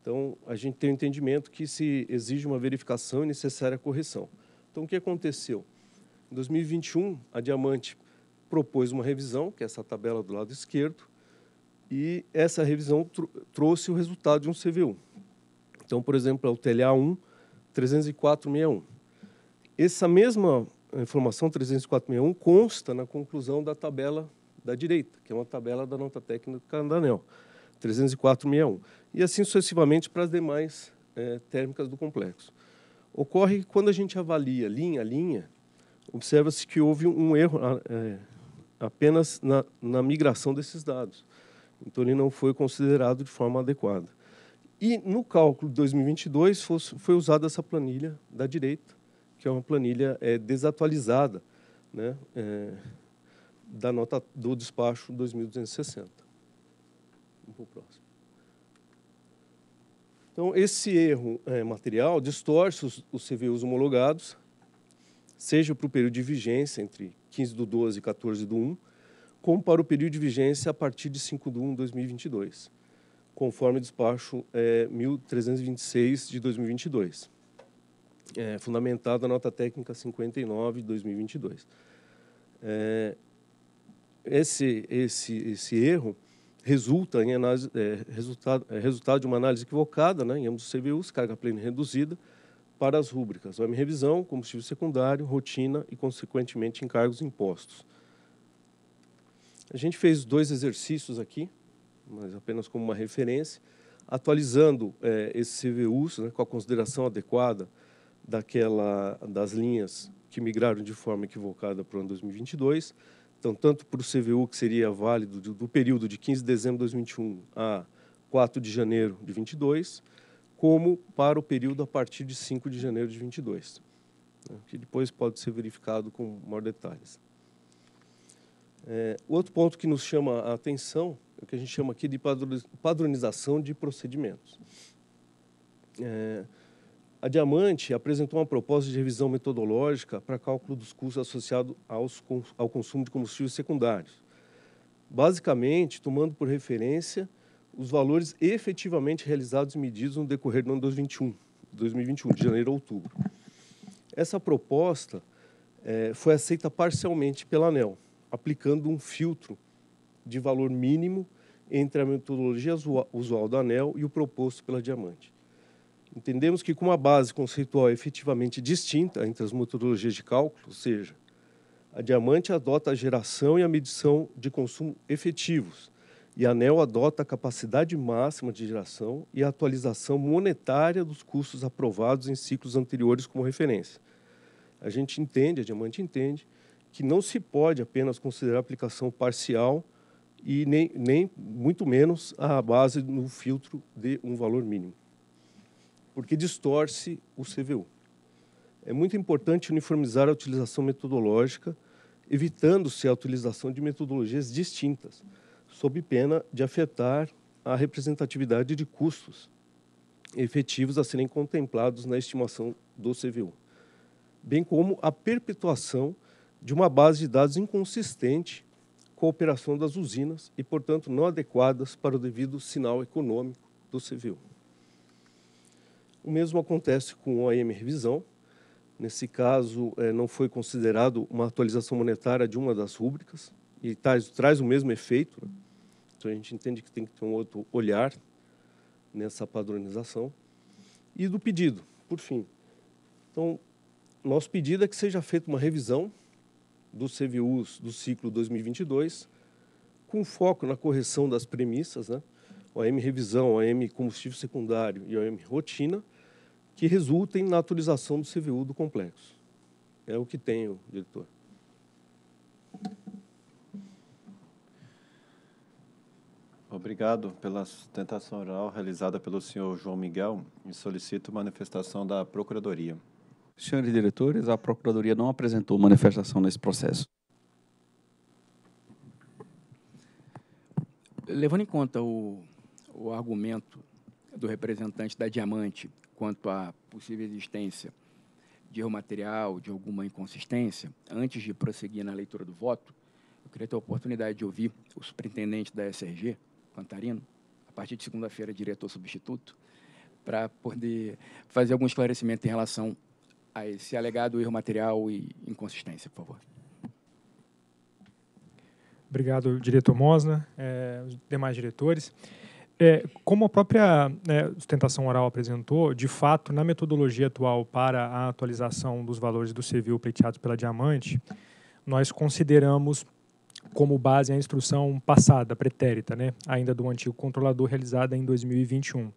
Então, a gente tem o entendimento que se exige uma verificação e necessária correção. Então, o que aconteceu? Em 2021, a Diamante propôs uma revisão, que é essa tabela do lado esquerdo, e essa revisão tr trouxe o resultado de um CVU. Então, por exemplo, é o TLA 1 30461. Essa mesma a informação 30461 consta na conclusão da tabela da direita, que é uma tabela da nota técnica da ANEL, 30461, e assim sucessivamente para as demais é, térmicas do complexo. Ocorre que quando a gente avalia linha a linha, observa-se que houve um erro é, apenas na, na migração desses dados. Então, ele não foi considerado de forma adequada. E no cálculo de 2022 foi, foi usada essa planilha da direita, que é uma planilha é, desatualizada né, é, da nota do despacho 2260. Vamos para o próximo. Então, esse erro é, material distorce os, os CVUs homologados, seja para o período de vigência entre 15 do 12 e 14 do 1, como para o período de vigência a partir de 5 de 1 de 2022, conforme o despacho é, 1326 de 2022 é, fundamentado na nota técnica 59 de 2022. É, esse, esse, esse erro resulta em análise, é, resultado, é resultado de uma análise equivocada né, em ambos os CVUs, carga plena reduzida, para as rúbricas OM Revisão, combustível secundário, rotina e, consequentemente, encargos e impostos. A gente fez dois exercícios aqui, mas apenas como uma referência, atualizando é, esses CVUs né, com a consideração adequada daquela das linhas que migraram de forma equivocada para o ano 2022. Então, tanto para o CVU, que seria válido do, do período de 15 de dezembro de 2021 a 4 de janeiro de 22, como para o período a partir de 5 de janeiro de 22, né, que depois pode ser verificado com maior detalhes. É, outro ponto que nos chama a atenção é o que a gente chama aqui de padronização de procedimentos. É, a Diamante apresentou uma proposta de revisão metodológica para cálculo dos custos associados aos, ao consumo de combustíveis secundários, basicamente tomando por referência os valores efetivamente realizados e medidos no decorrer do ano 2021, 2021 de janeiro a outubro. Essa proposta é, foi aceita parcialmente pela ANEL, aplicando um filtro de valor mínimo entre a metodologia usual da ANEL e o proposto pela Diamante. Entendemos que com uma base conceitual efetivamente distinta entre as metodologias de cálculo, ou seja, a diamante adota a geração e a medição de consumo efetivos, e a ANEL adota a capacidade máxima de geração e a atualização monetária dos custos aprovados em ciclos anteriores como referência. A gente entende, a Diamante entende, que não se pode apenas considerar a aplicação parcial e nem, nem muito menos a base no filtro de um valor mínimo porque distorce o CVU. É muito importante uniformizar a utilização metodológica, evitando-se a utilização de metodologias distintas, sob pena de afetar a representatividade de custos efetivos a serem contemplados na estimação do CVU, bem como a perpetuação de uma base de dados inconsistente com a operação das usinas e, portanto, não adequadas para o devido sinal econômico do CVU. O mesmo acontece com o OM Revisão. Nesse caso, eh, não foi considerado uma atualização monetária de uma das rúbricas e traz, traz o mesmo efeito. Né? Então, a gente entende que tem que ter um outro olhar nessa padronização. E do pedido, por fim. Então, nosso pedido é que seja feita uma revisão dos CVUs do ciclo 2022, com foco na correção das premissas, né? OM revisão, OM combustível secundário e OM rotina, que resultem na atualização do CVU do complexo. É o que tenho, diretor. Obrigado pela sustentação oral realizada pelo senhor João Miguel e solicito manifestação da Procuradoria. Senhores diretores, a Procuradoria não apresentou manifestação nesse processo. Levando em conta o, o argumento do representante da Diamante quanto à possível existência de erro material, de alguma inconsistência, antes de prosseguir na leitura do voto, eu queria ter a oportunidade de ouvir o superintendente da SRG, Cantarino, a partir de segunda-feira, diretor substituto, para poder fazer algum esclarecimento em relação a esse alegado erro material e inconsistência, por favor. Obrigado, diretor Mosna, eh, os demais diretores. É, como a própria né, sustentação oral apresentou, de fato, na metodologia atual para a atualização dos valores do civil pleiteados pela Diamante, nós consideramos como base a instrução passada, pretérita, né, ainda do antigo controlador, realizada em 2021.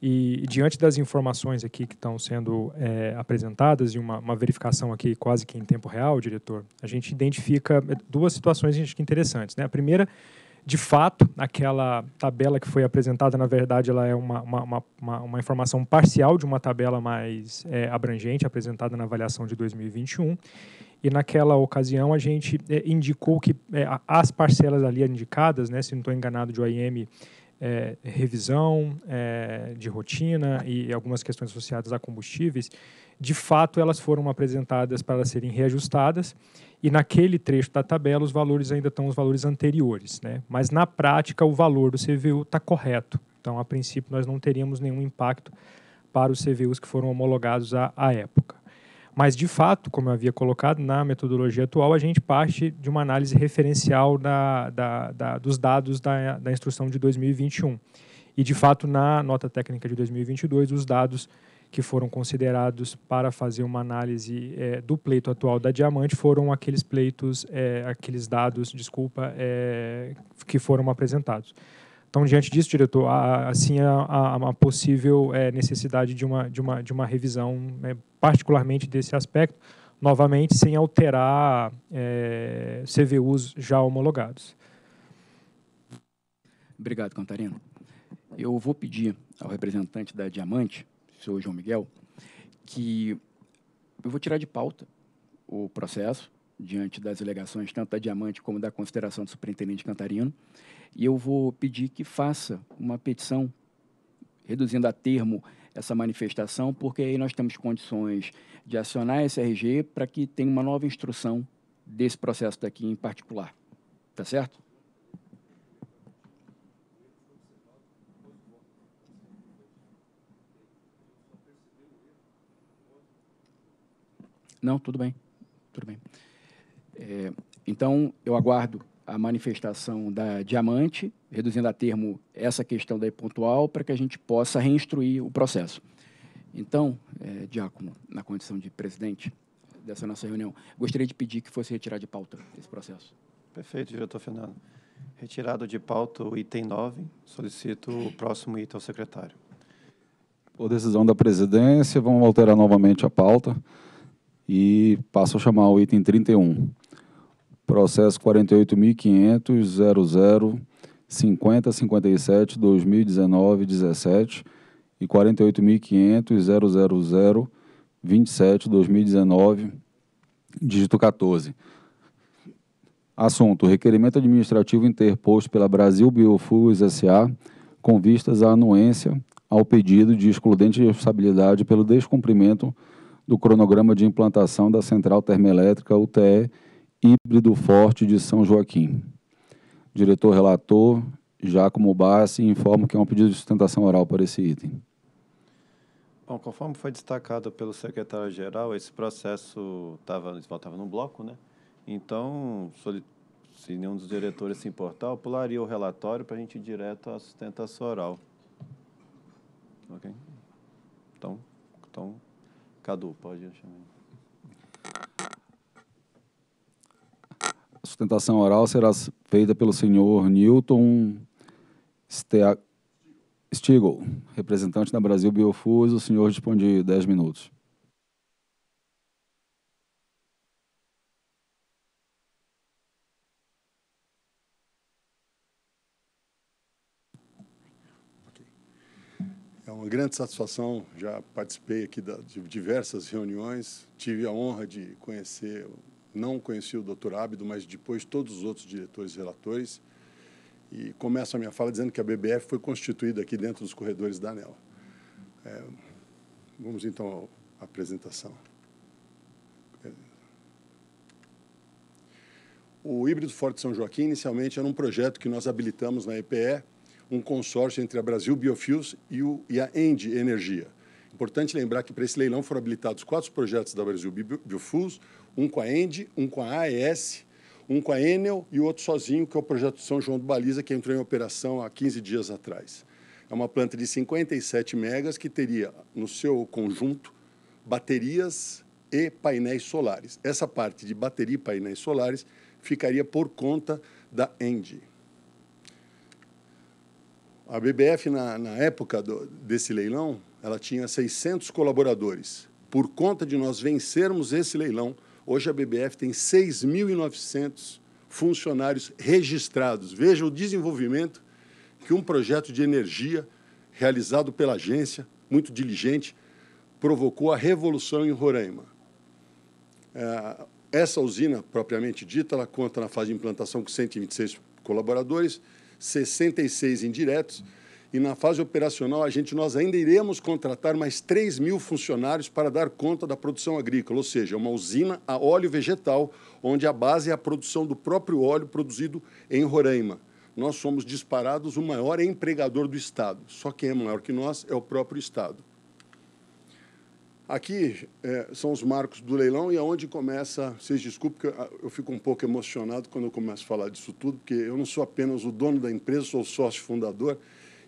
E, diante das informações aqui que estão sendo é, apresentadas e uma, uma, verificação aqui quase que em tempo real, diretor, a gente identifica duas situações acho que interessantes. Né? A primeira de fato, aquela tabela que foi apresentada, na verdade, ela é uma, uma, uma, uma informação parcial de uma tabela mais é, abrangente, apresentada na avaliação de 2021. E naquela ocasião a gente é, indicou que é, as parcelas ali indicadas, né, se não estou enganado, de OIM é, revisão é, de rotina e algumas questões associadas a combustíveis, de fato elas foram apresentadas para serem reajustadas e naquele trecho da tabela os valores ainda estão os valores anteriores, né? Mas na prática o valor do CVU está correto. Então, a princípio, nós não teríamos nenhum impacto para os CVUs que foram homologados à, à época. Mas, de fato, como eu havia colocado, na metodologia atual, a gente parte de uma análise referencial da, da, da, dos dados da, da instrução de 2021. E, de fato, na nota técnica de 2022, os dados que foram considerados para fazer uma análise é, do pleito atual da Diamante foram aqueles pleitos, é, aqueles dados, desculpa, é, que foram apresentados. Então, diante disso, diretor, assim há, uma possível é, necessidade de uma, de uma, de uma revisão, né, particularmente desse aspecto, novamente sem alterar é, CVUs já homologados. Obrigado, Cantarino. Eu vou pedir ao representante da Diamante senhor João Miguel, que eu vou tirar de pauta o processo diante das alegações tanto da Diamante como da consideração do superintendente Cantarino, e eu vou pedir que faça uma petição reduzindo a termo essa manifestação, porque aí nós temos condições de acionar a SRG para que tenha uma nova instrução desse processo daqui em particular. Tá certo? Não, tudo bem. Tudo bem. É, então, eu aguardo a manifestação da Diamante, reduzindo a termo essa questão da pontual, para que a gente possa reinstruir o processo. Então, é, Diácono, na condição de presidente dessa nossa reunião, gostaria de pedir que fosse retirar de pauta esse processo. Perfeito, diretor Fernando. Retirado de pauta o item 9, solicito o próximo item ao secretário. Por decisão da presidência, vamos alterar novamente a pauta e passo a chamar o item 31. Processo 48.500.00.50.57.2019.17 e 48.500.000.27.2019, dígito 14. Assunto: Requerimento administrativo interposto pela Brasil Biofuels S.A. com vistas à anuência ao pedido de excludente de responsabilidade pelo descumprimento do cronograma de implantação da central termoelétrica UTE Híbrido Forte de São Joaquim. diretor relator, Jacomo Bassi, informa que é um pedido de sustentação oral para esse item. Bom, conforme foi destacado pelo secretário-geral, esse processo estava voltava no bloco, né? Então, se nenhum dos diretores se importar, eu pularia o relatório para a gente ir direto à sustentação oral. Ok? Então, então Cadu, pode A sustentação oral será feita pelo senhor Newton Stegel, representante da Brasil Biofus. O senhor dispõe de 10 minutos. uma grande satisfação. Já participei aqui de diversas reuniões. Tive a honra de conhecer, não conheci o Dr. Ábido, mas depois todos os outros diretores e relatores. E começo a minha fala dizendo que a BBF foi constituída aqui dentro dos corredores da ANEL. É, vamos então à apresentação. É. O híbrido Forte São Joaquim inicialmente era um projeto que nós habilitamos na EPE um consórcio entre a Brasil Biofuels e, o, e a Ende Energia. Importante lembrar que para esse leilão foram habilitados quatro projetos da Brasil Biofuels, um com a Ende, um com a AES, um com a Enel e o outro sozinho, que é o projeto São João do Baliza, que entrou em operação há 15 dias atrás. É uma planta de 57 megas que teria no seu conjunto baterias e painéis solares. Essa parte de bateria e painéis solares ficaria por conta da Engie. A BBF, na, na época do, desse leilão, ela tinha 600 colaboradores. Por conta de nós vencermos esse leilão, hoje a BBF tem 6.900 funcionários registrados. Veja o desenvolvimento que um projeto de energia realizado pela agência, muito diligente, provocou a revolução em Roraima. É, essa usina, propriamente dita, ela conta na fase de implantação com 126 colaboradores 66 indiretos. E na fase operacional, a gente, nós ainda iremos contratar mais 3 mil funcionários para dar conta da produção agrícola, ou seja, uma usina a óleo vegetal, onde a base é a produção do próprio óleo produzido em Roraima. Nós somos disparados o maior empregador do Estado. Só quem é maior que nós é o próprio Estado. Aqui é, são os marcos do leilão e aonde começa. Vocês desculpem, eu, ah, eu fico um pouco emocionado quando eu começo a falar disso tudo, porque eu não sou apenas o dono da empresa, sou sócio fundador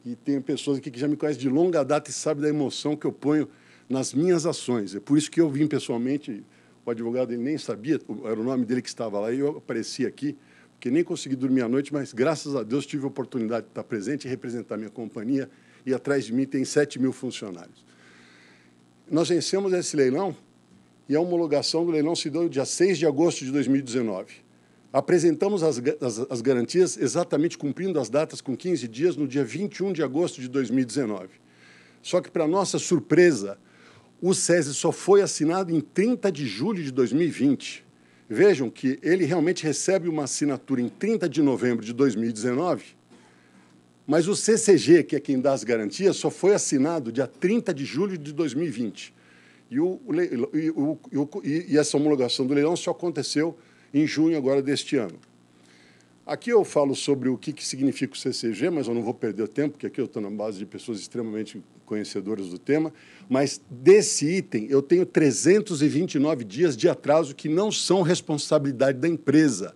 e tem pessoas aqui que já me conhecem de longa data e sabem da emoção que eu ponho nas minhas ações. É por isso que eu vim pessoalmente. O advogado ele nem sabia, era o nome dele que estava lá e eu apareci aqui, porque nem consegui dormir à noite, mas graças a Deus tive a oportunidade de estar presente e representar minha companhia. E atrás de mim tem 7 mil funcionários. Nós vencemos esse leilão e a homologação do leilão se deu dia 6 de agosto de 2019. Apresentamos as, as, as, garantias exatamente cumprindo as datas com 15 dias no dia 21 de agosto de 2019. Só que, para nossa surpresa, o SESI só foi assinado em 30 de julho de 2020. Vejam que ele realmente recebe uma assinatura em 30 de novembro de 2019 mas o CCG, que é quem dá as garantias, só foi assinado dia 30 de julho de 2020. E, o, e, o, e, essa homologação do leilão só aconteceu em junho agora deste ano. Aqui eu falo sobre o que, que significa o CCG, mas eu não vou perder tempo, porque aqui eu estou na base de pessoas extremamente conhecedoras do tema. Mas desse item, eu tenho 329 dias de atraso que não são responsabilidade da empresa.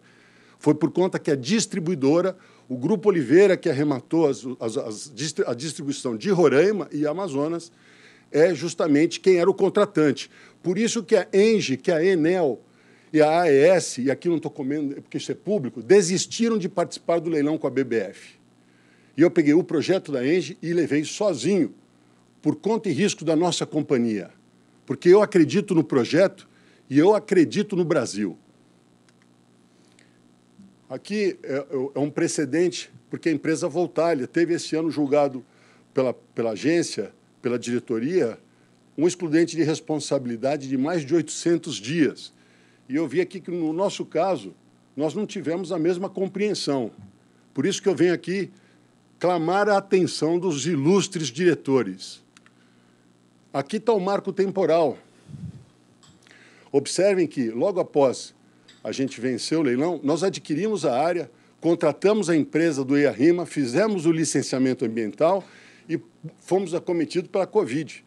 Foi por conta que a distribuidora o Grupo Oliveira, que arrematou as, as, as, a distribuição de Roraima e Amazonas, é justamente quem era o contratante. Por isso que a ENGE, que a Enel e a AES, e aqui não estou comendo é porque isso é público, desistiram de participar do leilão com a BBF. E eu peguei o projeto da ENGE e levei sozinho, por conta e risco da nossa companhia. Porque eu acredito no projeto e eu acredito no Brasil. Aqui é, é, é um precedente, porque a empresa Voltalha teve esse ano julgado pela, pela agência, pela diretoria, um excludente de responsabilidade de mais de 800 dias. E eu vi aqui que, no nosso caso, nós não tivemos a mesma compreensão. Por isso que eu venho aqui clamar a atenção dos ilustres diretores. Aqui está o marco temporal. Observem que, logo após a gente venceu o leilão, nós adquirimos a área, contratamos a empresa do IARIMA, fizemos o licenciamento ambiental e fomos acometidos pela Covid.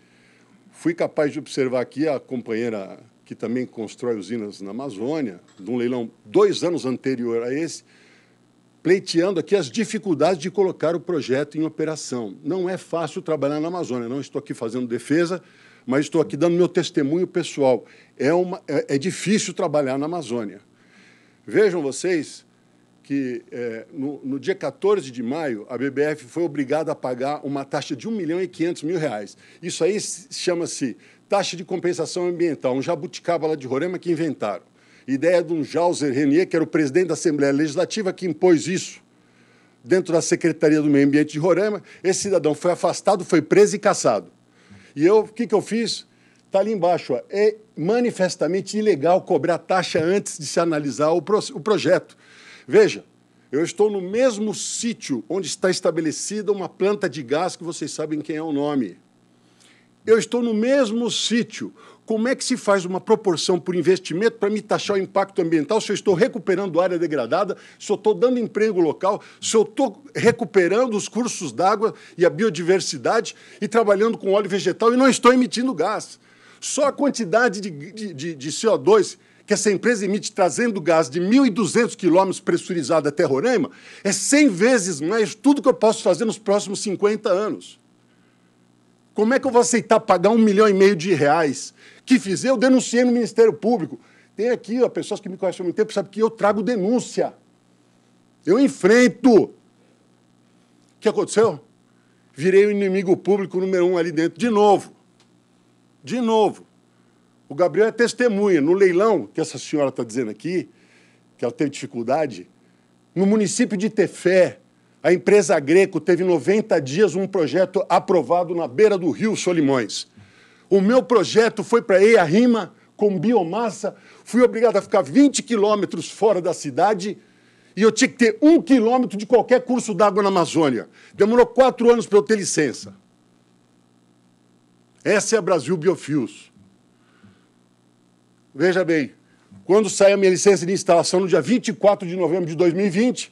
Fui capaz de observar aqui a companheira que também constrói usinas na Amazônia, de um leilão dois anos anterior a esse, pleiteando aqui as dificuldades de colocar o projeto em operação. Não é fácil trabalhar na Amazônia, não estou aqui fazendo defesa, mas estou aqui dando meu testemunho pessoal. É, uma, é, é difícil trabalhar na Amazônia. Vejam vocês que é, no, no, dia 14 de maio, a BBF foi obrigada a pagar uma taxa de 1 milhão e 500 mil reais. Isso aí chama-se taxa de compensação ambiental, um jabuticaba lá de Roraima que inventaram. Ideia de um Jauser Renier, que era o presidente da Assembleia Legislativa, que impôs isso dentro da Secretaria do Meio Ambiente de Roraima. Esse cidadão foi afastado, foi preso e caçado. E eu, o que, que eu fiz? Está ali embaixo. Ó. É manifestamente ilegal cobrar taxa antes de se analisar o, pro, o projeto. Veja, eu estou no mesmo sítio onde está estabelecida uma planta de gás que vocês sabem quem é o nome. Eu estou no mesmo sítio como é que se faz uma proporção por investimento para me taxar o impacto ambiental se eu estou recuperando área degradada, se eu estou dando emprego local, se eu estou recuperando os cursos d'água e a biodiversidade e trabalhando com óleo vegetal e não estou emitindo gás. Só a quantidade de, de, de CO2 que essa empresa emite trazendo gás de 1.200 quilômetros pressurizado até Roraima é 100 vezes mais tudo que eu posso fazer nos próximos 50 anos. Como é que eu vou aceitar pagar um milhão e meio de reais que fiz, eu denunciei no Ministério Público. Tem aqui, ó, pessoas que me conhecem há muito tempo, sabem que eu trago denúncia. Eu enfrento. O que aconteceu? Virei o inimigo público número um ali dentro, de novo. De novo. O Gabriel é testemunha. No leilão que essa senhora está dizendo aqui, que ela teve dificuldade, no município de Tefé, a empresa Greco teve 90 dias um projeto aprovado na beira do rio Solimões. O meu projeto foi para EIA Rima, com biomassa. Fui obrigado a ficar 20 quilômetros fora da cidade e eu tinha que ter um quilômetro de qualquer curso d'água na Amazônia. Demorou quatro anos para eu ter licença. Essa é a Brasil Biofios. Veja bem, quando sai a minha licença de instalação no dia 24 de novembro de 2020,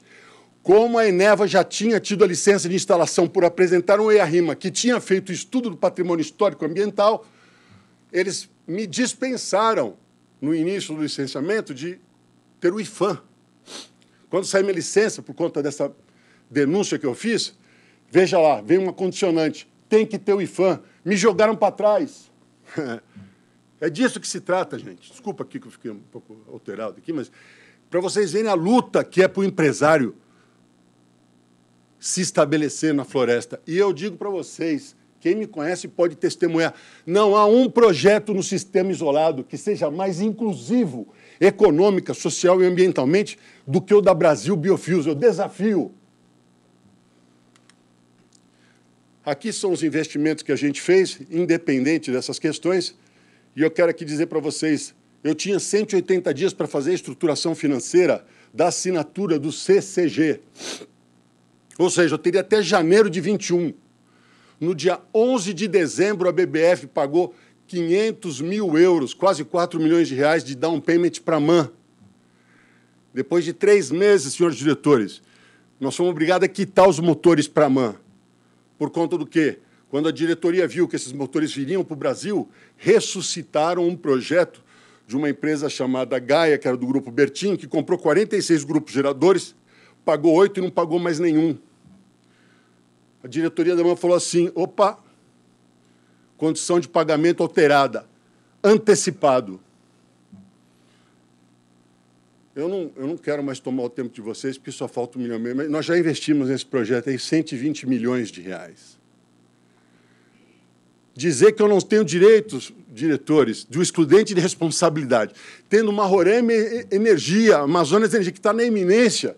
como a Eneva já tinha tido a licença de instalação por apresentar um EIA-RIMA que tinha feito estudo do patrimônio histórico ambiental, eles me dispensaram, no início do licenciamento, de ter o IFAM. Quando saiu minha licença, por conta dessa denúncia que eu fiz, veja lá, vem uma condicionante, tem que ter o IFAM. Me jogaram para trás. <laughs> É disso que se trata, gente. Desculpa aqui que eu fiquei um pouco alterado aqui, mas para vocês verem a luta que é para o empresário se estabelecer na floresta. E eu digo para vocês, quem me conhece pode testemunhar, não há um projeto no sistema isolado que seja mais inclusivo, econômica, social e ambientalmente, do que o da Brasil Biofuels. Eu desafio. Aqui são os investimentos que a gente fez, independente dessas questões, e eu quero aqui dizer para vocês, eu tinha 180 dias para fazer a estruturação financeira da assinatura do CCG. Ou seja, eu teria até janeiro de 21. No dia 11 de dezembro, a BBF pagou 500 mil euros, quase 4 milhões de reais, de down payment para a MAN. Depois de três meses, senhores diretores, nós fomos obrigados a quitar os motores para a MAN. Por conta do quê? Quando a diretoria viu que esses motores viriam para o Brasil, ressuscitaram um projeto de uma empresa chamada Gaia, que era do grupo Bertin, que comprou 46 grupos geradores pagou oito e não pagou mais nenhum. A diretoria da mão falou assim: opa, condição de pagamento alterada, antecipado. Eu não, eu não quero mais tomar o tempo de vocês, porque só falta um milhão e meio. Mas nós já investimos nesse projeto aí 120 milhões de reais. Dizer que eu não tenho direitos, diretores, do excludente de responsabilidade, tendo uma Roraima Energia, Amazonas Energia, que está na iminência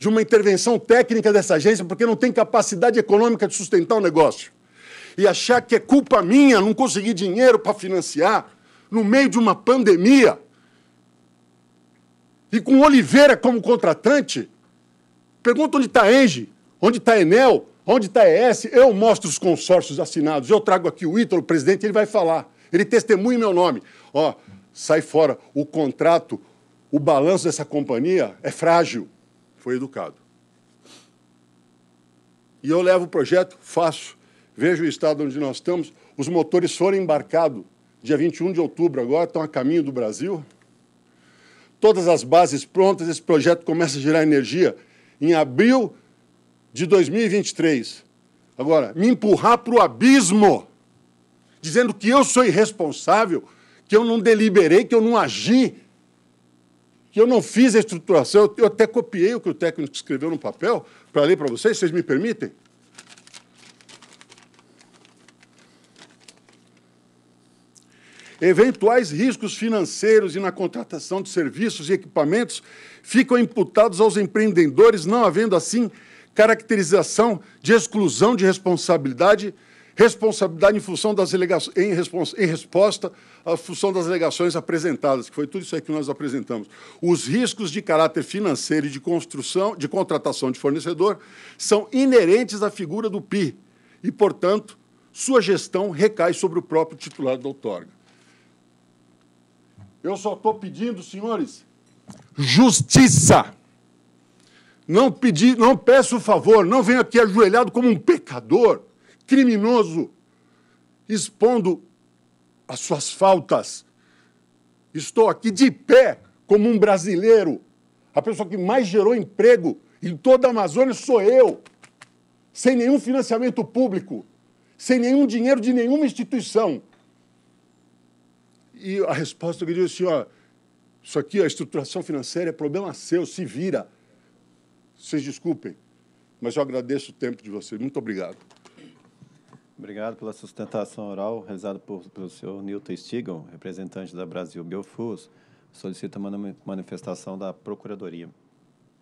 de uma intervenção técnica dessa agência, porque não tem capacidade econômica de sustentar o negócio. E achar que é culpa minha não conseguir dinheiro para financiar no meio de uma pandemia. E com Oliveira como contratante, pergunta onde está a Enge, onde está a Enel, onde está a ES. Eu mostro os consórcios assinados. Eu trago aqui o Ítalo, o presidente, ele vai falar. Ele testemunha meu nome. Ó, sai fora. O contrato, o balanço dessa companhia é frágil foi educado. E eu levo o projeto, faço, vejo o estado onde nós estamos, os motores foram embarcados dia 21 de outubro agora, estão a caminho do Brasil. Todas as bases prontas, esse projeto começa a gerar energia em abril de 2023. Agora, me empurrar para o abismo, dizendo que eu sou irresponsável, que eu não deliberei, que eu não agi, que eu não fiz a estruturação, eu até copiei o que o técnico escreveu no papel para ler para vocês, vocês me permitem? Eventuais riscos financeiros e na contratação de serviços e equipamentos ficam imputados aos empreendedores, não havendo assim caracterização de exclusão de responsabilidade responsabilidade em função das alegações, em, respons, em resposta à função das alegações apresentadas, que foi tudo isso aí que nós apresentamos. Os riscos de caráter financeiro e de construção, de contratação de fornecedor, são inerentes à figura do PI e, portanto, sua gestão recai sobre o próprio titular da outorga. Eu só estou pedindo, senhores, justiça. Não, pedi, não peço favor, não venho aqui ajoelhado como um pecador criminoso, expondo as suas faltas. Estou aqui de pé como um brasileiro. A pessoa que mais gerou emprego em toda a Amazônia sou eu. Sem nenhum financiamento público, sem nenhum dinheiro de nenhuma instituição. E a resposta que eu disse, é assim, ó, isso aqui, a estruturação financeira é problema seu, se vira. Vocês desculpem, mas eu agradeço o tempo de vocês. Muito obrigado. Obrigado pela sustentação oral realizada por, pelo senhor Nilton Stigl, representante da Brasil Biofus. Solicito a manifestação da Procuradoria.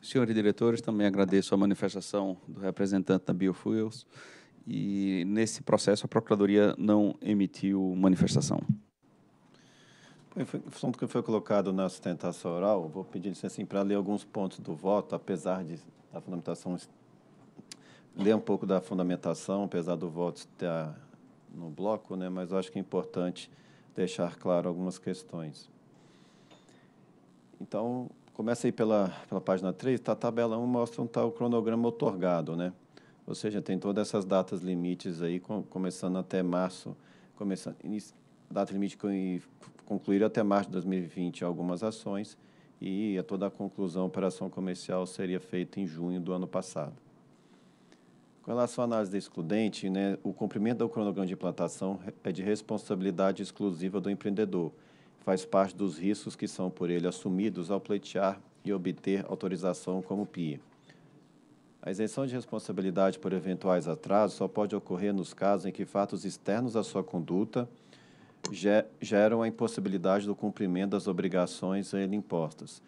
Senhores diretores, também agradeço a manifestação do representante da Biofuels e nesse processo a Procuradoria não emitiu manifestação. O assunto que foi colocado na sustentação oral, vou pedir licença assim, para ler alguns pontos do voto, apesar de a fundamentação ler um pouco da fundamentação, apesar do voto estar no bloco, né, mas acho que é importante deixar claro algumas questões. Então, começa aí pela, pela página 3, tá, a tabela 1 mostra um tal tá cronograma otorgado, né? Ou seja, tem todas essas datas limites aí, com, começando até março, começando, data limite que concluir até março de 2020 algumas ações e toda a conclusão da operação comercial seria feita em junho do ano passado. Com relação à análise excludente, né, o cumprimento do cronograma de implantação é de responsabilidade exclusiva do empreendedor. Faz parte dos riscos que são por ele assumidos ao pleitear e obter autorização como PIA. A isenção de responsabilidade por eventuais atrasos só pode ocorrer nos casos em que fatos externos à sua conduta geram a impossibilidade do cumprimento das obrigações a ele impostas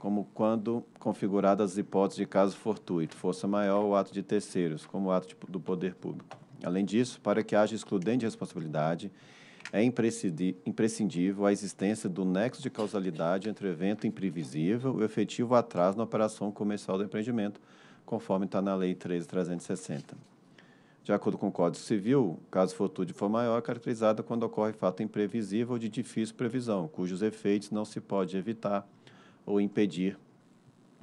como quando configuradas as hipóteses de caso fortuito, força maior ou ato de terceiros, como ato de, do poder público. Além disso, para que haja excludente de responsabilidade, é imprescindível a existência do nexo de causalidade entre o evento imprevisível e o efetivo atraso na operação comercial do empreendimento, conforme está na Lei 13.360. De acordo com o Código Civil, caso fortuito for maior é caracterizado quando ocorre fato imprevisível ou de difícil previsão, cujos efeitos não se pode evitar, ou impedir,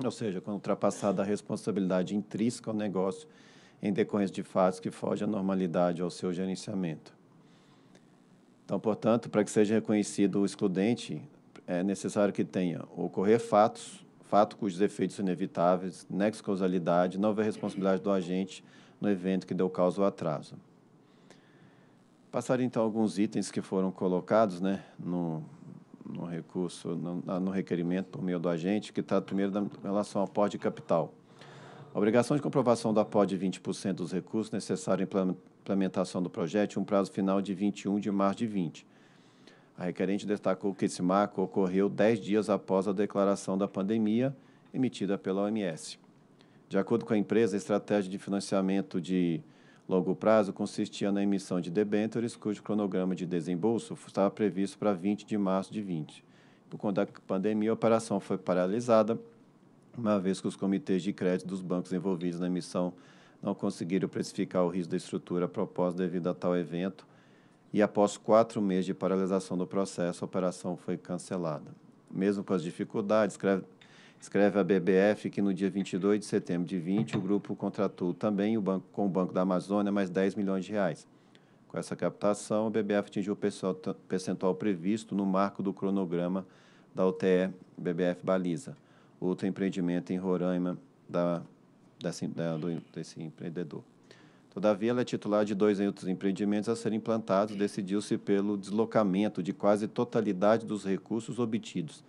ou seja, quando ultrapassada a responsabilidade intrínseca ao negócio em decorrência de fatos que fogem à normalidade ao seu gerenciamento. Então, portanto, para que seja reconhecido o excludente, é necessário que tenha ocorrer fatos, fato cujos efeitos são inevitáveis, nexo causalidade, não haver responsabilidade do agente no evento que deu causa ao atraso. Passar então alguns itens que foram colocados né, no, no recurso, no, no requerimento por meio do agente, que trata primeiro da, em relação ao aporte de capital. A obrigação de comprovação do aporte de 20% dos recursos necessários à implementação do projeto um prazo final de 21 de março de 20. A requerente destacou que esse marco ocorreu 10 dias após a declaração da pandemia emitida pela OMS. De acordo com a empresa, a estratégia de financiamento de Longo prazo consistia na emissão de debêntures, cujo cronograma de desembolso estava previsto para 20 de março de 20. Por conta da pandemia, a operação foi paralisada, uma vez que os comitês de crédito dos bancos envolvidos na emissão não conseguiram precificar o risco da estrutura a devido a tal evento, e após quatro meses de paralisação do processo, a operação foi cancelada. Mesmo com as dificuldades, Escreve a BBF que no dia 22 de setembro de 20, o grupo contratou também o banco, com o Banco da Amazônia mais 10 milhões de reais. Com essa captação, a BBF atingiu o percentual previsto no marco do cronograma da UTE BBF Baliza. Outro empreendimento em Roraima da, desse, da, do, desse empreendedor. Todavia, ela é titular de dois outros empreendimentos a serem implantados. Decidiu-se pelo deslocamento de quase totalidade dos recursos obtidos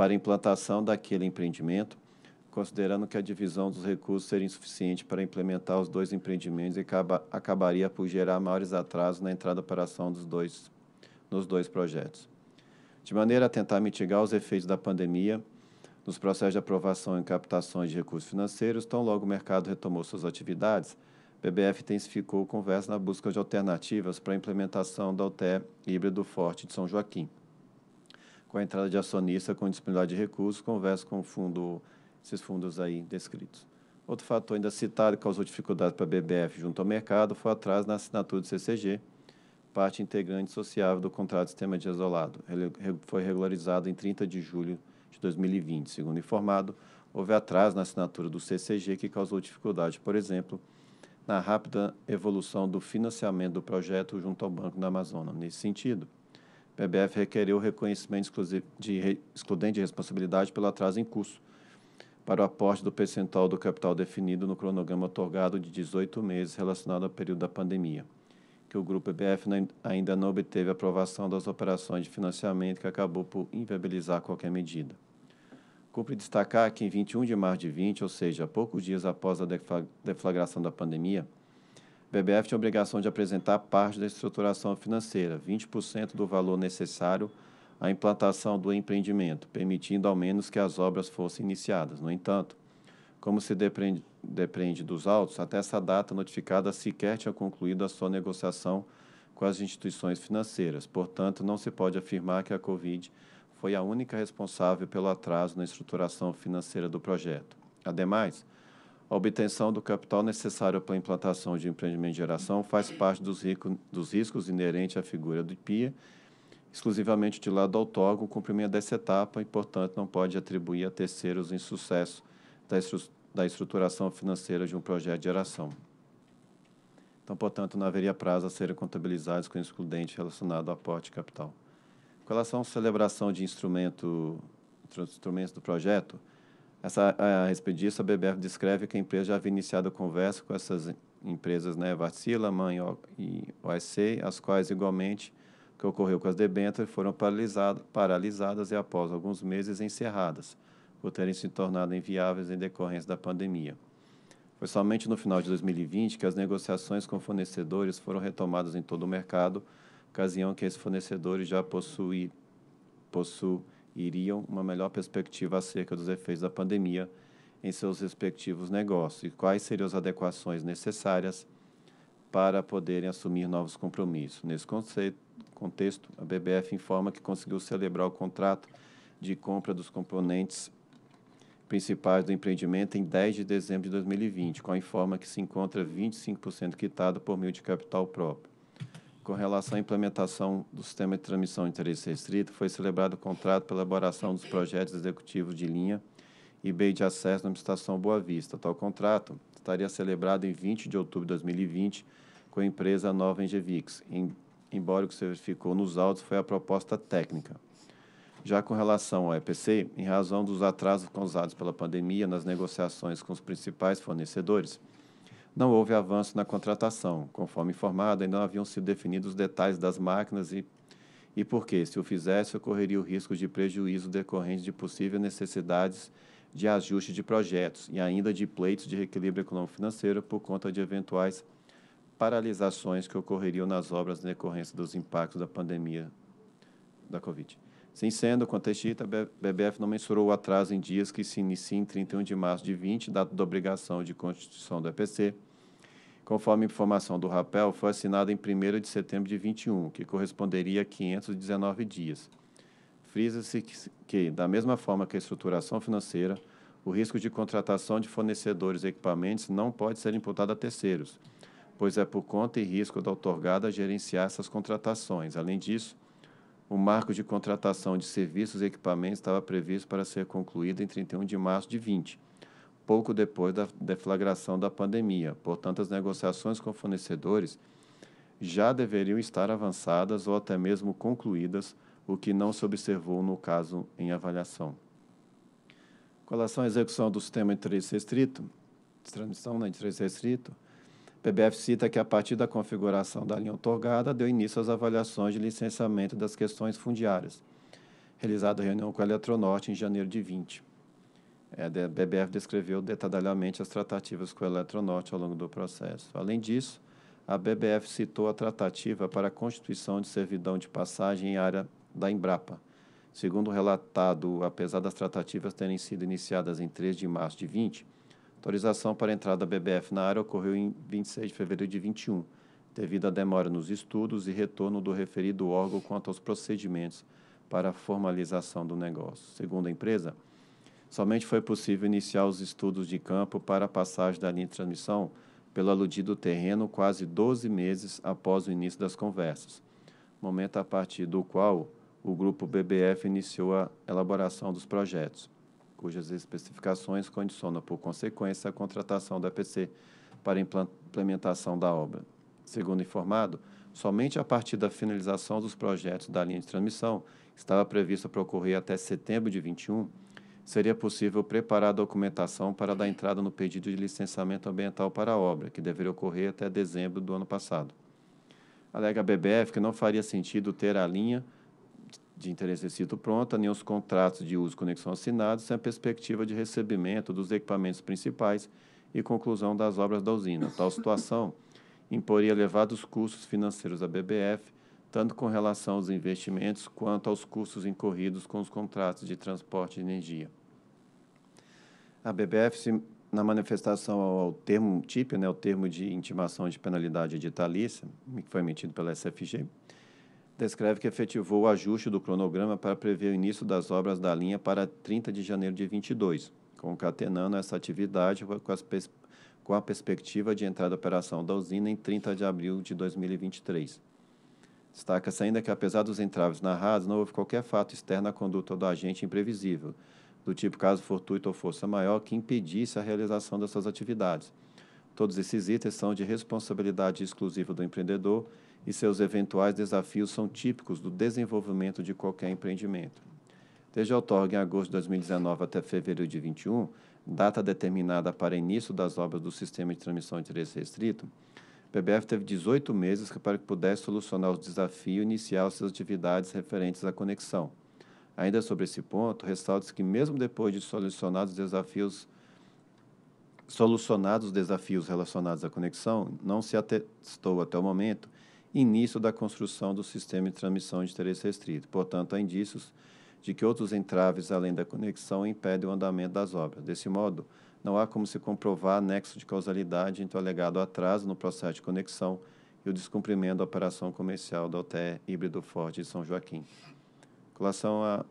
para implantação daquele empreendimento, considerando que a divisão dos recursos seria insuficiente para implementar os dois empreendimentos e acaba, acabaria por gerar maiores atrasos na entrada operação dos dois, nos dois projetos. De maneira a tentar mitigar os efeitos da pandemia nos processos de aprovação e captações de recursos financeiros, tão logo o mercado retomou suas atividades, BBF intensificou conversa na busca de alternativas para a implementação da UTE híbrido forte de São Joaquim com a entrada de acionista com disponibilidade de recursos, conversa com fundo, esses fundos aí descritos. Outro fator ainda citado que causou dificuldade para a BBF junto ao mercado foi atraso na assinatura do CCG, parte integrante sociável do contrato de sistema de isolado. Ele foi regularizado em 30 de julho de 2020. Segundo informado, houve atraso na assinatura do CCG que causou dificuldade, por exemplo, na rápida evolução do financiamento do projeto junto ao Banco da Amazônia. Nesse sentido, PBF requeriu o reconhecimento de excludente de responsabilidade pelo atraso em curso para o aporte do percentual do capital definido no cronograma otorgado de 18 meses relacionado ao período da pandemia, que o Grupo PBF ainda não obteve aprovação das operações de financiamento que acabou por inviabilizar qualquer medida. Cumpre destacar que em 21 de março de 20, ou seja, poucos dias após a deflagração da pandemia, BBF tem a obrigação de apresentar parte da estruturação financeira, 20% do valor necessário à implantação do empreendimento, permitindo ao menos que as obras fossem iniciadas. No entanto, como se depreende dos autos, até essa data notificada sequer tinha concluído a sua negociação com as instituições financeiras. Portanto, não se pode afirmar que a Covid foi a única responsável pelo atraso na estruturação financeira do projeto. Ademais, a obtenção do capital necessário para a implantação de empreendimento de geração faz parte dos, rico, dos riscos inerentes à figura do PIA, exclusivamente de lado do autógono, o cumprimento dessa etapa e, portanto, não pode atribuir a terceiros o insucesso da, estru da estruturação financeira de um projeto de geração. Então, portanto, não haveria prazo a serem contabilizados com excludente relacionado ao aporte de capital. Com relação à celebração de instrumento, instrumentos do projeto, essa, a respeito disso, a BBF descreve que a empresa já havia iniciado conversa com essas empresas, né, Vacila, Mãe e OSC, as quais, igualmente, que ocorreu com as debêntures, foram paralisado, paralisadas e, após alguns meses, encerradas, por terem se tornado inviáveis em decorrência da pandemia. Foi somente no final de 2020 que as negociações com fornecedores foram retomadas em todo o mercado, ocasião que esses fornecedores já possuem possuem iriam uma melhor perspectiva acerca dos efeitos da pandemia em seus respectivos negócios e quais seriam as adequações necessárias para poderem assumir novos compromissos. Nesse conceito, contexto, a BBF informa que conseguiu celebrar o contrato de compra dos componentes principais do empreendimento em 10 de dezembro de 2020, com a informa que se encontra 25% quitado por meio de capital próprio com relação à implementação do sistema de transmissão de interesse restrito, foi celebrado o contrato para elaboração dos projetos executivos de linha e bem de acesso na estação Boa Vista. Tal contrato estaria celebrado em 20 de outubro de 2020 com a empresa Nova Engevix, em, embora o que se verificou nos autos foi a proposta técnica. Já com relação ao EPC, em razão dos atrasos causados pela pandemia nas negociações com os principais fornecedores, não houve avanço na contratação. Conforme informado, ainda não haviam sido definidos os detalhes das máquinas e, e por quê. se o fizesse, ocorreria o risco de prejuízo decorrente de possíveis necessidades de ajuste de projetos e ainda de pleitos de reequilíbrio econômico-financeiro por conta de eventuais paralisações que ocorreriam nas obras decorrentes dos impactos da pandemia da Covid. Sem sendo, quanto a a BBF não mensurou o atraso em dias que se inicia em 31 de março de 20, data da obrigação de constituição do EPC. Conforme informação do rapel, foi assinado em 1 de setembro de 21, que corresponderia a 519 dias. Frisa-se que, que, da mesma forma que a estruturação financeira, o risco de contratação de fornecedores e equipamentos não pode ser imputado a terceiros, pois é por conta e risco da outorgada gerenciar essas contratações. Além disso, o marco de contratação de serviços e equipamentos estava previsto para ser concluído em 31 de março de 20, pouco depois da deflagração da pandemia. Portanto, as negociações com fornecedores já deveriam estar avançadas ou até mesmo concluídas, o que não se observou no caso em avaliação. Colação relação à execução do sistema de interesse restrito, de transmissão né, de interesse restrito, o PBF cita que, a partir da configuração da linha otorgada, deu início às avaliações de licenciamento das questões fundiárias, realizada reunião com a Eletronorte em janeiro de 20. É, a BBF descreveu detalhadamente as tratativas com a Eletronorte ao longo do processo. Além disso, a BBF citou a tratativa para a constituição de servidão de passagem em área da Embrapa. Segundo o relatado, apesar das tratativas terem sido iniciadas em 3 de março de 2020, autorização para a entrada da BBF na área ocorreu em 26 de fevereiro de 21, devido à demora nos estudos e retorno do referido órgão quanto aos procedimentos para a formalização do negócio. Segundo a empresa, somente foi possível iniciar os estudos de campo para a passagem da linha de transmissão pelo aludido terreno quase 12 meses após o início das conversas, momento a partir do qual o grupo BBF iniciou a elaboração dos projetos cujas especificações condicionam, por consequência, a contratação da PC para implementação da obra. Segundo informado, somente a partir da finalização dos projetos da linha de transmissão, que estava prevista para ocorrer até setembro de 21, seria possível preparar a documentação para dar entrada no pedido de licenciamento ambiental para a obra, que deveria ocorrer até dezembro do ano passado. Alega a BBF que não faria sentido ter a linha de interesse recíproco pronta, nem os contratos de uso e conexão assinados, sem a perspectiva de recebimento dos equipamentos principais e conclusão das obras da usina. Tal situação imporia elevados custos financeiros da BBF, tanto com relação aos investimentos quanto aos custos incorridos com os contratos de transporte de energia. A BBF, na manifestação ao termo TIP, né, o termo de intimação de penalidade editalícia, que foi emitido pela SFG, descreve que efetivou o ajuste do cronograma para prever o início das obras da linha para 30 de janeiro de 22, concatenando essa atividade com, as, com a perspectiva de entrada operação da usina em 30 de abril de 2023. Destaca-se ainda que, apesar dos entraves narrados, não houve qualquer fato externo à conduta do agente imprevisível, do tipo caso fortuito ou força maior, que impedisse a realização dessas atividades. Todos esses itens são de responsabilidade exclusiva do empreendedor e seus eventuais desafios são típicos do desenvolvimento de qualquer empreendimento. Desde a outorga em agosto de 2019 até fevereiro de 2021 data determinada para início das obras do Sistema de Transmissão de Interesse Restrito, o PBF teve 18 meses para que pudesse solucionar os desafios e iniciar suas atividades referentes à conexão. Ainda sobre esse ponto, ressalta-se que mesmo depois de solucionados os desafios solucionados os desafios relacionados à conexão, não se atestou até o momento início da construção do sistema de transmissão de interesse restrito. Portanto, há indícios de que outros entraves além da conexão impedem o andamento das obras. Desse modo, não há como se comprovar nexo de causalidade entre o alegado atraso no processo de conexão e o descumprimento da operação comercial da OTE híbrido Ford de São Joaquim. Com relação à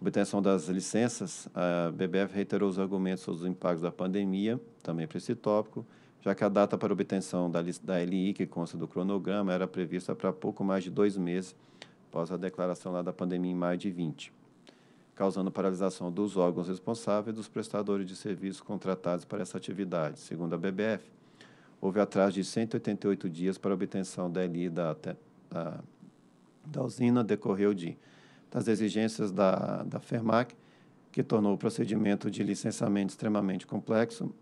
obtenção das licenças, a BBF reiterou os argumentos sobre os impactos da pandemia, também para esse tópico, já que a data para obtenção da, da LI, que consta do cronograma, era prevista para pouco mais de dois meses após a declaração lá da pandemia em maio de 20, causando paralisação dos órgãos responsáveis e dos prestadores de serviços contratados para essa atividade. Segundo a BBF, houve atraso de 188 dias para obtenção da LI da, da, da usina, decorreu de das exigências da, da FERMAC, que tornou o procedimento de licenciamento extremamente complexo,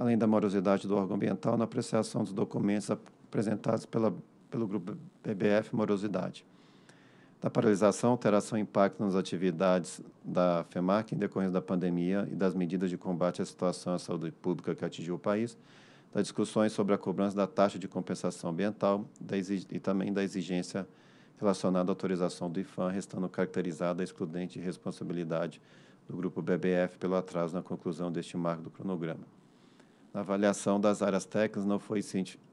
além da morosidade do órgão ambiental na apreciação dos documentos apresentados pela, pelo grupo BBF Morosidade. Da paralisação, terá seu impacto nas atividades da FEMAC em decorrência da pandemia e das medidas de combate à situação à saúde pública que atingiu o país, das discussões sobre a cobrança da taxa de compensação ambiental e também da exigência relacionada à autorização do IFAM, restando caracterizada a excludente responsabilidade do Grupo BBF pelo atraso na conclusão deste marco do cronograma. Na avaliação das áreas técnicas, não foi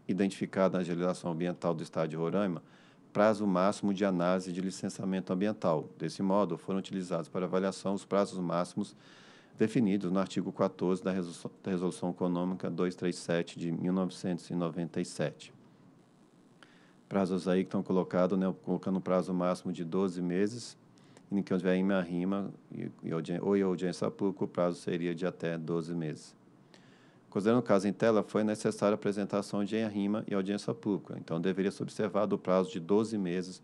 identificada na legislação ambiental do Estado de Roraima prazo máximo de análise de licenciamento ambiental. Desse modo, foram utilizados para avaliação os prazos máximos definidos no artigo 14 da Resolução, da Resolução Econômica 237 de 1997. Prazos aí que estão colocados, né, colocando prazo máximo de 12 meses, em que tiver em minha rima e, e, ou em audiência pública, o prazo seria de até 12 meses. Considerando o caso em tela, foi necessária a apresentação de rima e audiência pública, então deveria ser observado o prazo de 12 meses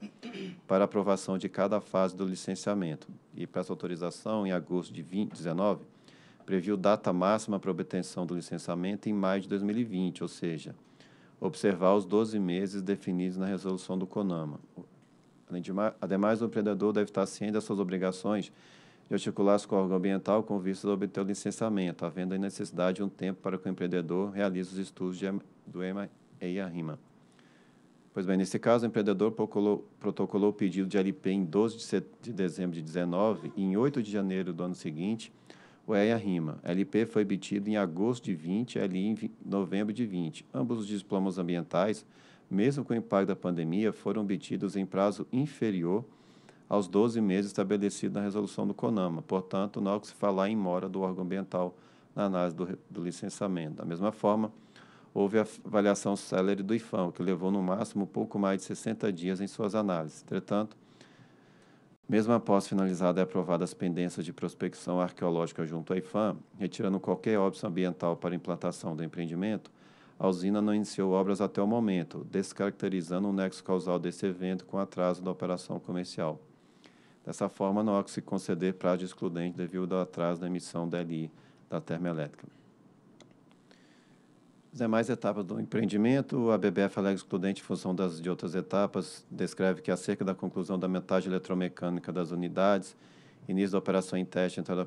para aprovação de cada fase do licenciamento. E para essa autorização, em agosto de 2019, previu data máxima para obtenção do licenciamento em maio de 2020, ou seja, observar os 12 meses definidos na resolução do CONAMA. Além de, ademais, o empreendedor deve estar ciente das suas obrigações de articular-se com o órgão ambiental com vista a obter o licenciamento, havendo a necessidade de um tempo para que o empreendedor realize os estudos de, do EMA e a RIMA. Pois bem, nesse caso, o empreendedor protocolou, protocolou o pedido de LP em 12 de, set, de dezembro de 19 e em 8 de janeiro do ano seguinte, o EIA RIMA. LP foi obtido em agosto de 20 e LI em novembro de 20. Ambos os diplomas ambientais, mesmo com o impacto da pandemia, foram obtidos em prazo inferior aos 12 meses estabelecido na resolução do CONAMA. Portanto, não há que se falar em mora do órgão ambiental na análise do, do licenciamento. Da mesma forma, houve a avaliação célere do IFAM, que levou no máximo pouco mais de 60 dias em suas análises. Entretanto, mesmo após finalizada e aprovada as pendências de prospecção arqueológica junto à IFAM, retirando qualquer opção ambiental para implantação do empreendimento, a usina não iniciou obras até o momento, descaracterizando o nexo causal desse evento com atraso da operação comercial. Dessa forma, não há que se conceder prazo excludente devido ao atraso da emissão da LI da termoelétrica. As demais etapas do empreendimento, a BBF alega excludente em função das, de outras etapas, descreve que acerca da conclusão da metade eletromecânica das unidades, início da operação em teste, entrada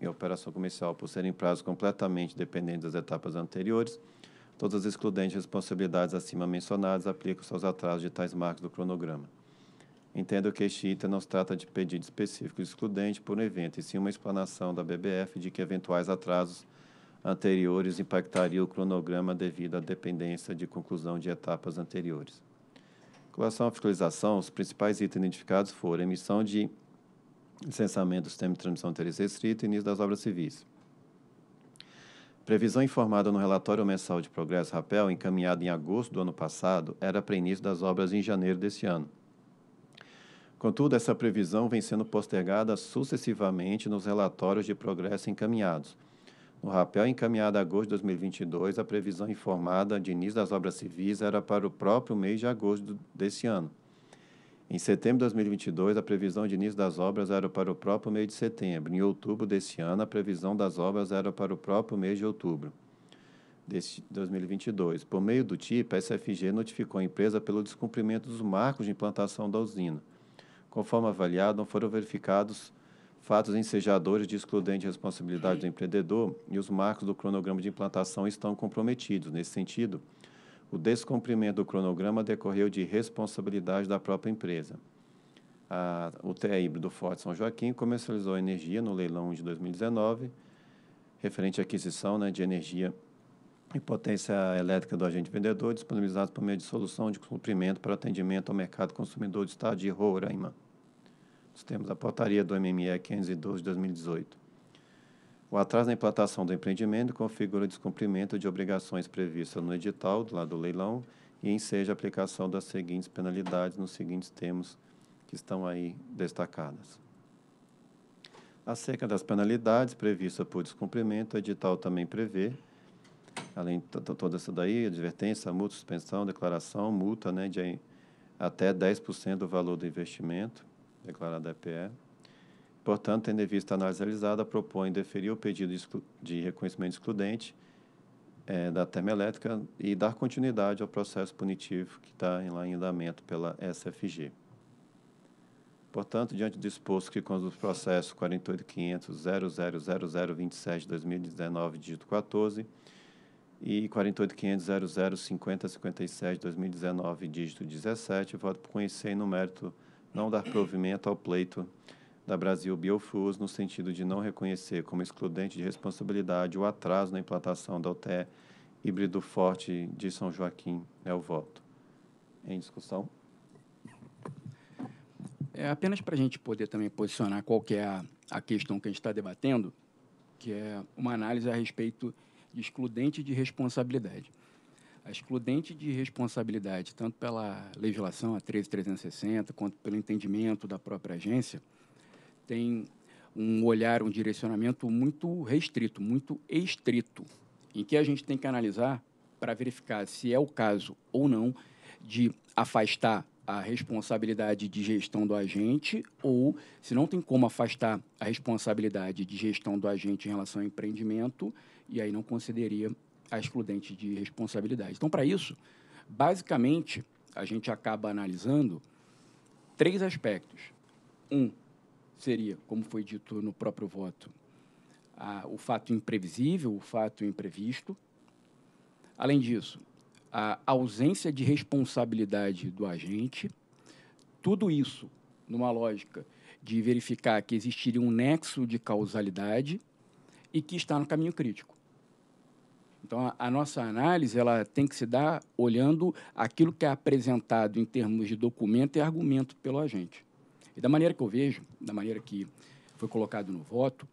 em operação comercial, por serem prazos completamente dependentes das etapas anteriores, todas as excludentes responsabilidades acima mencionadas aplicam-se aos atrasos de tais marcos do cronograma. Entendo que este item não se trata de pedido específico excludente por um evento, e sim uma explanação da BBF de que eventuais atrasos anteriores impactariam o cronograma devido à dependência de conclusão de etapas anteriores. Com relação à fiscalização, os principais itens identificados foram emissão de licenciamento do sistema de transmissão de interesse restrito e início das obras civis. Previsão informada no relatório mensal de progresso RAPEL, encaminhado em agosto do ano passado, era para início das obras em janeiro deste ano. Contudo, essa previsão vem sendo postergada sucessivamente nos relatórios de progresso encaminhados. No rapel encaminhado a agosto de 2022, a previsão informada de início das obras civis era para o próprio mês de agosto desse ano. Em setembro de 2022, a previsão de início das obras era para o próprio mês de setembro. Em outubro desse ano, a previsão das obras era para o próprio mês de outubro de 2022. Por meio do TIP, a SFG notificou a empresa pelo descumprimento dos marcos de implantação da usina conforme avaliado, não foram verificados fatos ensejadores de excludente responsabilidade do empreendedor e os marcos do cronograma de implantação estão comprometidos. Nesse sentido, o descumprimento do cronograma decorreu de responsabilidade da própria empresa. A, o TE híbrido Forte São Joaquim comercializou energia no leilão de 2019, referente à aquisição né, de energia e potência elétrica do agente vendedor disponibilizados por meio de solução de cumprimento para atendimento ao mercado consumidor do Estado de Roraima. Temos a portaria do MME 512 de 2018. O atraso na implantação do empreendimento configura descumprimento de obrigações previstas no edital, do lado do leilão, e enseja a aplicação das seguintes penalidades nos seguintes termos que estão aí destacadas. Acerca das penalidades previstas por descumprimento, o edital também prevê além de toda essa daí, advertência, multa, suspensão, declaração, multa né, de até 10% do valor do investimento declarado da EPE. Portanto, tendo em vista a análise realizada, propõe deferir o pedido de reconhecimento excludente é, da termoelétrica e dar continuidade ao processo punitivo que está em andamento pela SFG. Portanto, diante do disposto que conduz o processo 48500000027 2019, dígito 14, e 48.500.0050.57.2019, dígito 17, voto por conhecer e no mérito não dar provimento ao pleito da Brasil Biofus no sentido de não reconhecer como excludente de responsabilidade o atraso na implantação da UTE híbrido forte de São Joaquim. É o voto. Em discussão? É apenas para a gente poder também posicionar qual que é a, a questão que a gente está debatendo, que é uma análise a respeito de excludente de responsabilidade. A excludente de responsabilidade, tanto pela legislação, a 13360, quanto pelo entendimento da própria agência, tem um olhar, um direcionamento muito restrito, muito estrito, em que a gente tem que analisar para verificar se é o caso ou não de afastar a responsabilidade de gestão do agente ou se não tem como afastar a responsabilidade de gestão do agente em relação ao empreendimento, e aí não concederia a excludente de responsabilidade. Então, para isso, basicamente, a gente acaba analisando três aspectos. Um seria, como foi dito no próprio voto, a, o fato imprevisível, o fato imprevisto. Além disso, a ausência de responsabilidade do agente. Tudo isso numa lógica de verificar que existiria um nexo de causalidade e que está no caminho crítico. Então, a, nossa análise ela tem que se dar olhando aquilo que é apresentado em termos de documento e argumento pelo agente. E da maneira que eu vejo, da maneira que foi colocado no voto,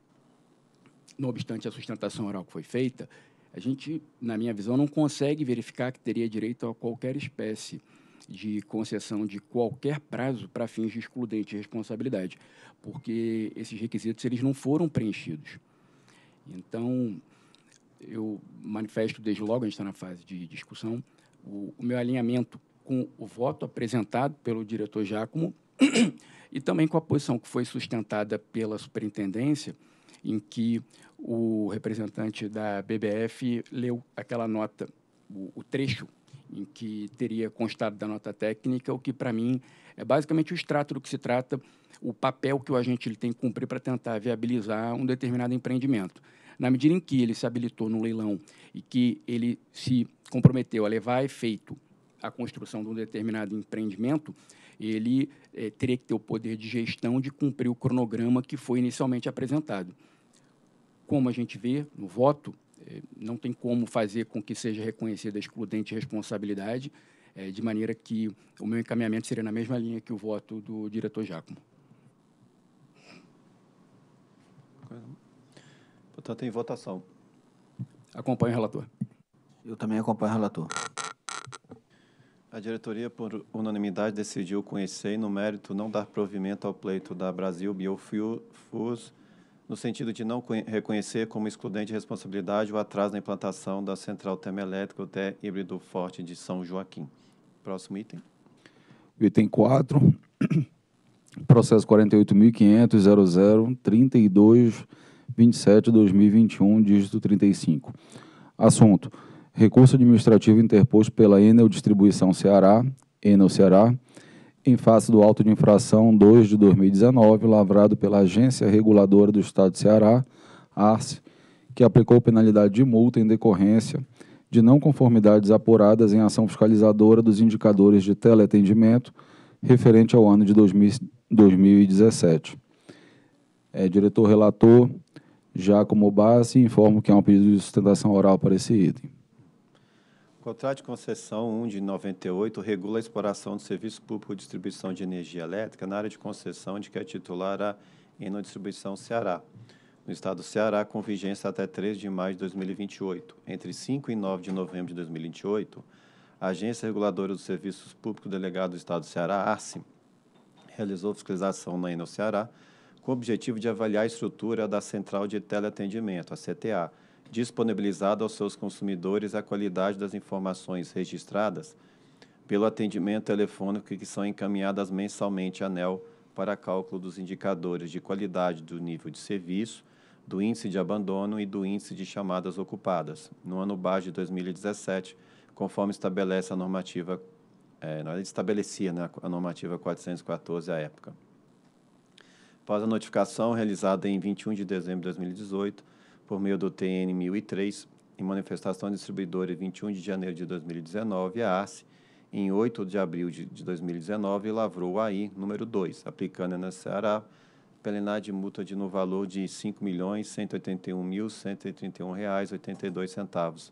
não obstante a sustentação oral que foi feita, a gente, na minha visão, não consegue verificar que teria direito a qualquer espécie de concessão de qualquer prazo para fins de excludente de responsabilidade, porque esses requisitos eles não foram preenchidos. Então, eu manifesto desde logo, a gente está na fase de discussão, o, o, meu alinhamento com o voto apresentado pelo diretor Giacomo <clears throat> e também com a posição que foi sustentada pela superintendência, em que o representante da BBF leu aquela nota, o, o trecho em que teria constado da nota técnica, o que para mim é basicamente o extrato do que se trata, o papel que o agente ele tem que cumprir para tentar viabilizar um determinado empreendimento. Na medida em que ele se habilitou no leilão e que ele se comprometeu a levar a efeito a construção de um determinado empreendimento, ele é, teria que ter o poder de gestão de cumprir o cronograma que foi inicialmente apresentado. Como a gente vê no voto, é, não tem como fazer com que seja reconhecida a excludente responsabilidade, é, de maneira que o meu encaminhamento seria na mesma linha que o voto do diretor Giacomo. Portanto, em votação. Acompanho o relator. Eu também acompanho o relator. A diretoria, por unanimidade, decidiu conhecer e, no mérito, não dar provimento ao pleito da Brasil Biofus, no sentido de não reconhecer como excludente de responsabilidade o atraso na implantação da central termoelétrica até híbrido forte de São Joaquim. Próximo item. Item 4, processo 48.500.0032.2022. 27 2021, dígito 35. Assunto: recurso administrativo interposto pela Enel Distribuição Ceará, Enel Ceará, em face do auto de infração 2 de 2019, lavrado pela Agência Reguladora do Estado de Ceará, ARCE, que aplicou penalidade de multa em decorrência de não conformidades apuradas em ação fiscalizadora dos indicadores de teleatendimento referente ao ano de 2017. É, diretor relator, já como base, informo que há é um pedido de sustentação oral para esse item. O contrato de concessão 1 de 98 regula a exploração do serviço público de distribuição de energia elétrica na área de concessão de que é titular a distribuição Ceará, no estado do Ceará, com vigência até 3 de maio de 2028. Entre 5 e 9 de novembro de 2028, a Agência Reguladora dos Serviços Públicos Delegado do Estado do Ceará, ARCIM, realizou fiscalização na Eno Ceará, com o objetivo de avaliar a estrutura da Central de Teleatendimento, a CTA, disponibilizada aos seus consumidores a qualidade das informações registradas pelo atendimento telefônico que são encaminhadas mensalmente à ANEL para cálculo dos indicadores de qualidade do nível de serviço, do índice de abandono e do índice de chamadas ocupadas, no ano base de 2017, conforme estabelece a normativa, é, estabelecia né, a normativa 414 à época após a notificação realizada em 21 de dezembro de 2018 por meio do TN 1003 em manifestação distribuidora em 21 de janeiro de 2019, a ARCE, em 8 de abril de, 2019, lavrou o AI número 2, aplicando na Ceará pena de multa de no valor de R$ 5.181.131,82,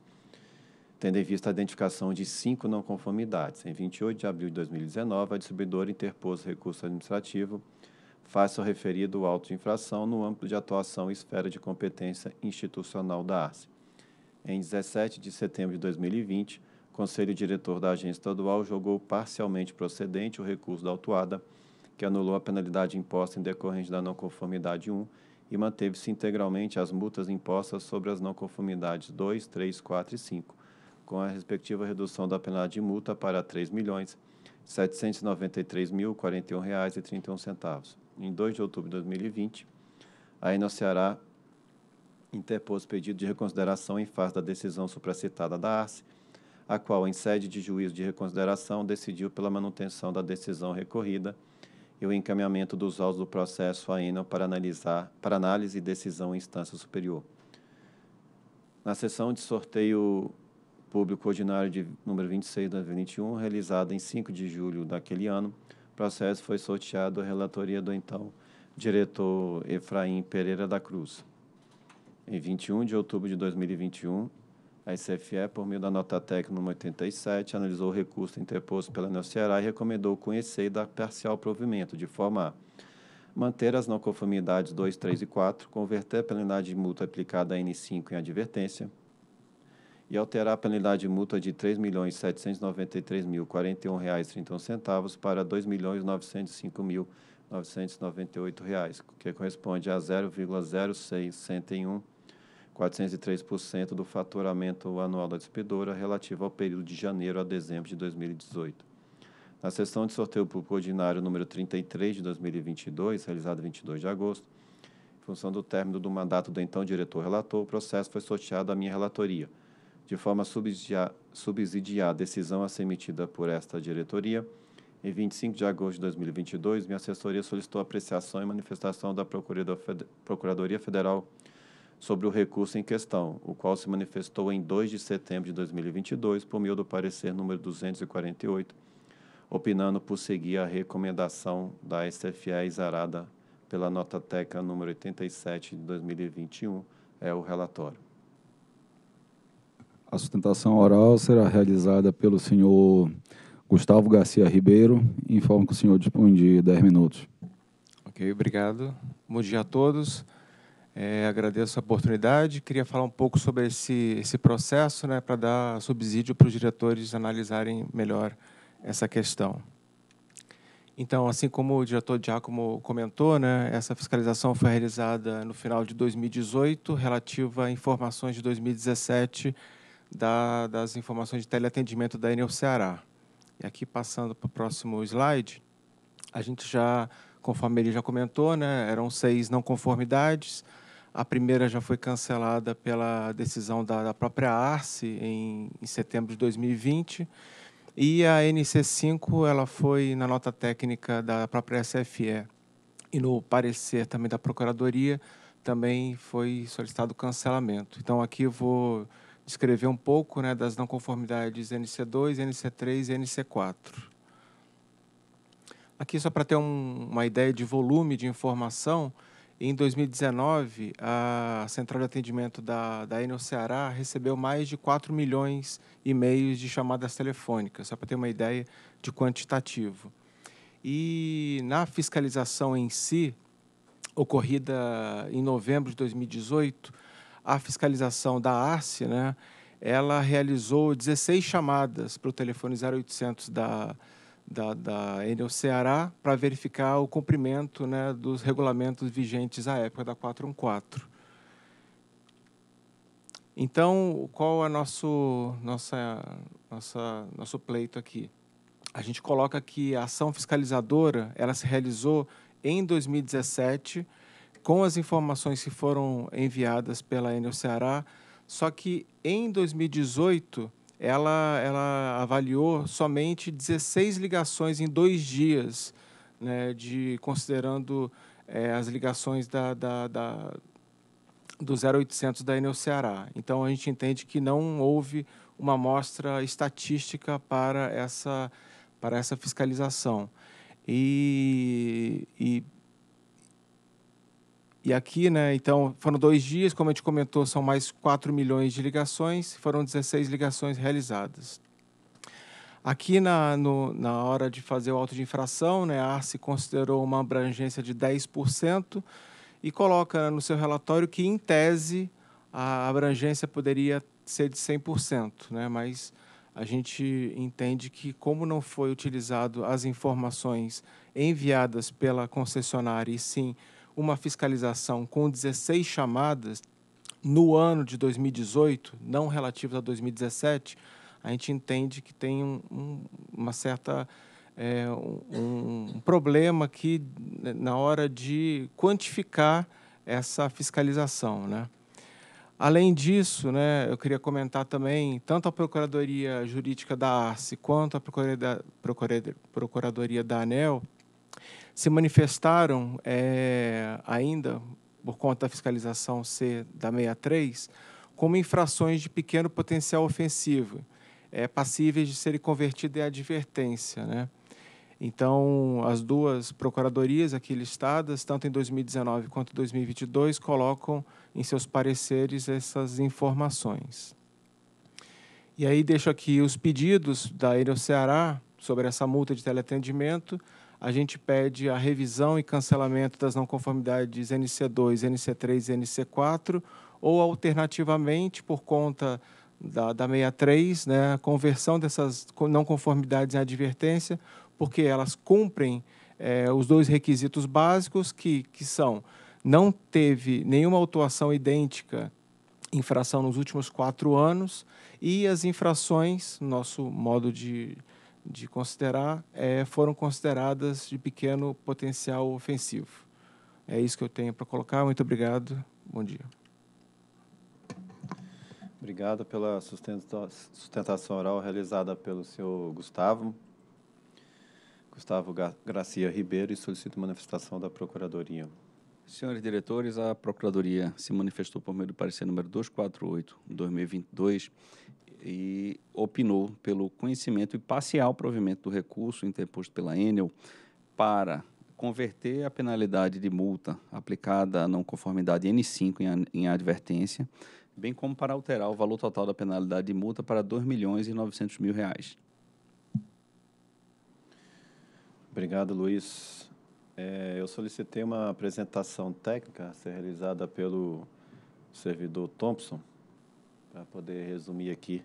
tendo em vista a identificação de cinco não conformidades. Em 28 de abril de 2019, a distribuidora interpôs recurso administrativo faça o referido auto de infração no âmbito de atuação e esfera de competência institucional da ARCE. Em 17 de setembro de 2020, o Conselho Diretor da Agência Estadual julgou parcialmente procedente o recurso da autuada, que anulou a penalidade imposta em decorrência da não conformidade 1 e manteve-se integralmente as multas impostas sobre as não conformidades 2, 3, 4 e 5, com a respectiva redução da penalidade de multa para R$ 3.793.041,31 em 2 de outubro de 2020, a Enel Ceará interpôs pedido de reconsideração em face da decisão supracitada da ARCE, a qual, em sede de juízo de reconsideração, decidiu pela manutenção da decisão recorrida e o encaminhamento dos autos do processo à Enel para, analisar, para análise e decisão em instância superior. Na sessão de sorteio público ordinário de número 26 de 21, realizada em 5 de julho daquele ano, processo foi sorteado a relatoria do então diretor Efraim Pereira da Cruz. Em 21 de outubro de 2021, a SFE, por meio da nota técnica nº 87, analisou o recurso interposto pela Neo Ceará e recomendou conhecer e dar parcial provimento, de forma a manter as não conformidades 2, 3 e 4, converter a penalidade de multa aplicada a N5 em advertência, e alterar a penalidade mútua de R$ 3.793.041,31 para R$ 2.905.998, que corresponde a 0,06101,403% do faturamento anual da despedora relativo ao período de janeiro a dezembro de 2018. Na sessão de sorteio público ordinário número 33 de 2022, realizada 22 de agosto, em função do término do mandato do então diretor relator, o processo foi sorteado à minha relatoria de forma subsidiar, subsidiar a decisão a ser emitida por esta diretoria. Em 25 de agosto de 2022, minha assessoria solicitou apreciação e manifestação da Procuradoria Federal sobre o recurso em questão, o qual se manifestou em 2 de setembro de 2022 por meio do parecer número 248, opinando por seguir a recomendação da SFE exarada pela nota técnica número 87 de 2021, é o relatório. A sustentação oral será realizada pelo senhor Gustavo Garcia Ribeiro. Informo que o senhor dispõe de 10 minutos. Ok, obrigado. Bom dia a todos. É, agradeço a oportunidade. Queria falar um pouco sobre esse, esse processo né, para dar subsídio para os diretores analisarem melhor essa questão. Então, assim como o diretor Giacomo comentou, né, essa fiscalização foi realizada no final de 2018, relativa a informações de 2017 da, das informações de teleatendimento da Enel Ceará. E aqui, passando para o próximo slide, a gente já, conforme ele já comentou, né, eram seis não conformidades. A primeira já foi cancelada pela decisão da, da própria ARCE em, em setembro de 2020. E a NC5 ela foi na nota técnica da própria SFE e no parecer também da Procuradoria também foi solicitado cancelamento. Então aqui eu vou descrever um pouco né, das não conformidades NC2, NC3 e NC4. Aqui, só para ter um, uma ideia de volume de informação, em 2019, a central de atendimento da, da Enel Ceará recebeu mais de 4 milhões e meio de chamadas telefônicas, só para ter uma ideia de quantitativo. E na fiscalização em si, ocorrida em novembro de 2018, a fiscalização da ARCE, né, ela realizou 16 chamadas para o telefone 0800 da, da, da Enel Ceará para verificar o cumprimento né, dos regulamentos vigentes à época da 414. Então, qual é nosso, nossa, nossa, nosso pleito aqui? A gente coloca que a ação fiscalizadora ela se realizou em 2017 com as informações que foram enviadas pela Enel Ceará, só que em 2018 ela, ela avaliou somente 16 ligações em dois dias, né, de considerando é, as ligações da, da, da, do 0800 da Enel Ceará. Então a gente entende que não houve uma amostra estatística para essa, para essa fiscalização. E, e e aqui, né, então, foram dois dias, como a gente comentou, são mais 4 milhões de ligações, foram 16 ligações realizadas. Aqui, na, no, na hora de fazer o auto de infração, né, a ARCE considerou uma abrangência de 10% e coloca no seu relatório que, em tese, a abrangência poderia ser de 100%, né, mas a gente entende que, como não foi utilizado as informações enviadas pela concessionária e sim uma fiscalização com 16 chamadas no ano de 2018, não relativas a 2017, a gente entende que tem um, um, uma certa é, um, um, problema aqui né, na hora de quantificar essa fiscalização, né? Além disso, né, eu queria comentar também tanto a Procuradoria Jurídica da Arce quanto a Procuradoria, Procuradoria da ANEL se manifestaram é, ainda, por conta da fiscalização C da 63, como infrações de pequeno potencial ofensivo, é, passíveis de serem convertidas em advertência. Né? Então, as duas procuradorias aqui listadas, tanto em 2019 quanto em 2022, colocam em seus pareceres essas informações. E aí deixo aqui os pedidos da Aero Ceará sobre essa multa de teleatendimento, a gente pede a revisão e cancelamento das não conformidades NC2, NC3 e NC4, ou alternativamente, por conta da, da 63, né, a conversão dessas não conformidades em advertência, porque elas cumprem é, os dois requisitos básicos, que, que são não teve nenhuma autuação idêntica infração nos últimos quatro anos e as infrações, nosso modo de, de considerar é, foram consideradas de pequeno potencial ofensivo. É isso que eu tenho para colocar. Muito obrigado. Bom dia. Obrigado pela sustentação oral realizada pelo senhor Gustavo. Gustavo Garcia Ribeiro e solicito manifestação da Procuradoria. Senhores diretores, a Procuradoria se manifestou por meio do parecer número 248, 2022, e opinou pelo conhecimento e parcial provimento do recurso interposto pela Enel para converter a penalidade de multa aplicada à não conformidade N5 em, em advertência, bem como para alterar o valor total da penalidade de multa para R$ milhões e mil reais. Obrigado, Luiz. É, eu solicitei uma apresentação técnica a ser realizada pelo servidor Thompson, para poder resumir aqui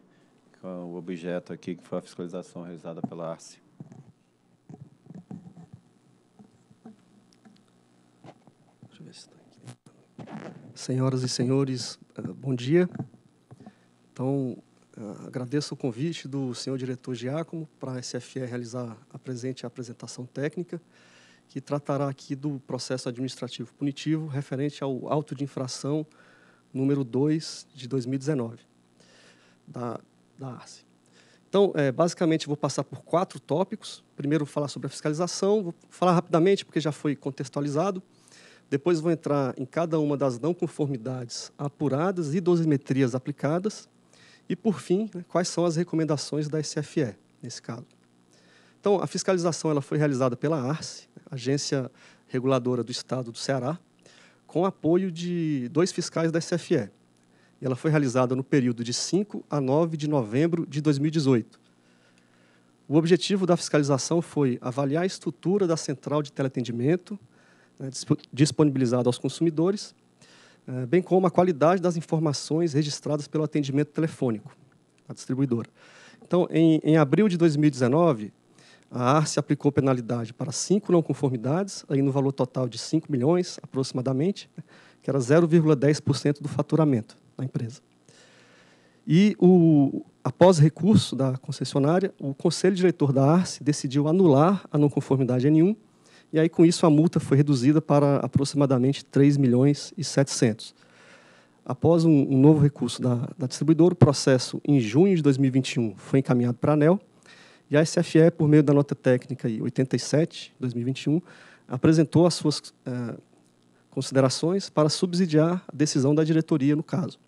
o objeto aqui, que foi a fiscalização realizada pela ARCE. Tá Senhoras e senhores, eh, bom dia. Então, eh, agradeço o convite do senhor diretor Giacomo para a SFE realizar a presente apresentação técnica, que tratará aqui do processo administrativo punitivo referente ao auto de infração número 2 de 2019, da da ARCE. Então, é, basicamente, vou passar por quatro tópicos. Primeiro, vou falar sobre a fiscalização, vou falar rapidamente, porque já foi contextualizado. Depois, vou entrar em cada uma das não conformidades apuradas e dosimetrias aplicadas. E, por fim, né, quais são as recomendações da SFE, nesse caso. Então, a fiscalização ela foi realizada pela ARCE, Agência Reguladora do Estado do Ceará, com apoio de dois fiscais da SFE, e ela foi realizada no período de 5 a 9 de novembro de 2018. O objetivo da fiscalização foi avaliar a estrutura da central de teleatendimento né, disponibilizada aos consumidores, eh, bem como a qualidade das informações registradas pelo atendimento telefônico da distribuidora. Então, em, em abril de 2019, a ARCE aplicou penalidade para cinco não conformidades, aí no valor total de 5 milhões, aproximadamente, né, que era 0,10% do faturamento na empresa. E o, após recurso da concessionária, o conselho diretor da ARCE decidiu anular a não conformidade N1 e aí com isso a multa foi reduzida para aproximadamente 3 milhões e 700. Após um, um novo recurso da, da, distribuidora, o processo em junho de 2021 foi encaminhado para a ANEL e a SFE, por meio da nota técnica 87 2021, apresentou as suas eh, considerações para subsidiar a decisão da diretoria, no caso.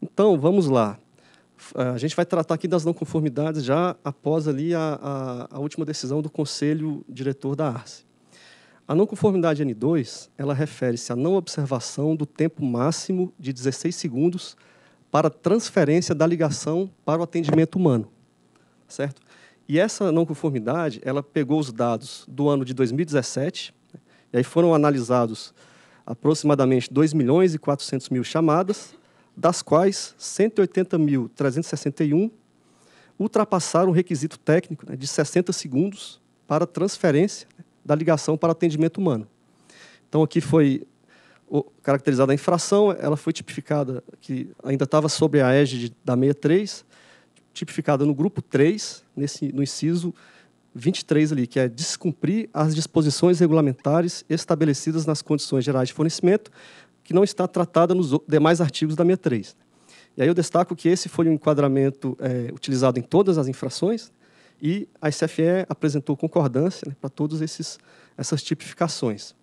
Então, vamos lá. A gente vai tratar aqui das não conformidades já após ali a, a, a última decisão do Conselho Diretor da ARCE. A não conformidade N2, ela refere-se à não observação do tempo máximo de 16 segundos para transferência da ligação para o atendimento humano, certo? E essa não conformidade, ela pegou os dados do ano de 2017, e aí foram analisados aproximadamente 2 milhões e 400 mil chamadas, das quais 180.361 ultrapassaram o requisito técnico né, de 60 segundos para transferência né, da ligação para atendimento humano. Então, aqui foi caracterizada a infração, ela foi tipificada, que ainda estava sobre a égide da 63, tipificada no grupo 3, nesse, no inciso 23 ali, que é descumprir as disposições regulamentares estabelecidas nas condições gerais de fornecimento, que não está tratada nos demais artigos da 63. E aí eu destaco que esse foi um enquadramento é, utilizado em todas as infrações e a SFE apresentou concordância né, para todas essas tipificações.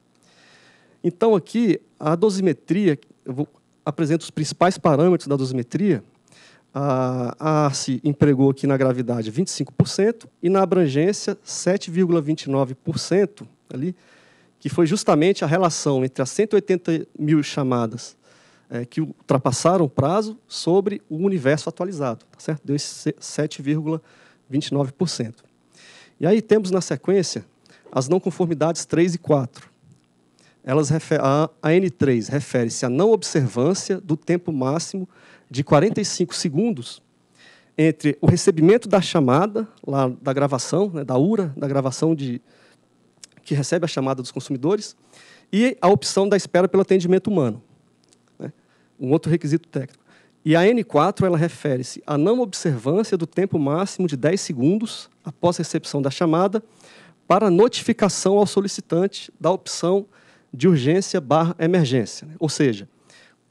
Então, aqui, a dosimetria, eu vou, apresento os principais parâmetros da dosimetria, a, a empregou aqui na gravidade 25% e na abrangência 7,29% ali, que foi justamente a relação entre as 180 mil chamadas é, que ultrapassaram o prazo sobre o universo atualizado, tá certo? Deu 7,29%. E aí temos na sequência as não conformidades 3 e 4. Elas a, a N3 refere-se à não observância do tempo máximo de 45 segundos entre o recebimento da chamada, lá da gravação, né, da URA, da gravação de que recebe a chamada dos consumidores, e a opção da espera pelo atendimento humano. Né? Um outro requisito técnico. E a N4 ela refere-se à não observância do tempo máximo de 10 segundos após a recepção da chamada para notificação ao solicitante da opção de urgência barra emergência. Né. Ou seja,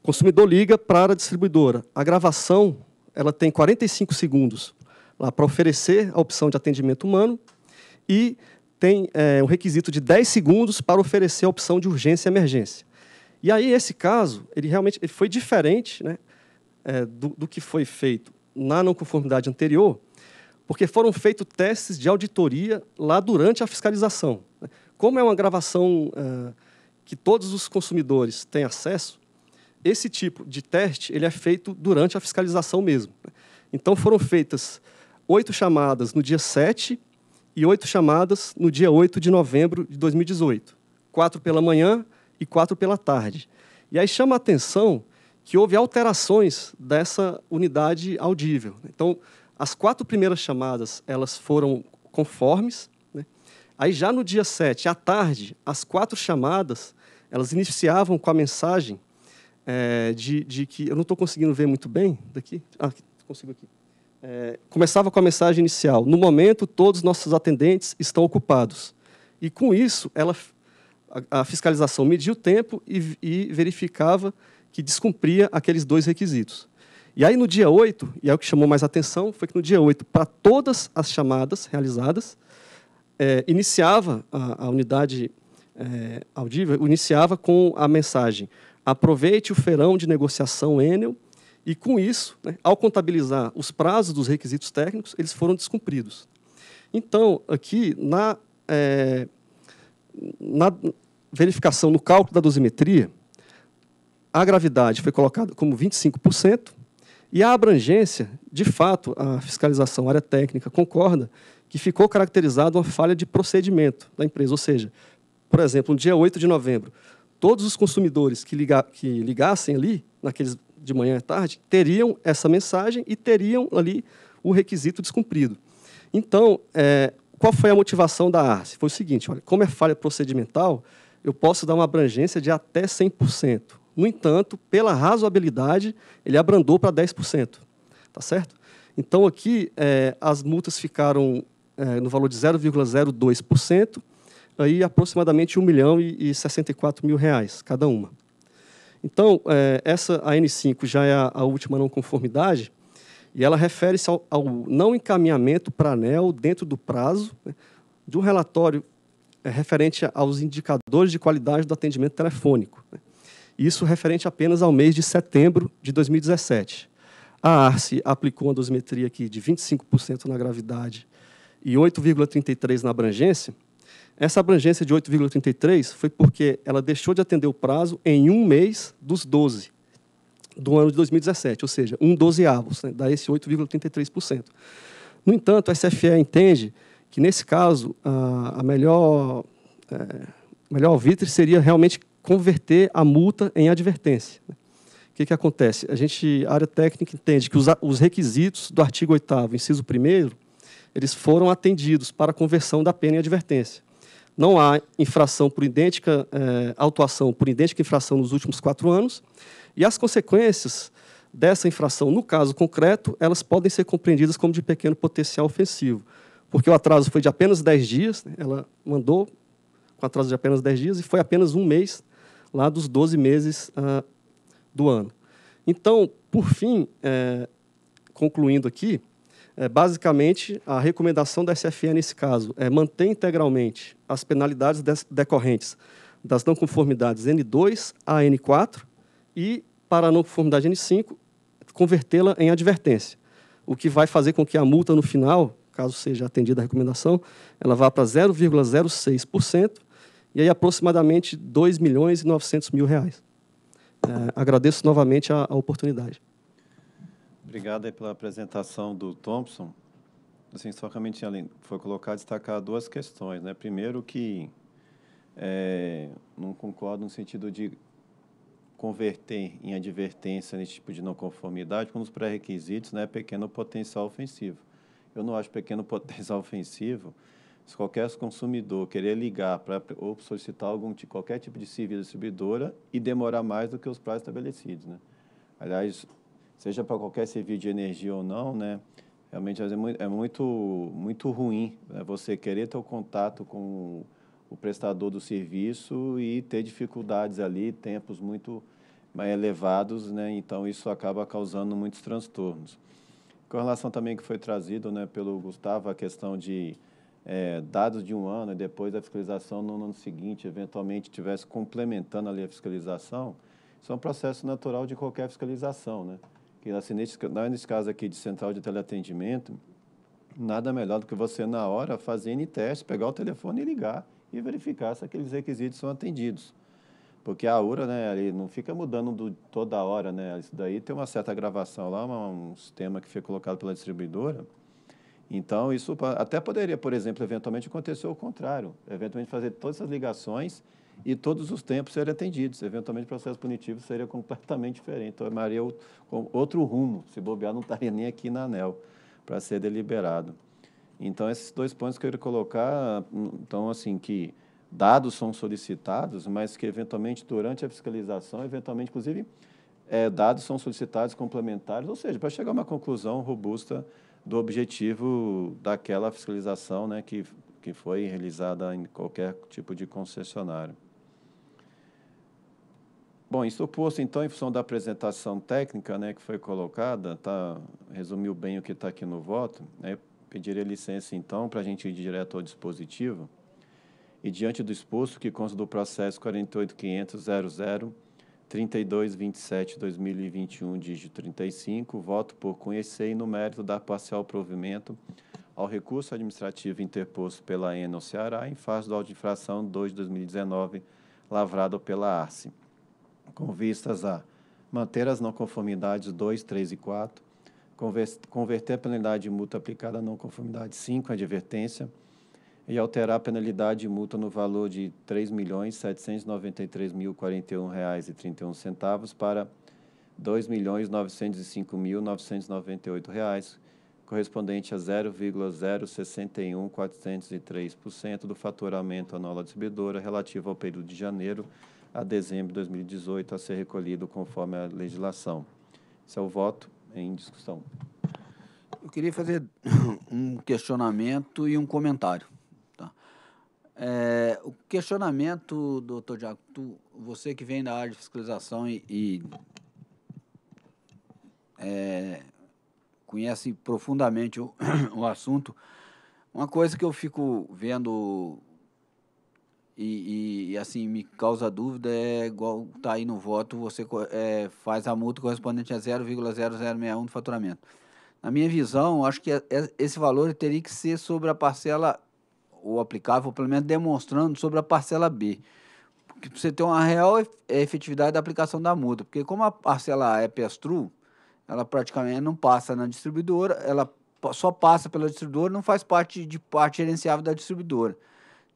consumidor liga para a distribuidora. A gravação ela tem 45 segundos para oferecer a opção de atendimento humano e tem é, um requisito de 10 segundos para oferecer a opção de urgência e emergência. E aí, esse caso, ele realmente ele foi diferente né, é, do, do que foi feito na não conformidade anterior, porque foram feitos testes de auditoria lá durante a fiscalização. Né. Como é uma gravação é, que todos os consumidores têm acesso, esse tipo de teste ele é feito durante a fiscalização mesmo. Né? Então foram feitas oito chamadas no dia 7 e oito chamadas no dia 8 de novembro de 2018. Quatro pela manhã e quatro pela tarde. E aí chama a atenção que houve alterações dessa unidade audível. Né? Então, as quatro primeiras chamadas elas foram conformes. Né? Aí já no dia 7, à tarde, as quatro chamadas elas iniciavam com a mensagem é, de, de, que eu não estou conseguindo ver muito bem daqui. Ah, consigo aqui. É, começava com a mensagem inicial: No momento, todos nossos atendentes estão ocupados. E com isso, ela, a, a fiscalização media o tempo e, e, verificava que descumpria aqueles dois requisitos. E aí, no dia 8, e é o que chamou mais atenção, foi que no dia 8, para todas as chamadas realizadas, é, iniciava a, a unidade é, audível, iniciava com a mensagem: Aproveite o feirão de negociação Enel e, com isso, né, ao contabilizar os prazos dos requisitos técnicos, eles foram descumpridos. Então, aqui, na, é, na verificação, no cálculo da dosimetria, a gravidade foi colocada como 25%, e a abrangência, de fato, a fiscalização, a área técnica, concorda que ficou caracterizada uma falha de procedimento da empresa. Ou seja, por exemplo, no dia 8 de novembro, todos os consumidores que, liga, que ligassem ali, naqueles de manhã à tarde, teriam essa mensagem e teriam ali o requisito descumprido. Então, é, qual foi a motivação da ARCE? Foi o seguinte, olha, como é falha procedimental, eu posso dar uma abrangência de até 100%. No entanto, pela razoabilidade, ele abrandou para 10%. Tá certo? Então, aqui, é, as multas ficaram é, no valor de 0,02%, aí aproximadamente 1 milhão e, e 64 mil reais cada uma. Então, é, essa a N5 já é a, a, última não conformidade e ela refere-se ao, ao, não encaminhamento para ANEL dentro do prazo né, de um relatório é, referente aos indicadores de qualidade do atendimento telefônico. Né. Isso referente apenas ao mês de setembro de 2017. A ARCE aplicou uma dosimetria aqui de 25% na gravidade e 8,33% na abrangência, essa abrangência de 8,33 foi porque ela deixou de atender o prazo em um mês dos 12 do ano de 2017, ou seja, um dozeavos, né, dá esse 8,33%. No entanto, a SFE entende que, nesse caso, a, a melhor, é, melhor vitre seria realmente converter a multa em advertência. Né. O que, que acontece? A gente, a área técnica, entende que os, os requisitos do artigo 8 inciso 1 eles foram atendidos para a conversão da pena em advertência não há infração por idêntica, é, autuação por idêntica infração nos últimos quatro anos, e as consequências dessa infração, no caso concreto, elas podem ser compreendidas como de pequeno potencial ofensivo, porque o atraso foi de apenas 10 dias, né? ela mandou com atraso de apenas 10 dias e foi apenas um mês lá dos 12 meses ah, do ano. Então, por fim, é, concluindo aqui, é, basicamente, a recomendação da SFE nesse caso é manter integralmente as penalidades decorrentes das não conformidades N2 a N4 e, para a não conformidade N5, convertê-la em advertência, o que vai fazer com que a multa no final, caso seja atendida a recomendação, ela vá para 0,06% e aí aproximadamente R$ milhões e mil reais. É, agradeço novamente a, a oportunidade. Obrigado pela apresentação do Thompson. Assim, só realmente foi colocar, destacar duas questões. Né? Primeiro que é, não concordo no sentido de converter em advertência nesse tipo de não conformidade, um os pré-requisitos né, é pequeno potencial ofensivo. Eu não acho pequeno <laughs> potencial ofensivo se qualquer consumidor querer ligar para ou solicitar algum qualquer tipo de serviço distribuidora e demorar mais do que os prazos estabelecidos, né? Aliás, seja para qualquer serviço de energia ou não, né? Realmente é, é muito, muito ruim né? você querer ter o contato com o prestador do serviço e ter dificuldades ali, tempos muito eh, elevados, né? Então isso acaba causando muitos transtornos. Com relação também que foi trazido, né, pelo Gustavo, a questão de é, dados de um ano e depois da fiscalização no ano seguinte, eventualmente tivesse complementando ali a fiscalização, isso é um processo natural de qualquer fiscalização, né? que assim, nesse caso aqui de central de teleatendimento, nada melhor do que você, na hora, fazer N teste, pegar o telefone e ligar e verificar se aqueles requisitos são atendidos. Porque a URA, né, ali não fica mudando do, toda hora, né? Isso daí tem uma certa gravação lá, uma, um sistema que foi colocado pela distribuidora. Então, isso até poderia, por exemplo, eventualmente acontecer o contrário. Eventualmente fazer todas essas ligações e todos os tempos serem atendidos. Eventualmente, o processo punitivo seria completamente diferente. Então, tomaria outro rumo. Se bobear, não estaria nem aqui na ANEL para ser deliberado. Então, esses dois pontos que eu queria colocar, hum, então, assim, que dados são solicitados, mas que, eventualmente, durante a fiscalização, eventualmente, inclusive, é, dados são solicitados complementares, ou seja, para chegar a uma conclusão robusta do objetivo daquela fiscalização né, que que foi realizada em qualquer tipo de concessionário. Bom, isso posto, então, em função da apresentação técnica né, que foi colocada, tá, resumiu bem o que está aqui no voto, né, pediria licença, então, para a gente ir direto ao dispositivo. E diante do exposto que consta do processo 48.500.00.3227.2021, dígito 35, voto por conhecer e no mérito dar parcial provimento ao recurso administrativo interposto pela ENA Ceará em face do auto de infração 2 de 2019, lavrado pela ARCE, com vistas a manter as não conformidades 2, 3 e 4, converter a penalidade de multa aplicada à não conformidade 5, em advertência, e alterar a penalidade de multa no valor de R$ 3.793.041,31 para R$ 2.905.998,00 correspondente a 0,061403% do faturamento anual da distribuidora relativo ao período de janeiro a dezembro de 2018 a ser recolhido conforme a legislação. Esse é o voto em discussão. Eu queria fazer <coughs> um questionamento e um comentário. Tá? É, o questionamento, doutor Diaco, tu, você que vem da área de fiscalização e, e é, conhece profundamente o, <clears throat> o assunto. Uma coisa que eu fico vendo e, e, e, assim me causa dúvida é igual tá aí no voto você é, faz a multa correspondente a 0,0061 do faturamento. Na minha visão, acho que é, é, esse valor teria que ser sobre a parcela ou aplicável, pelo menos demonstrando sobre a parcela B, porque você tem uma real é, efetividade da aplicação da multa, porque como a parcela A é pestru, ela praticamente não passa na distribuidora, ela só passa pela distribuidora, não faz parte de parte gerenciável da distribuidora.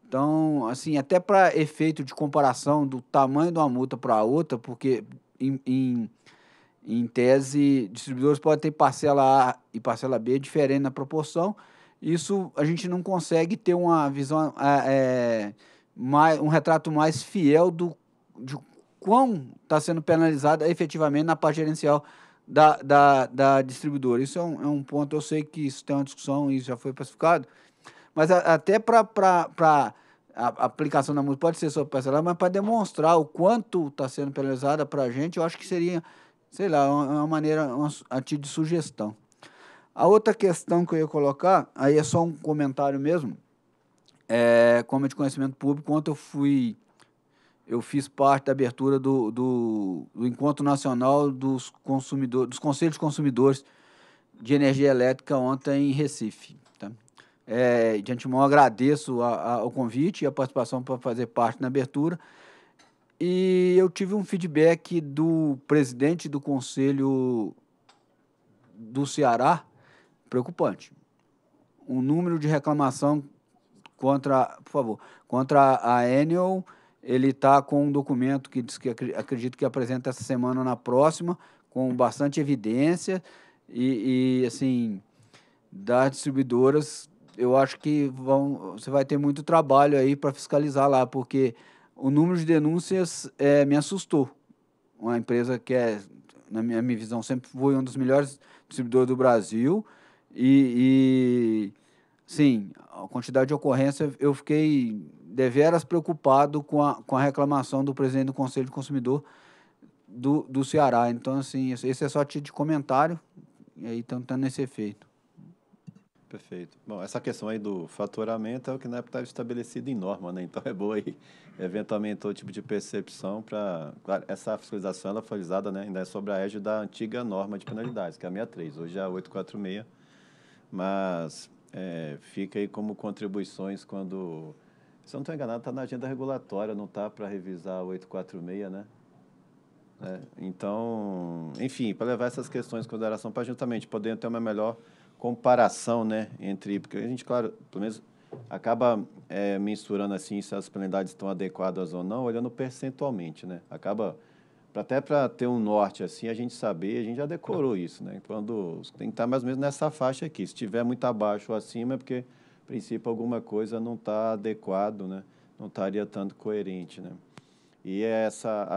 Então, assim, até para efeito de comparação do tamanho de uma multa para outra, porque em, em, em, tese, distribuidores podem ter parcela A e parcela B diferente na proporção, isso a gente não consegue ter uma visão, é, é mais, um retrato mais fiel do, de quão está sendo penalizada efetivamente na parte gerencial da, da, da distribuidora. Isso é um, é um ponto, eu sei que isso tem uma discussão e já foi pacificado, mas a, até para a aplicação da música pode ser só parcelada, mas para demonstrar o quanto está sendo penalizada para a gente, eu acho que seria, sei lá, uma, uma maneira, uma, a ti de sugestão. A outra questão que eu ia colocar, aí é só um comentário mesmo, é, como é de conhecimento público, ontem eu fui eu fiz parte da abertura do, do, do Encontro Nacional dos, consumidor, dos Conselhos de Consumidores de Energia Elétrica ontem em Recife. Tá? É, de antemão, agradeço a, a, o convite e a participação para fazer parte na abertura. E eu tive um feedback do presidente do Conselho do Ceará preocupante. Um número de reclamação contra, por favor, contra a Enel ele está com um documento que diz que acredito que apresenta essa semana ou na próxima, com bastante evidência e, e assim das distribuidoras, eu acho que vão, você vai ter muito trabalho aí para fiscalizar lá, porque o número de denúncias é, me assustou. Uma empresa que é, na minha, minha visão, sempre foi um dos melhores distribuidores do Brasil e, e sim, a quantidade de ocorrência eu fiquei deveras preocupado com a, com a reclamação do presidente do Conselho de Consumidor do, do Ceará. Então, assim, esse é só título de comentário, e aí estamos tendo esse efeito. Perfeito. Bom, essa questão aí do faturamento é o que na época estava estabelecido em norma, né? Então <laughs> é boa aí, eventualmente, outro tipo de percepção para... Claro, essa fiscalização ela foi realizada né, ainda é sobre a égide da antiga norma de penalidades, que é a 63, hoje é a 846, mas é, fica aí como contribuições quando se eu não estou enganado, está na agenda regulatória, não está para revisar o 846, né? É, então, enfim, para levar essas questões em consideração, para justamente poder ter uma melhor comparação, né, entre, porque a gente, claro, pelo menos acaba é, mensurando assim se as penalidades estão adequadas ou não, olhando percentualmente, né? Acaba até para ter um norte assim, a gente saber, a gente já decorou isso, né? Quando tem que estar tá mais ou menos nessa faixa aqui. Se estiver muito abaixo ou acima, é porque princípio alguma coisa não está adequado, né? Não estaria tanto coerente, né? E é essa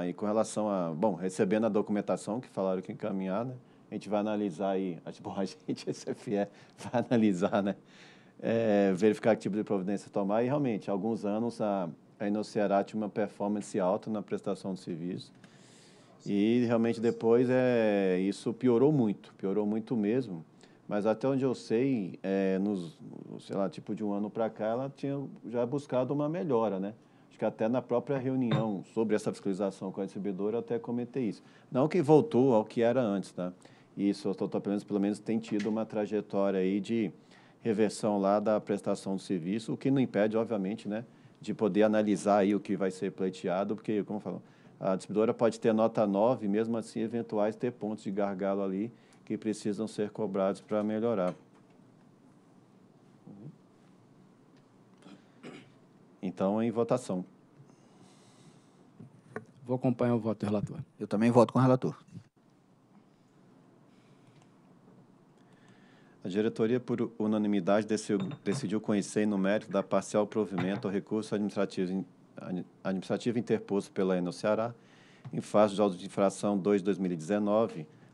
a, e com relação a, bom, recebendo a documentação que falaram que encaminhar, né? A gente vai analisar aí, <laughs> bom, a gente, a SFE, vai analisar, né? É, verificar que tipo de providência tomar. E realmente, há alguns anos a, a Inoceará tinha uma performance alta na prestação de serviço. E realmente depois é, isso piorou muito, piorou muito mesmo. Mas até onde eu sei, é, nos, sei lá, tipo de um ano para cá, ela tinha já buscado uma melhora, né? Acho que até na própria reunião sobre essa fiscalização com a distribuidora eu até comentei isso. Não que voltou ao que era antes, tá? Isso, a pelo menos, pelo menos tem tido uma trajetória aí de reversão lá da prestação do serviço, o que não impede, obviamente, né, de poder analisar aí o que vai ser pleiteado, porque, como falou, a distribuidora pode ter nota 9, mesmo assim, eventuais ter pontos de gargalo ali, que precisam ser cobrados para melhorar. Então, em votação. Vou acompanhar o voto do relator. Eu também voto com o relator. A diretoria, por unanimidade, decidiu conhecer no mérito da parcial provimento ao recurso administrativo, administrativo interposto pela Eno Ceará, em face de auto de infração 2-2019,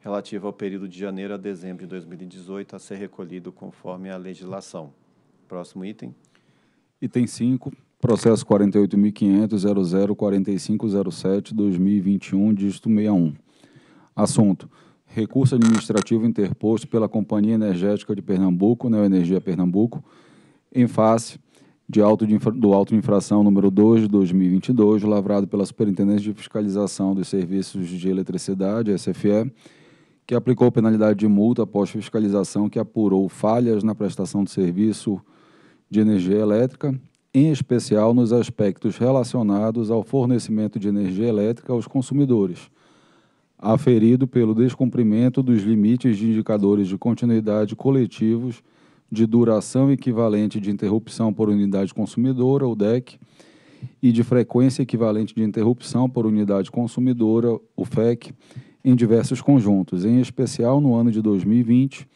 relativo ao período de janeiro a dezembro de 2018 a ser recolhido conforme a legislação. Próximo item. Item 5, processo 48.500.0045.07.2021, dígito 61. Assunto: recurso administrativo interposto pela Companhia Energética de Pernambuco, Neoenergia Pernambuco, em face de auto de infra, do auto de infração número 2 de 2022, lavrado pela Superintendência de Fiscalização dos Serviços de Eletricidade, SFE, que aplicou penalidade de multa após fiscalização que apurou falhas na prestação de serviço de energia elétrica, em especial nos aspectos relacionados ao fornecimento de energia elétrica aos consumidores, aferido pelo descumprimento dos limites de indicadores de continuidade coletivos de duração equivalente de interrupção por unidade consumidora, o DEC, e de frequência equivalente de interrupção por unidade consumidora, o FEC, em diversos conjuntos, em especial no ano de 2020,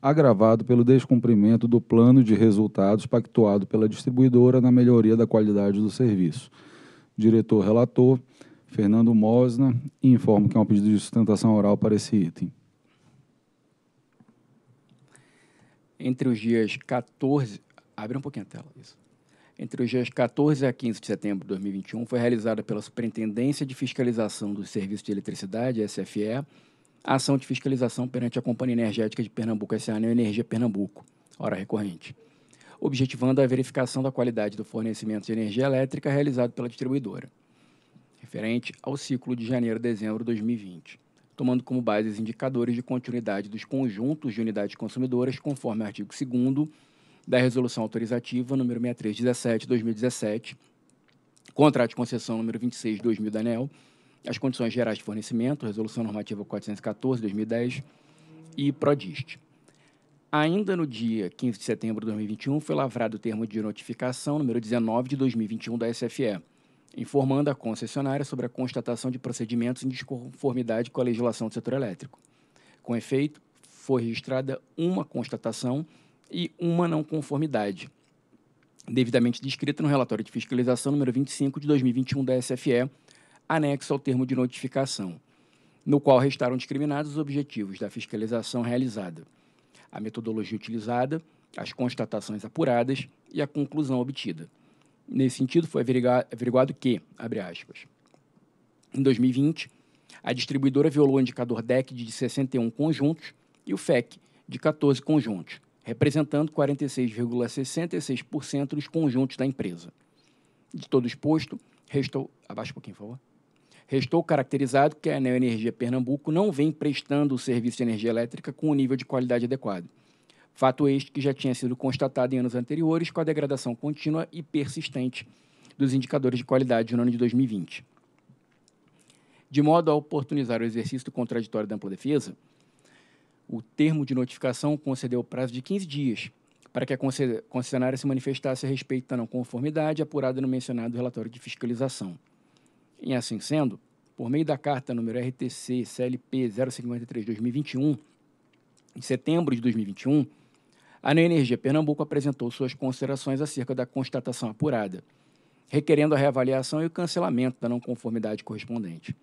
agravado pelo descumprimento do plano de resultados pactuado pela distribuidora na melhoria da qualidade do serviço. Diretor relator, Fernando Mosna, informa que é um pedido de sustentação oral para esse item. Entre os dias 14. Abre um pouquinho a tela, isso. Entre os dias 14 a 15 de setembro de 2021, foi realizada pela Superintendência de Fiscalização dos Serviços de Eletricidade, SFE, a ação de fiscalização perante a Companhia Energética de Pernambuco S.A. Energia Pernambuco, hora recorrente, objetivando a verificação da qualidade do fornecimento de energia elétrica realizado pela distribuidora, referente ao ciclo de janeiro-dezembro de 2020, tomando como base os indicadores de continuidade dos conjuntos de unidades consumidoras, conforme o artigo 2 da Resolução Autorizativa número 6317 2017, contrato de concessão número 26 2000 da ANEL, as condições gerais de fornecimento, Resolução Normativa 414 2010 e PRODIST. Ainda no dia 15 de setembro de 2021, foi lavrado o termo de notificação número 19 de 2021 da SFE, informando a concessionária sobre a constatação de procedimentos em desconformidade com a legislação do setor elétrico. Com efeito, foi registrada uma constatação e uma não conformidade, devidamente descrita no relatório de fiscalização número 25 de 2021 da SFE, anexo ao termo de notificação, no qual restaram discriminados os objetivos da fiscalização realizada, a metodologia utilizada, as constatações apuradas e a conclusão obtida. Nesse sentido, foi averiguado que, abre aspas, em 2020, a distribuidora violou o indicador DEC de 61 conjuntos e o FEC de 14 conjuntos, representando 46,66% dos conjuntos da empresa. De todo exposto, restou. Abaixa um pouquinho, por favor. Restou caracterizado que a Neoenergia Energia Pernambuco não vem prestando o serviço de energia elétrica com o um nível de qualidade adequado. Fato este que já tinha sido constatado em anos anteriores com a degradação contínua e persistente dos indicadores de qualidade no ano de 2020. De modo a oportunizar o exercício do contraditório da ampla defesa, o termo de notificação concedeu o prazo de 15 dias para que a concessionária se manifestasse a respeito da não conformidade apurada no mencionado relatório de fiscalização. Em assim sendo, por meio da carta número RTC CLP 053/2021, em setembro de 2021, a Neoenergia Pernambuco apresentou suas considerações acerca da constatação apurada, requerendo a reavaliação e o cancelamento da não conformidade correspondente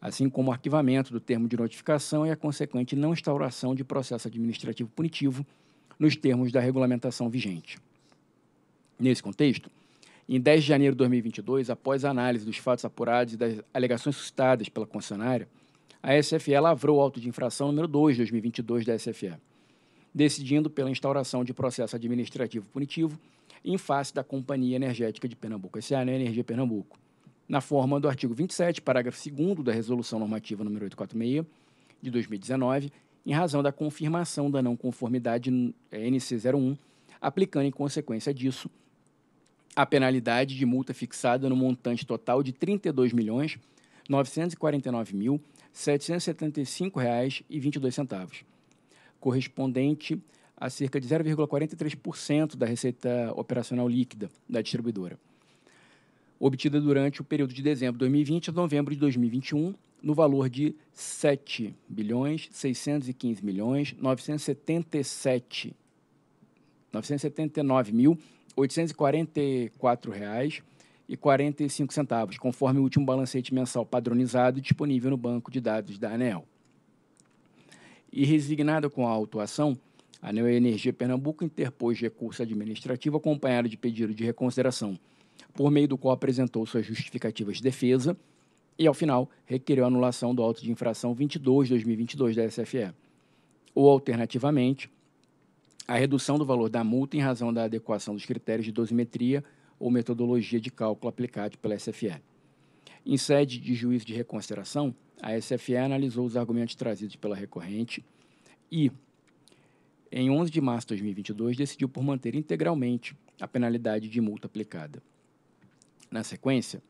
assim como o arquivamento do termo de notificação e a consequente não instauração de processo administrativo punitivo nos termos da regulamentação vigente. Nesse contexto, em 10 de janeiro de 2022, após a análise dos fatos apurados e das alegações suscitadas pela concessionária, a SFE lavrou o auto de infração número 2 de 2022 da SFE, decidindo pela instauração de processo administrativo punitivo em face da Companhia Energética de Pernambuco, a SA né, Energia Pernambuco, na forma do artigo 27, parágrafo 2 da Resolução Normativa nº 846, de 2019, em razão da confirmação da não conformidade é, NC01, aplicando em consequência disso a penalidade de multa fixada no montante total de R$ 32.949.775,22, reais e 22 centavos, correspondente a cerca de 0,43% da receita operacional líquida da distribuidora obtida durante o período de dezembro de 2020 a novembro de 2021, no valor de 7 bilhões 615 milhões 977 979 mil reais e 45 centavos, conforme o último balancete mensal padronizado disponível no banco de dados da ANEL. E resignada com a autuação, a ANEL Energia Pernambuco interpôs recurso administrativo acompanhado de pedido de reconsideração por meio do qual apresentou suas justificativas de defesa e, ao final, requereu a anulação do auto de infração 22-2022 da SFE. Ou, alternativamente, a redução do valor da multa em razão da adequação dos critérios de dosimetria ou metodologia de cálculo aplicado pela SFE. Em sede de juízo de reconsideração, a SFE analisou os argumentos trazidos pela recorrente e, em 11 de março de 2022, decidiu por manter integralmente a penalidade de multa aplicada na sequência,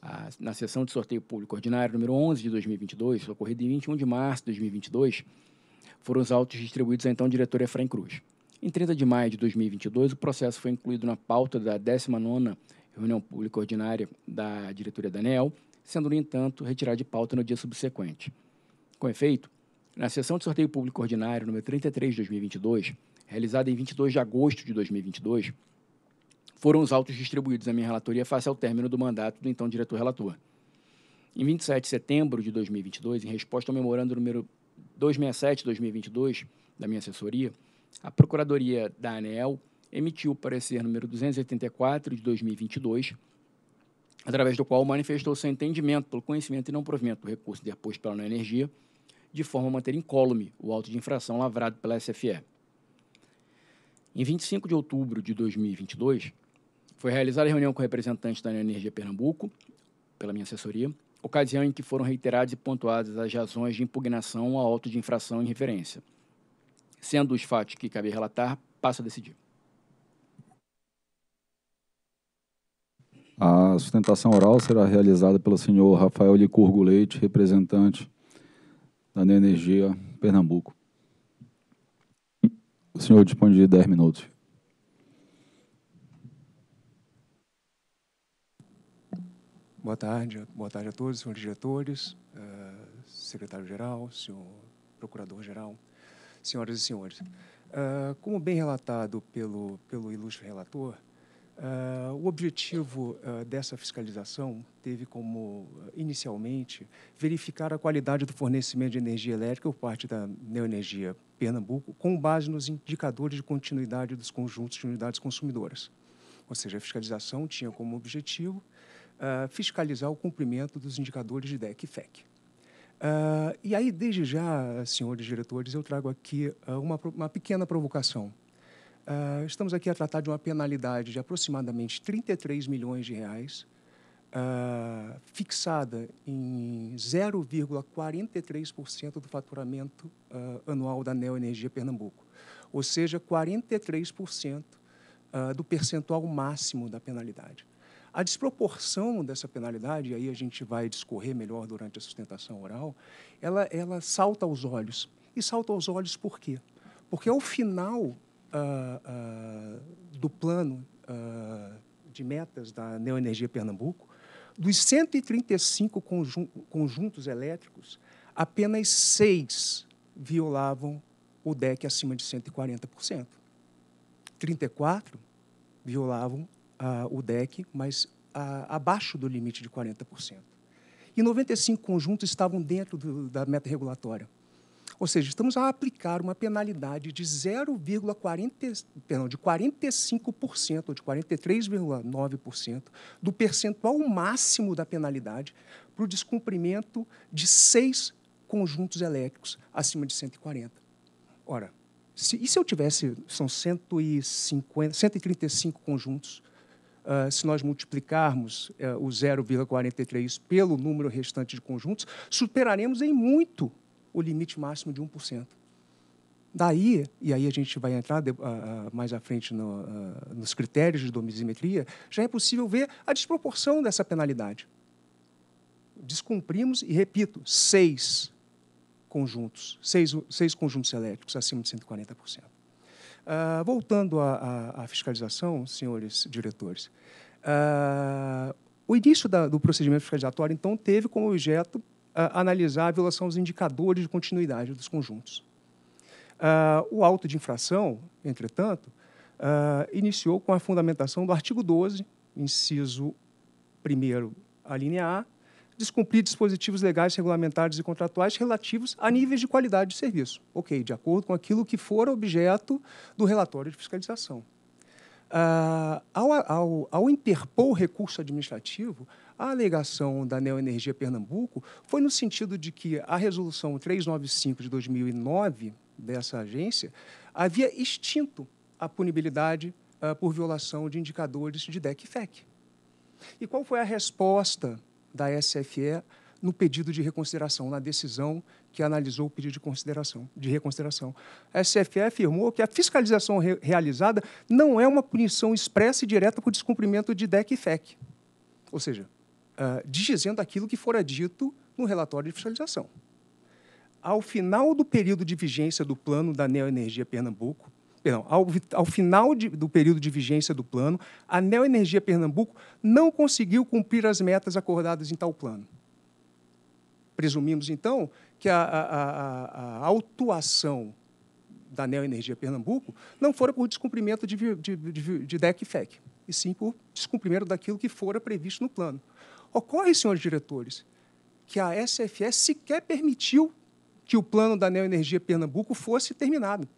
a, na sessão de sorteio público ordinário número 11 de 2022, ocorrida em 21 de março de 2022, foram os autos distribuídos à então diretora Efraim Cruz. Em 30 de maio de 2022, o processo foi incluído na pauta da 19ª reunião pública ordinária da diretoria da ANEL, sendo, no entanto, retirado de pauta no dia subsequente. Com efeito, na sessão de sorteio público ordinário número 33 de 2022, realizada em 22 de agosto de 2022, foram os autos distribuídos à minha relatoria face ao término do mandato do então diretor-relator. Em 27 de setembro de 2022, em resposta ao memorando número 267-2022 da minha assessoria, a Procuradoria da Anel emitiu o parecer número 284 de 2022, através do qual manifestou seu entendimento pelo conhecimento e não provimento do recurso interposto pela União Energia, de forma a manter incólume o auto de infração lavrado pela SFE. Em 25 de outubro de 2022, foi realizada reunião com representantes da Energia Pernambuco, pela minha assessoria, ocasião em que foram reiteradas e pontuadas as razões de impugnação ao auto de infração em referência. Sendo os fatos que cabe relatar, passo a decidir. A sustentação oral será realizada pelo senhor Rafael Licurgo Leite, representante da Energia Pernambuco. O senhor dispõe de 10 minutos. Boa tarde, boa tarde a todos, senhores diretores, uh, secretário-geral, senhor procurador-geral, senhoras e senhores. Uh, como bem relatado pelo, pelo ilustre relator, uh, o objetivo dessa fiscalização teve como, inicialmente, verificar a qualidade do fornecimento de energia elétrica por parte da Neoenergia Pernambuco, com base nos indicadores de continuidade dos conjuntos de unidades consumidoras. Ou seja, a fiscalização tinha como objetivo ah, fiscalizar o cumprimento dos indicadores de DEC e FEC. Uh, ah, e aí, desde já, senhores diretores, eu trago aqui uh, uma, uma pequena provocação. Uh, estamos aqui a tratar de uma penalidade de aproximadamente 33 milhões de reais, uh, fixada em 0,43% do faturamento uh, anual da Neoenergia Pernambuco, ou seja, 43% do percentual máximo da penalidade. A desproporção dessa penalidade, aí a gente vai discorrer melhor durante a sustentação oral, ela, ela salta aos olhos. E salta aos olhos por quê? Porque ao final uh, uh, do plano uh, de metas da Neoenergia Pernambuco, dos 135 conjun conjuntos elétricos, apenas seis violavam o DEC acima de 140%. 34 violavam uh, o DEC, mas uh, abaixo do limite de 40%. E 95 conjuntos estavam dentro do, da meta regulatória. Ou seja, estamos a aplicar uma penalidade de 0,40, perdão, de 45% ou de 43,9% do percentual máximo da penalidade para o descumprimento de seis conjuntos elétricos acima de 140. Ora, se, e se eu tivesse, são 150, 135 conjuntos Uh, se nós multiplicarmos uh, o 0,43 pelo número restante de conjuntos, superaremos em muito o limite máximo de 1%. Daí, e aí a gente vai entrar de, uh, mais à frente no, nos critérios de domisimetria, já é possível ver a desproporção dessa penalidade. Descumprimos, e repito, seis conjuntos, seis, seis conjuntos elétricos acima de 140%. Uh, voltando à, fiscalização, senhores diretores, uh, o início da, do procedimento fiscalizatório, então, teve como objeto uh, analisar a violação dos indicadores de continuidade dos conjuntos. o auto de infração, entretanto, iniciou com a fundamentação do artigo 12, inciso 1, alínea linha A, descumprir dispositivos legais, regulamentares e contratuais relativos a níveis de qualidade de serviço. Ok, de acordo com aquilo que for objeto do relatório de fiscalização. Ah, ao, ao, ao interpor o recurso administrativo, a alegação da Neoenergia Pernambuco foi no sentido de que a resolução 395 de 2009 dessa agência havia extinto a punibilidade ah, por violação de indicadores de DEC e FEC. E qual foi a resposta da SFE no pedido de reconsideração, na decisão que analisou o pedido de consideração, de reconsideração. A SFE afirmou que a fiscalização re realizada não é uma punição expressa e direta por descumprimento de DEC e FEC, ou seja, uh, dizendo aquilo que fora dito no relatório de fiscalização. Ao final do período de vigência do plano da Neoenergia Pernambuco, perdão, ao, ao final de, do período de vigência do plano, a Neoenergia Pernambuco não conseguiu cumprir as metas acordadas em tal plano. Presumimos, então, que a, a, a, a autuação da Neoenergia Pernambuco não fora por descumprimento de, de, de, de DEC e FEC, e sim por descumprimento daquilo que fora previsto no plano. Ocorre, senhores diretores, que a SFS sequer permitiu que o plano da Neoenergia Pernambuco fosse terminado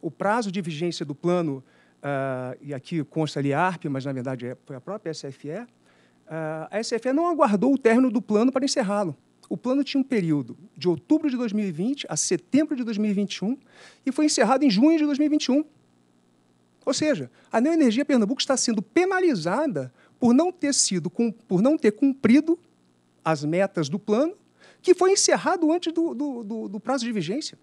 o prazo de vigência do plano, uh, e aqui consta ali a ARP, mas na verdade é, foi a própria SFE, uh, ah, a SFE não aguardou o término do plano para encerrá-lo. O plano tinha um período de outubro de 2020 a setembro de 2021 e foi encerrado em junho de 2021. Ou seja, a Neoenergia Pernambuco está sendo penalizada por não ter sido por não ter cumprido as metas do plano que foi encerrado antes do, do, do, do prazo de vigência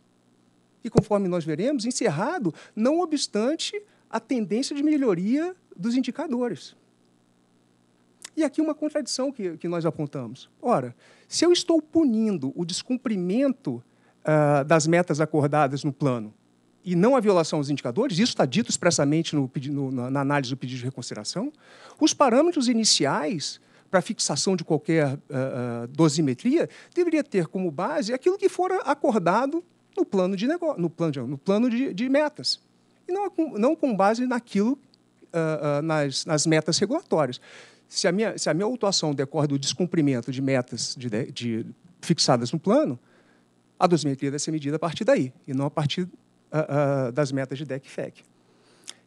e, conforme nós veremos, encerrado, não obstante a tendência de melhoria dos indicadores. E aqui uma contradição que, que nós apontamos. Ora, se eu estou punindo o descumprimento uh, das metas acordadas no plano e não a violação dos indicadores, isso está dito expressamente no, no, na análise do pedido de reconsideração, os parâmetros iniciais para fixação de qualquer uh, dosimetria deveria ter como base aquilo que fora acordado no plano de negócio, no plano de, no plano de, de metas e não, é não com base naquilo uh, uh, nas, nas metas regulatórias. Se a minha se a minha autuação decorre do descumprimento de metas de, de fixadas no plano, a 2030 deve ser medida a partir daí e não a partir uh, das metas de DEC-FEC.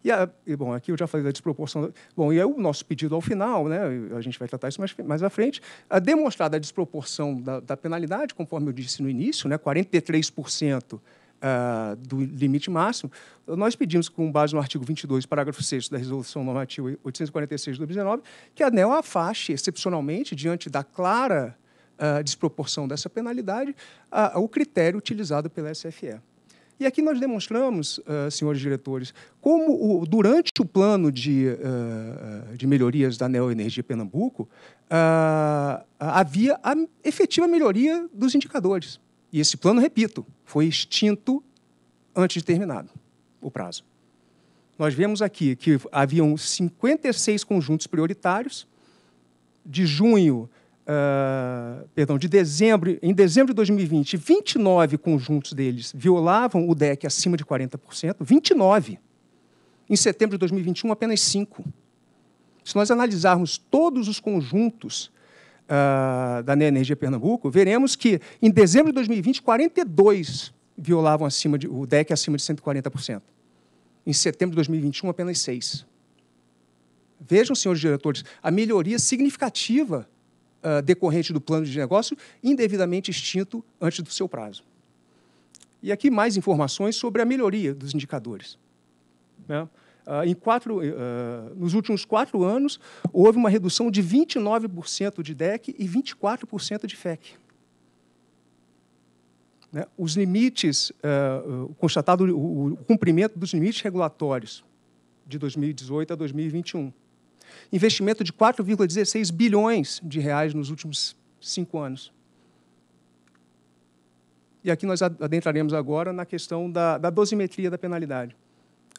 E, a, e, bom, aqui eu já falei da desproporção. Bom, e é o nosso pedido ao final, né? A gente vai tratar isso mais, mais à frente. A demonstrada a desproporção da, da penalidade, conforme eu disse no início, né? 43%. Uh, ah, do limite máximo, nós pedimos, com base no artigo 22, parágrafo 6 da Resolução Normativa 846 de 2019, que a ANEL afaste, excepcionalmente, diante da clara uh, desproporção dessa penalidade, uh, o critério utilizado pela SFE. E aqui nós demonstramos, uh, senhores diretores, como o, durante o plano de, uh, de melhorias da Neoenergia Pernambuco, uh, havia a efetiva melhoria dos indicadores. E esse plano, repito, foi extinto antes de terminado o prazo. Nós vemos aqui que haviam 56 conjuntos prioritários. De junho ah, perdão, de dezembro, em dezembro de 2020, 29 conjuntos deles violavam o DEC acima de 40%, 29. Em setembro de 2021, apenas 5. Se nós analisarmos todos os conjuntos uh, da Energia Pernambuco, veremos que em dezembro de 2020, 42 violavam acima de, o DEC acima de 140%. Em setembro de 2021, apenas 6. Vejam, senhores diretores, a melhoria significativa uh, decorrente do plano de negócio indevidamente extinto antes do seu prazo. E aqui mais informações sobre a melhoria dos indicadores. Né? Uh, em quatro, uh, nos últimos quatro anos, houve uma redução de 29% de DEC e 24% de FEC. Né? Os limites, uh, constatado o, o cumprimento dos limites regulatórios de 2018 a 2021 investimento de 4,16 bilhões de reais nos últimos cinco anos. E aqui nós adentraremos agora na questão da, da dosimetria da penalidade.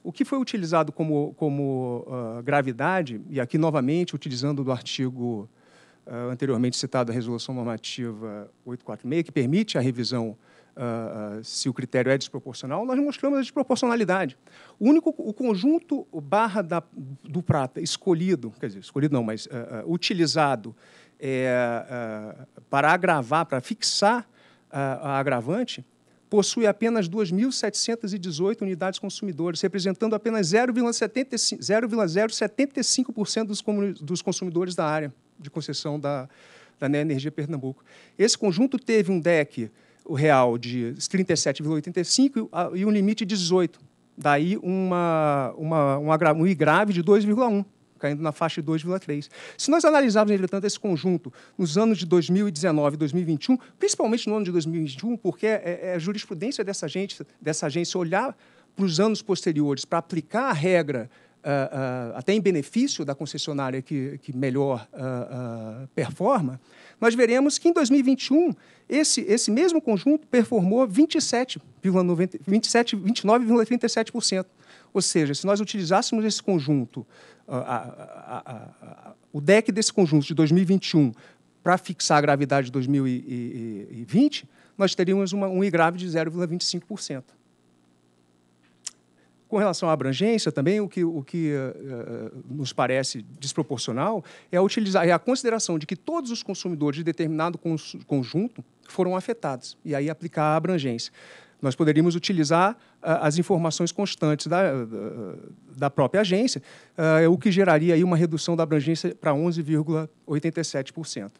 O que foi utilizado como, como uh, gravidade, e aqui novamente utilizando do artigo uh, anteriormente citado, a Resolução Normativa 846, que permite a revisão uh, se o critério é desproporcional, nós mostramos a desproporcionalidade. O único, o conjunto barra da, do prata escolhido, quer dizer, escolhido não, mas uh, utilizado é, para agravar, para fixar a agravante, possui apenas 2.718 unidades consumidoras, representando apenas 0,075% dos, dos consumidores da área de concessão da, da Energia Pernambuco. Esse conjunto teve um DEC o real de 37,85 e um limite de 18. Daí uma, uma, uma, um I grave de 2,1 caindo na faixa de 2,3. Se nós analisarmos, entretanto, esse conjunto nos anos de 2019 e 2021, principalmente no ano de 2021, porque é, é, é jurisprudência dessa, gente, dessa agência olhar para os anos posteriores para aplicar a regra Uh, uh, até em benefício da concessionária que, que melhor uh, performa, nós veremos que em 2021 esse, esse mesmo conjunto performou 27,9,37%. 29,37%. Ou seja, se nós utilizássemos esse conjunto, a, a, a, o deck desse conjunto de 2021 para fixar a gravidade de 2020, nós teríamos uma, um I grave de 0,25%. Com relação à abrangência, também o que, o que uh, nos parece desproporcional é a, utilizar, é a consideração de que todos os consumidores de determinado cons, conjunto foram afetados, e aí aplicar a abrangência. Nós poderíamos utilizar uh, as informações constantes da, da própria agência, o que geraria aí uma redução da abrangência para 11,87%.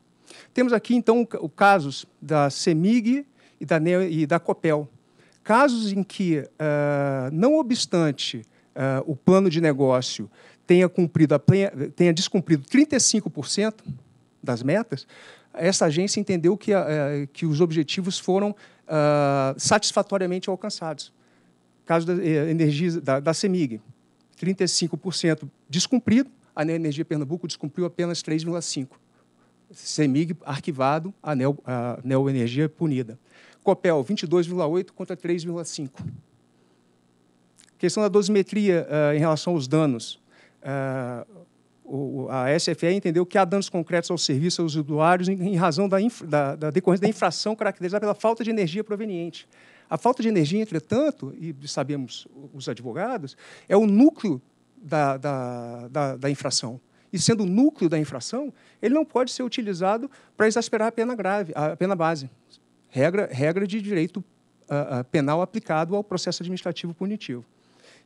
Temos aqui, então, casos da CEMIG e da, e da COPEL, casos em que, uh, não obstante uh, o plano de negócio tenha, cumprido a tenha descumprido 35% das metas, essa agência entendeu que, uh, que os objetivos foram satisfatoriamente alcançados. Caso da energia da, da CEMIG, 35% descumprido, a Anel Energia Pernambuco descumpriu apenas 3,5%. CEMIG arquivado, a Neo, a Neo Energia punida. Copel, 22,8 contra 3,5. Questão da dosimetria uh, em relação aos danos. Uh, o, a SFE entendeu que há danos concretos ao serviço aos usuários em, em razão da, infra, da, da decorrência da infração caracterizada pela falta de energia proveniente. A falta de energia, entretanto, e sabemos os advogados, é o núcleo da, da, da, da infração. E sendo o núcleo da infração, ele não pode ser utilizado para exasperar a pena grave, a pena base regra, regra de direito uh, penal aplicado ao processo administrativo punitivo.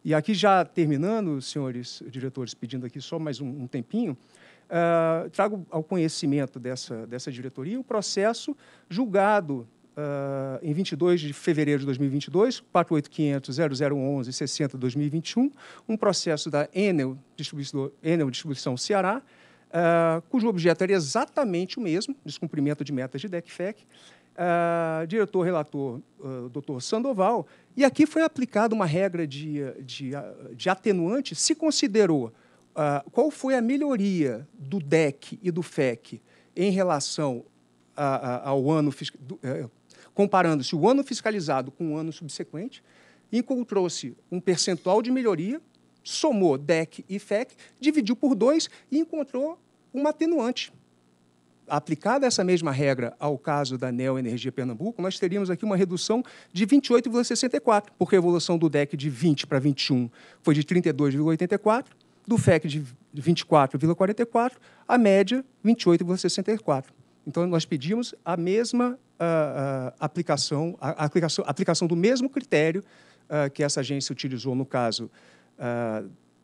E aqui já terminando, senhores diretores, pedindo aqui só mais um, um tempinho, uh, trago ao conhecimento dessa, dessa diretoria o processo julgado uh, em 22 de fevereiro de 2022, 48500-0011-60-2021, um processo da Enel, Distribuição, Enel Distribuição Ceará, uh, cujo objeto era exatamente o mesmo, descumprimento de metas de DECFEC, ah, diretor relator, uh, doutor Sandoval, e aqui foi aplicada uma regra de, de, ah, de atenuante, se considerou uh, qual foi a melhoria do DEC e do FEC em relação a, a, ao ano, uh, comparando-se o ano fiscalizado com o ano subsequente, encontrou-se um percentual de melhoria, somou DEC e FEC, dividiu por dois e encontrou uma atenuante, aplicada essa mesma regra ao caso da Neo Energia Pernambuco, nós teríamos aqui uma redução de 28,64, porque a evolução do DEC de 20 para 21 foi de 32,84, do FEC de 24,44, a média 28,64. Então, nós pedimos a mesma uh, uh, aplicação, a, aplicação, aplicação do mesmo critério uh, que essa agência utilizou no caso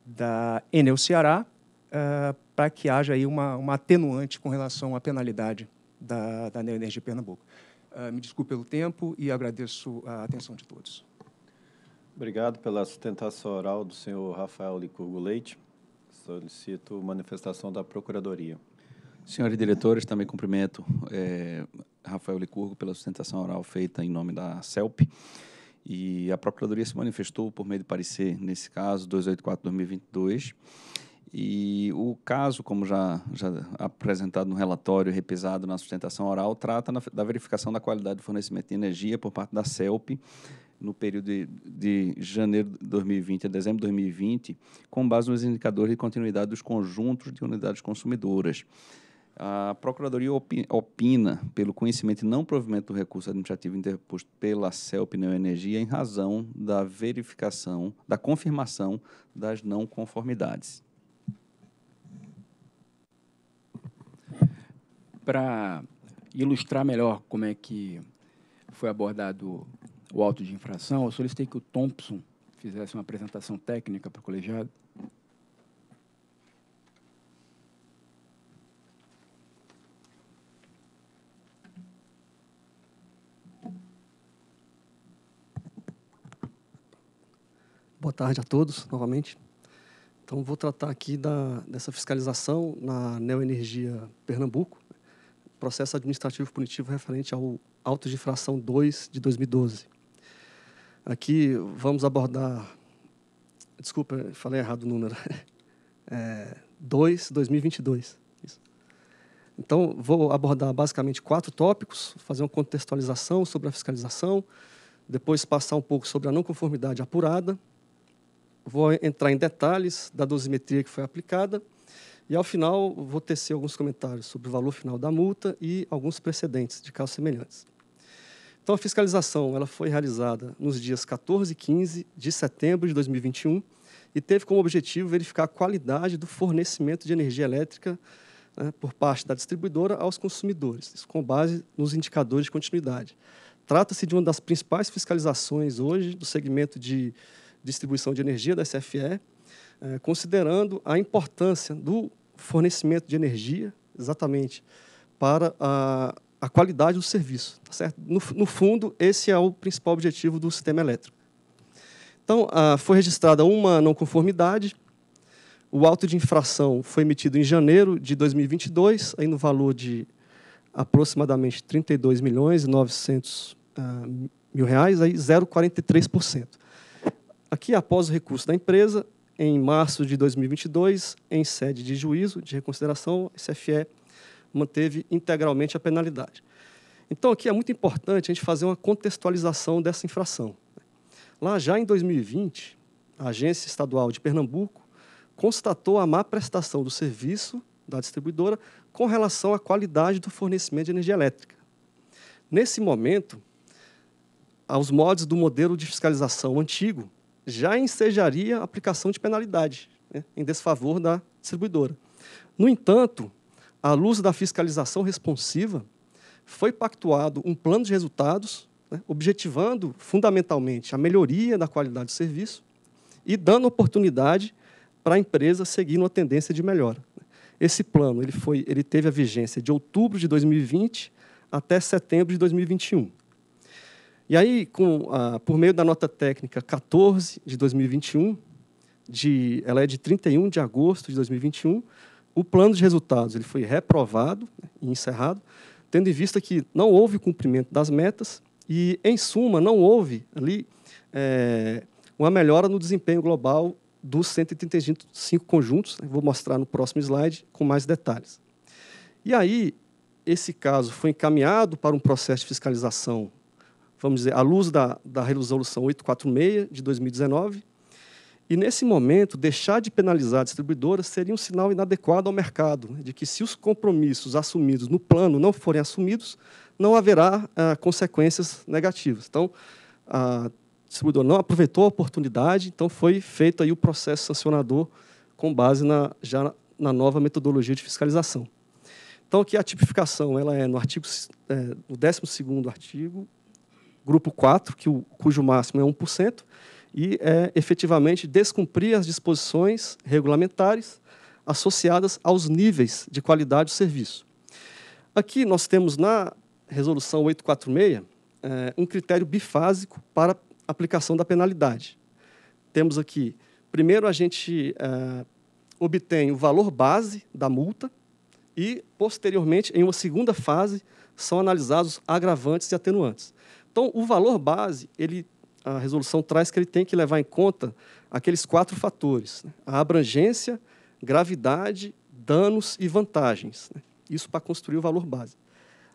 da Enel Ceará, uh, para que haja aí uma, uma atenuante com relação à penalidade da, da Neoenergia Pernambuco. Uh, me desculpe pelo tempo e agradeço a atenção de todos. Obrigado pela sustentação oral do senhor Rafael Licurgo Leite. Solicito manifestação da Procuradoria. Senhores diretores, também cumprimento é, Rafael Licurgo pela sustentação oral feita em nome da CELP. E a Procuradoria se manifestou por meio de parecer, nesse caso, 284-2022, e o caso, como já, já apresentado no relatório repisado na sustentação oral, trata na, da verificação da qualidade do fornecimento de energia por parte da CELP no período de, de janeiro de 2020 a dezembro de 2020, com base nos indicadores de continuidade dos conjuntos de unidades consumidoras. A Procuradoria opina pelo conhecimento e não provimento do recurso administrativo interposto pela CELP Neoenergia em razão da verificação, da confirmação das não conformidades. para ilustrar melhor como é que foi abordado o auto de infração, eu solicitei que o Thompson fizesse uma apresentação técnica para o colegiado. Boa tarde a todos, novamente. Então, vou tratar aqui da, dessa fiscalização na Neoenergia Pernambuco, processo administrativo punitivo referente ao auto de infração 2 de 2012. Aqui vamos abordar, desculpa, falei errado o número, <laughs> é, 2, 2022. Isso. Então, vou abordar basicamente quatro tópicos, fazer uma contextualização sobre a fiscalização, depois passar um pouco sobre a não conformidade apurada, vou entrar em detalhes da dosimetria que foi aplicada, e ao final, vou tecer alguns comentários sobre o valor final da multa e alguns precedentes de casos semelhantes. Então, a fiscalização ela foi realizada nos dias 14 e 15 de setembro de 2021 e teve como objetivo verificar a qualidade do fornecimento de energia elétrica né, por parte da distribuidora aos consumidores, isso com base nos indicadores de continuidade. Trata-se de uma das principais fiscalizações hoje do segmento de distribuição de energia da SFE, eh, considerando a importância do fornecimento de energia, exatamente, para a, a qualidade do serviço. Tá certo? No, no, fundo, esse é o principal objetivo do sistema elétrico. Então, a, foi registrada uma não conformidade, o auto de infração foi emitido em janeiro de 2022, aí no valor de aproximadamente 32 milhões e 900 uh, ah, mil reais, aí 0,43%. Aqui, após o recurso da empresa, em março de 2022, em sede de juízo de reconsideração, a CFE manteve integralmente a penalidade. Então, aqui é muito importante a gente fazer uma contextualização dessa infração. Lá já em 2020, a Agência Estadual de Pernambuco constatou a má prestação do serviço da distribuidora com relação à qualidade do fornecimento de energia elétrica. Nesse momento, aos modos do modelo de fiscalização antigo, já ensejaria a aplicação de penalidade né, em desfavor da distribuidora. No entanto, à luz da fiscalização responsiva, foi pactuado um plano de resultados, né, objetivando fundamentalmente a melhoria da qualidade do serviço e dando oportunidade para a empresa seguir uma tendência de melhora. Esse plano ele foi, ele teve a vigência de outubro de 2020 até setembro de 2021. E aí, com, ah, por meio da nota técnica 14 de 2021, de, ela é de 31 de agosto de 2021, o plano de resultados ele foi reprovado né, e encerrado, tendo em vista que não houve cumprimento das metas e, em suma, não houve ali é, uma melhora no desempenho global dos 135 conjuntos. Né, vou mostrar no próximo slide com mais detalhes. E aí, esse caso foi encaminhado para um processo de fiscalização vamos dizer, à luz da, da resolução 846 de 2019. E, nesse momento, deixar de penalizar a distribuidora seria um sinal inadequado ao mercado, né, de que, se os compromissos assumidos no plano não forem assumidos, não haverá ah, consequências negativas. Então, a distribuidora não aproveitou a oportunidade, então foi feito aí o processo sancionador com base na, já na nova metodologia de fiscalização. Então, aqui a tipificação ela é no artigo, é, no 12º artigo, grupo 4, que o, cujo máximo é 1%, e é efetivamente descumprir as disposições regulamentares associadas aos níveis de qualidade do serviço. Aqui nós temos na resolução 846 é, eh, um critério bifásico para aplicação da penalidade. Temos aqui, primeiro a gente é, obtém o valor base da multa e, posteriormente, em uma segunda fase, são analisados agravantes e atenuantes. Então, o valor base, ele, a resolução traz que ele tem que levar em conta aqueles quatro fatores: né? a abrangência, gravidade, danos e vantagens. Né? Isso para construir o valor base.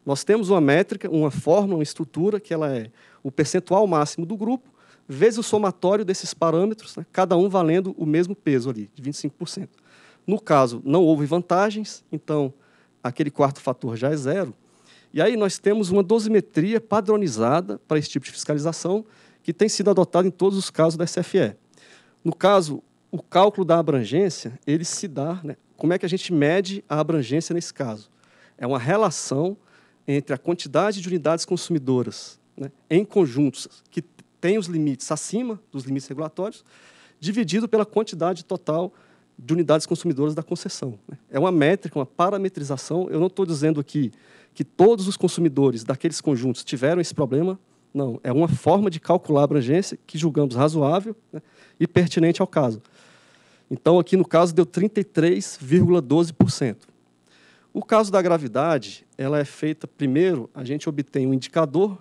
Nós temos uma métrica, uma fórmula, uma estrutura, que ela é o percentual máximo do grupo vezes o somatório desses parâmetros, né? cada um valendo o mesmo peso ali, de 25%. No caso, não houve vantagens, então aquele quarto fator já é zero, e aí nós temos uma dosimetria padronizada para esse tipo de fiscalização, que tem sido adotada em todos os casos da SFE. No caso, o cálculo da abrangência, ele se dá, né? como é que a gente mede a abrangência nesse caso? É uma relação entre a quantidade de unidades consumidoras né, em conjuntos que têm os limites acima dos limites regulatórios, dividido pela quantidade total de de unidades consumidoras da concessão. Né? É uma métrica, uma parametrização. Eu não estou dizendo aqui que todos os consumidores daqueles conjuntos tiveram esse problema. Não, é uma forma de calcular a abrangência que julgamos razoável né, e pertinente ao caso. Então, aqui no caso, deu 33,12%. O caso da gravidade, ela é feita, primeiro, a gente obtém um indicador,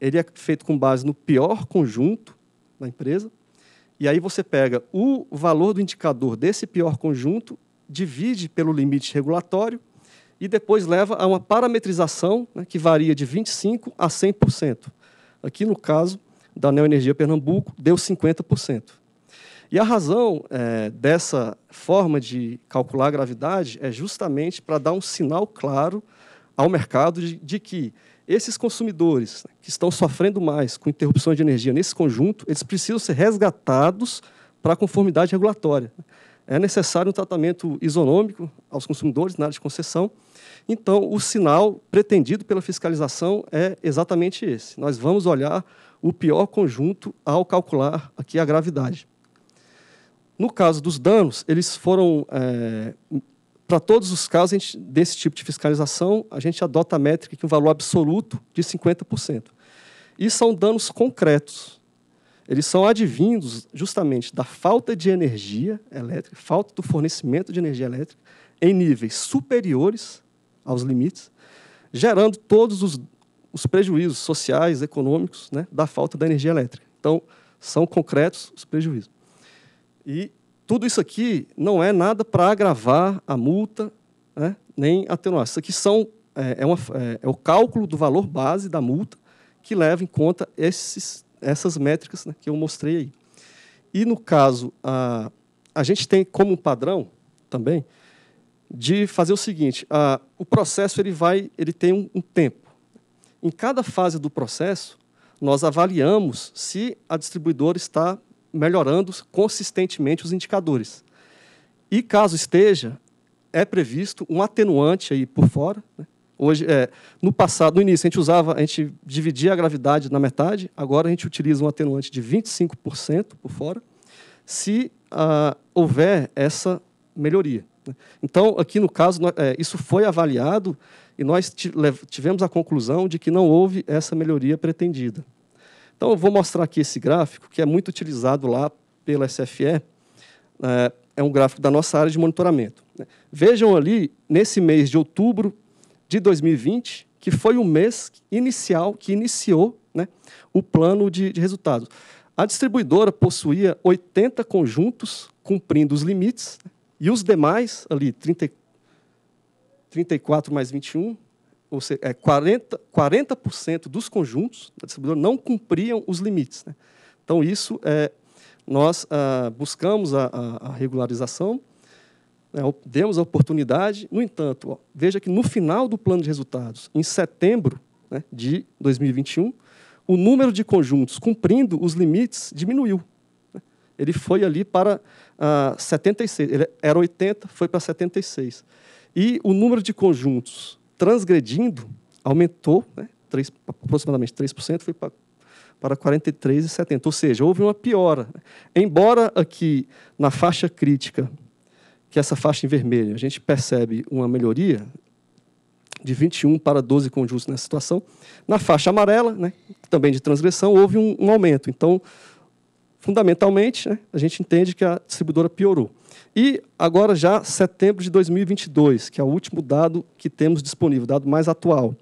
ele é feito com base no pior conjunto da empresa, e aí você pega o valor do indicador desse pior conjunto, divide pelo limite regulatório e depois leva a uma parametrização né, que varia de 25% a 100%. Aqui, no caso da Neoenergia Pernambuco, deu 50%. E a razão é, dessa forma de calcular a gravidade é justamente para dar um sinal claro ao mercado de, de que esses consumidores que estão sofrendo mais com interrupções de energia nesse conjunto, eles precisam ser resgatados para a conformidade regulatória. É necessário um tratamento isonômico aos consumidores na área de concessão. Então, o sinal pretendido pela fiscalização é exatamente esse. Nós vamos olhar o pior conjunto ao calcular aqui a gravidade. No caso dos danos, eles foram é, para todos os casos gente, desse tipo de fiscalização, a gente adota a métrica que um valor absoluto de 50%. E são danos concretos. Eles são advindos justamente da falta de energia elétrica, falta do fornecimento de energia elétrica em níveis superiores aos limites, gerando todos os, os prejuízos sociais, econômicos, né, da falta da energia elétrica. Então, são concretos os prejuízos. E tudo isso aqui não é nada para agravar a multa, né, nem atenuar. Isso aqui são, é, é, uma, é, é, o cálculo do valor base da multa que leva em conta esses, essas métricas né, que eu mostrei aí. E, no caso, a, a gente tem como padrão também de fazer o seguinte, a, o processo ele vai, ele tem um, um tempo. Em cada fase do processo, nós avaliamos se a distribuidora está melhorando consistentemente os indicadores. E caso esteja, é previsto um atenuante aí por fora. Né? Hoje, é, no passado, no início, a gente usava, a gente dividia a gravidade na metade, agora a gente utiliza um atenuante de 25% por fora, se ah, houver essa melhoria. Né? Então, aqui no caso, é, isso foi avaliado e nós tivemos a conclusão de que não houve essa melhoria pretendida. Então, eu vou mostrar aqui esse gráfico, que é muito utilizado lá pela SFE. É, é um gráfico da nossa área de monitoramento. Né? Vejam ali, nesse mês de outubro de 2020, que foi o mês inicial que iniciou né, o plano de, de resultados. A distribuidora possuía 80 conjuntos cumprindo os limites né, e os demais, ali, 30, 34 mais 21, ou seja, 40%, 40 dos conjuntos da né, distribuidora não cumpriam os limites. Né? Então, isso é, nós ah, buscamos a, a, a regularização, né, demos a oportunidade. No entanto, ó, veja que no final do plano de resultados, em setembro né, de 2021, o número de conjuntos cumprindo os limites diminuiu. Né. Ele foi ali para ah, 76, ele era 80, foi para 76. E o número de conjuntos transgredindo aumentou, né, 3, aproximadamente 3%, foi para para 43,70. Ou seja, houve uma piora. Embora aqui na faixa crítica, que é essa faixa em vermelho, a gente percebe uma melhoria de 21 para 12 conjuntos nessa situação, na faixa amarela, né, também de transgressão, houve um, um aumento. Então, fundamentalmente, né, a gente entende que a distribuidora piorou. E agora já setembro de 2022, que é o último dado que temos disponível, dado mais atual.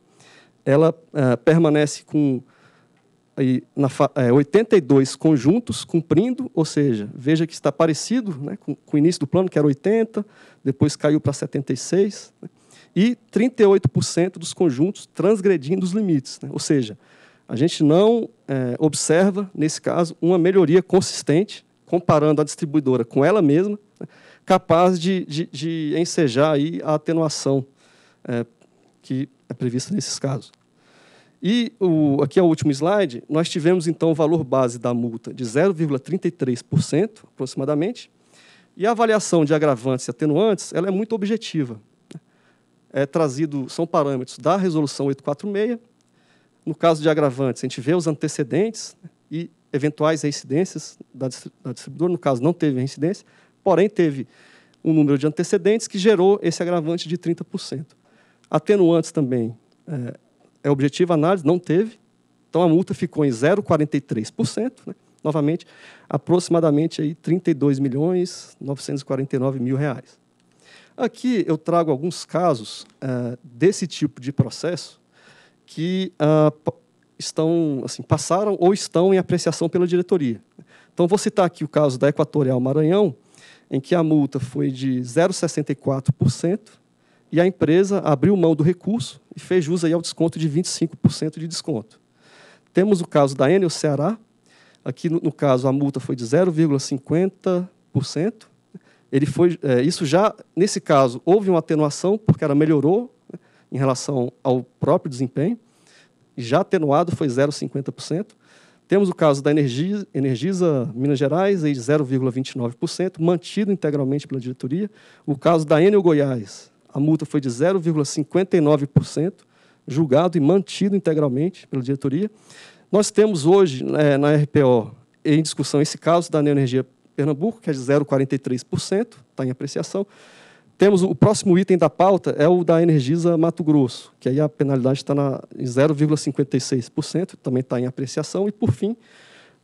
Ela é, permanece com aí, na, é, 82 eh, conjuntos cumprindo, ou seja, veja que está parecido né, com, com o início do plano, que era 80, depois caiu para 76, né, e 38% dos conjuntos transgredindo os limites. Né, ou seja, a gente não é, observa, nesse caso, uma melhoria consistente, comparando a distribuidora com ela mesma, capaz de, de, de ensejar aí a atenuação é, que é prevista nesses casos. E o, aqui é o último slide, nós tivemos então o valor base da multa de 0,33% aproximadamente, e a avaliação de agravantes e atenuantes ela é muito objetiva. É trazido, são parâmetros da resolução 846, no caso de agravantes, a gente vê os antecedentes e eventuais reincidências da, distribuidora, no caso não teve reincidência, Porém, teve um número de antecedentes que gerou esse agravante de 30%. Atenuantes também eh, é, é objetiva análise, não teve. Então, a multa ficou em 0,43%. Né? Novamente, aproximadamente aí 32 milhões 949 mil reais. Aqui eu trago alguns casos é, desse tipo de processo que ah, estão, assim, passaram ou estão em apreciação pela diretoria. Então, vou citar aqui o caso da Equatorial Maranhão, em que a multa foi de 0,64% e a empresa abriu mão do recurso e fez jus aí ao desconto de 25% de desconto. Temos o caso da Enel Ceará, aqui no, no caso a multa foi de 0,50%. Ele foi, é, isso já nesse caso houve uma atenuação porque ela melhorou né, em relação ao próprio desempenho. Já atenuado foi 0,50%. Temos o caso da Energisa, Energisa Minas Gerais, aí de 0,29%, mantido integralmente pela diretoria. O caso da Enel Goiás, a multa foi de 0,59%, julgado e mantido integralmente pela diretoria. Nós temos hoje é, na RPO em discussão esse caso da Neoenergia Pernambuco, que é de 0,43%, está em apreciação. Temos o próximo item da pauta é o da Energisa Mato Grosso, que aí a penalidade está em 0,56%, também está em apreciação. E, por fim,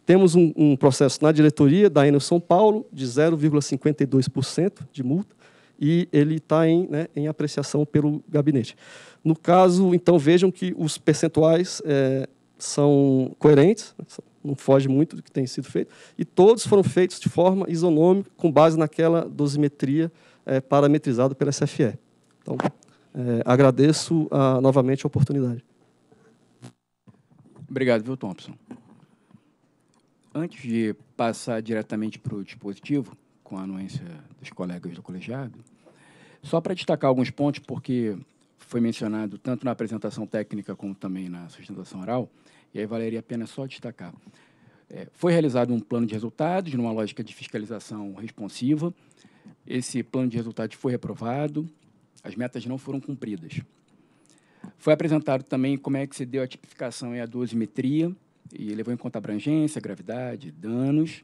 temos um, um processo na diretoria da Enel São Paulo de 0,52% de multa e ele está em, né, em, apreciação pelo gabinete. No caso, então, vejam que os percentuais é, são coerentes, né, não foge muito do que tem sido feito, e todos foram feitos de forma isonômica, com base naquela dosimetria é, parametrizado pela SFE. Então, é, agradeço a, ah, novamente a oportunidade. Obrigado, viu, Thompson. Antes de passar diretamente para o dispositivo, com a anuência dos colegas do colegiado, só para destacar alguns pontos, porque foi mencionado tanto na apresentação técnica como também na sustentação oral, e aí valeria a pena só destacar. É, foi realizado um plano de resultados numa lógica de fiscalização responsiva, esse plano de resultados foi reprovado, as metas não foram cumpridas. Foi apresentado também como é que se deu a tipificação e a dosimetria, e levou em conta abrangência, gravidade, danos.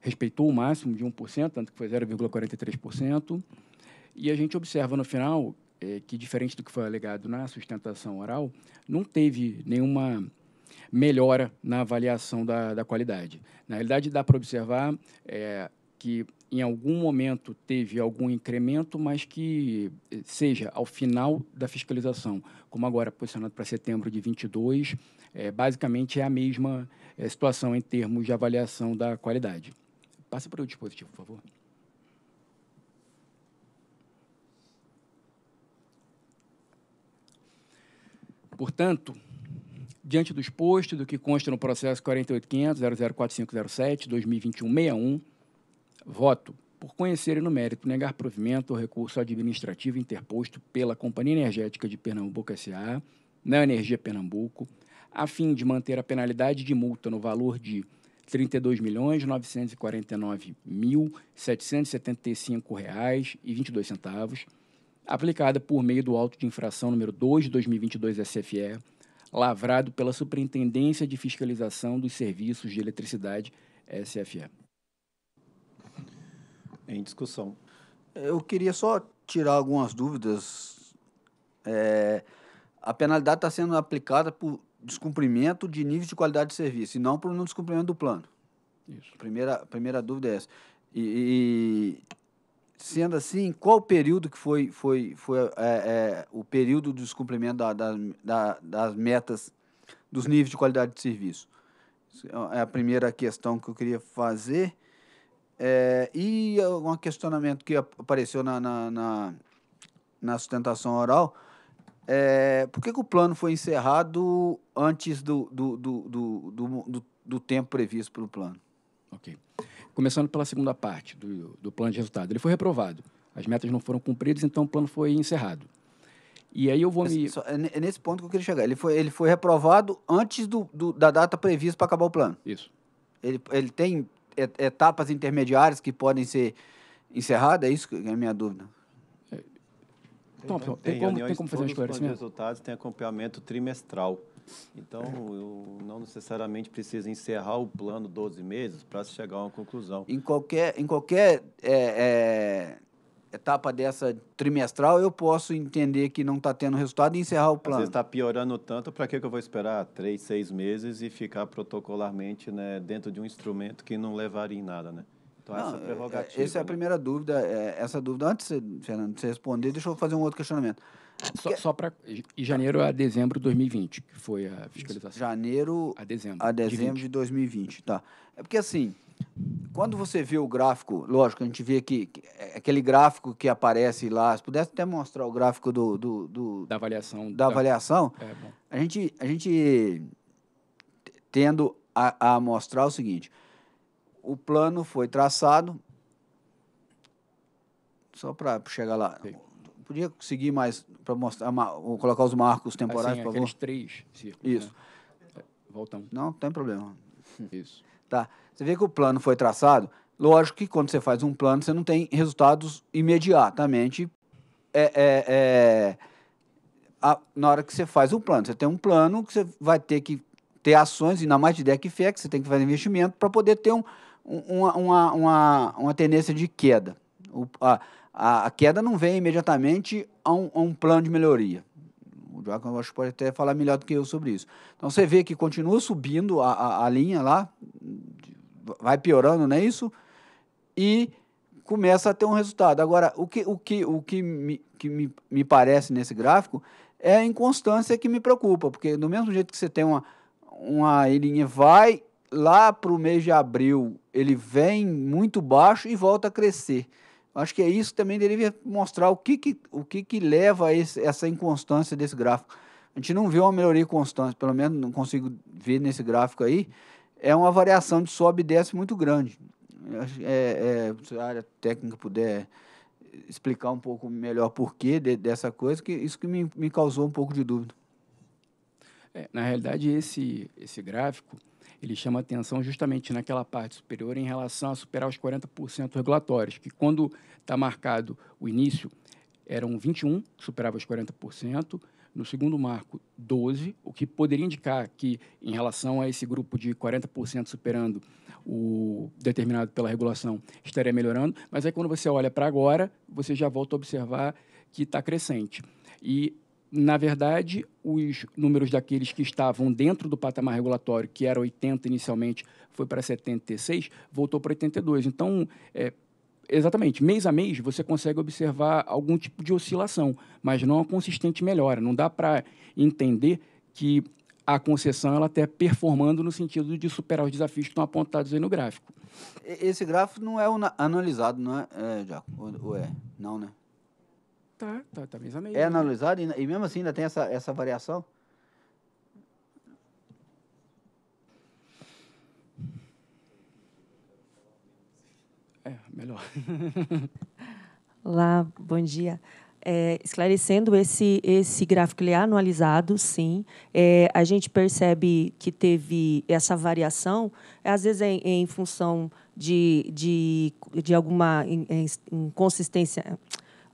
Respeitou o máximo de 1%, tanto que foi 0,43%. E a gente observa no final é, que, diferente do que foi alegado na sustentação oral, não teve nenhuma melhora na avaliação da, da qualidade. Na realidade, dá para observar é, que em algum momento teve algum incremento, mas que eh, seja ao final da fiscalização, como agora posicionado para setembro de 22, é, eh, basicamente é a mesma é, situação em termos de avaliação da qualidade. Passe para o dispositivo, por favor. Portanto, diante do exposto do que consta no processo 48500004507 2021 61 Voto por e no mérito negar provimento ao recurso administrativo interposto pela Companhia Energética de Pernambuco S.A. na Energia Pernambuco, a fim de manter a penalidade de multa no valor de R$ 32.949.775,22, aplicada por meio do auto de infração número 2 de 2022 SFE, lavrado pela Superintendência de Fiscalização dos Serviços de Eletricidade SFE em discussão. Eu queria só tirar algumas dúvidas. É, a penalidade está sendo aplicada por descumprimento de níveis de qualidade de serviço e não por não descumprimento do plano. Isso. A primeira, primeira dúvida é essa. E, e, sendo assim, qual o período que foi, foi, foi é, é, o período do descumprimento da, da, da, das metas dos níveis de qualidade de serviço? É a primeira questão que eu queria fazer. É, e um questionamento que apareceu na, na, na, na sustentação oral, é, por que, que, o plano foi encerrado antes do, do, do, do tempo previsto pelo plano? Ok. Começando pela segunda parte do, plano de resultado. Ele foi reprovado. As metas não foram cumpridas, então o plano foi encerrado. E aí eu vou me... Só, é, é nesse ponto que eu queria chegar. Ele foi, ele foi reprovado antes da data prevista para acabar o plano. Isso. Ele, ele tem etapas intermediárias que podem ser encerradas? É isso que é a minha dúvida. Então, tem, tem, como, tem como fazer um Os resultados têm acompanhamento trimestral. Então, eu não necessariamente preciso encerrar o plano 12 meses para chegar a uma conclusão. Em qualquer, em qualquer é, é, etapa dessa trimestral, eu posso entender que não está tendo resultado e encerrar o plano. Você está piorando tanto, para que, eu vou esperar três, seis meses e ficar protocolarmente né, dentro de um instrumento que não levaria em nada, né? Então, não, essa é prerrogativa. Essa é a né? primeira dúvida. É, essa dúvida, antes, Fernando, de você responder, deixa eu fazer um outro questionamento. Só, que... só para. janeiro a dezembro de 2020, que foi a fiscalização. Janeiro a dezembro. A dezembro de, de 2020, tá. É porque assim. Quando você vê o gráfico, lógico, a gente vê que, é, aquele gráfico que aparece lá, se pudesse até mostrar o gráfico do, do, do da avaliação, da, é. avaliação, é, a gente a gente tendo a, a mostrar o seguinte: o plano foi traçado só para chegar lá. Sim. Podia seguir mais para mostrar, colocar os marcos temporais, assim, por três círculos. Isso. Né? Voltamos. Não, tem problema. Isso. Tá? Você vê que o plano foi traçado. Lógico que quando você faz um plano, você não tem resultados imediatamente. É, é, é, a, na hora que você faz um plano, você tem um plano que você vai ter que ter ações, ainda mais de deck que você tem que fazer investimento para poder ter um, uma, uma, uma, uma, tendência de queda. O, a, a, queda não vem imediatamente a um, a um plano de melhoria. Draco, eu acho que pode até falar melhor do que eu sobre isso. Então você vê que continua subindo a, a, a linha lá, vai piorando, não é isso? E começa a ter um resultado. Agora, o que, o que, o que, me, que me, me parece nesse gráfico é a inconstância que me preocupa, porque do mesmo jeito que você tem uma, uma linha vai lá para o mês de abril, ele vem muito baixo e volta a crescer. Acho que é isso que também deveria mostrar o que, que o que, que leva a esse, essa inconstância desse gráfico. A gente não vê uma melhoria constante, pelo menos não consigo ver nesse gráfico aí. É uma variação de sobe e desce muito grande. É, é, se a área técnica puder explicar um pouco melhor por porquê de, dessa coisa, que isso que me, me causou um pouco de dúvida. É, na realidade, esse, esse gráfico ele chama atenção justamente naquela parte superior em relação a superar os 40% regulatórios, que quando está marcado o início, eram 21, que superava os 40%, no segundo marco, 12, o que poderia indicar que, em relação a esse grupo de 40% superando o determinado pela regulação, estaria melhorando, mas aí quando você olha para agora, você já volta a observar que está crescente. E na verdade, os números daqueles que estavam dentro do patamar regulatório, que era 80 inicialmente, foi para 76, voltou para 82. Então, é, exatamente, mês a mês você consegue observar algum tipo de oscilação, mas não a consistente melhora. Não dá para entender que a concessão ela até tá performando no sentido de superar os desafios que estão apontados aí no gráfico. Esse gráfico não é analisado, não é, é Jaco? Ou é? Não, né? Tá, tá, tá mesmo É analisado e, e mesmo assim ainda tem essa, essa variação? É, melhor. <laughs> Olá, bom dia. É, esclarecendo esse, esse gráfico, ele é anualizado, sim. É, a gente percebe que teve essa variação, é, às vezes é em, em função de, de, de alguma inconsistência,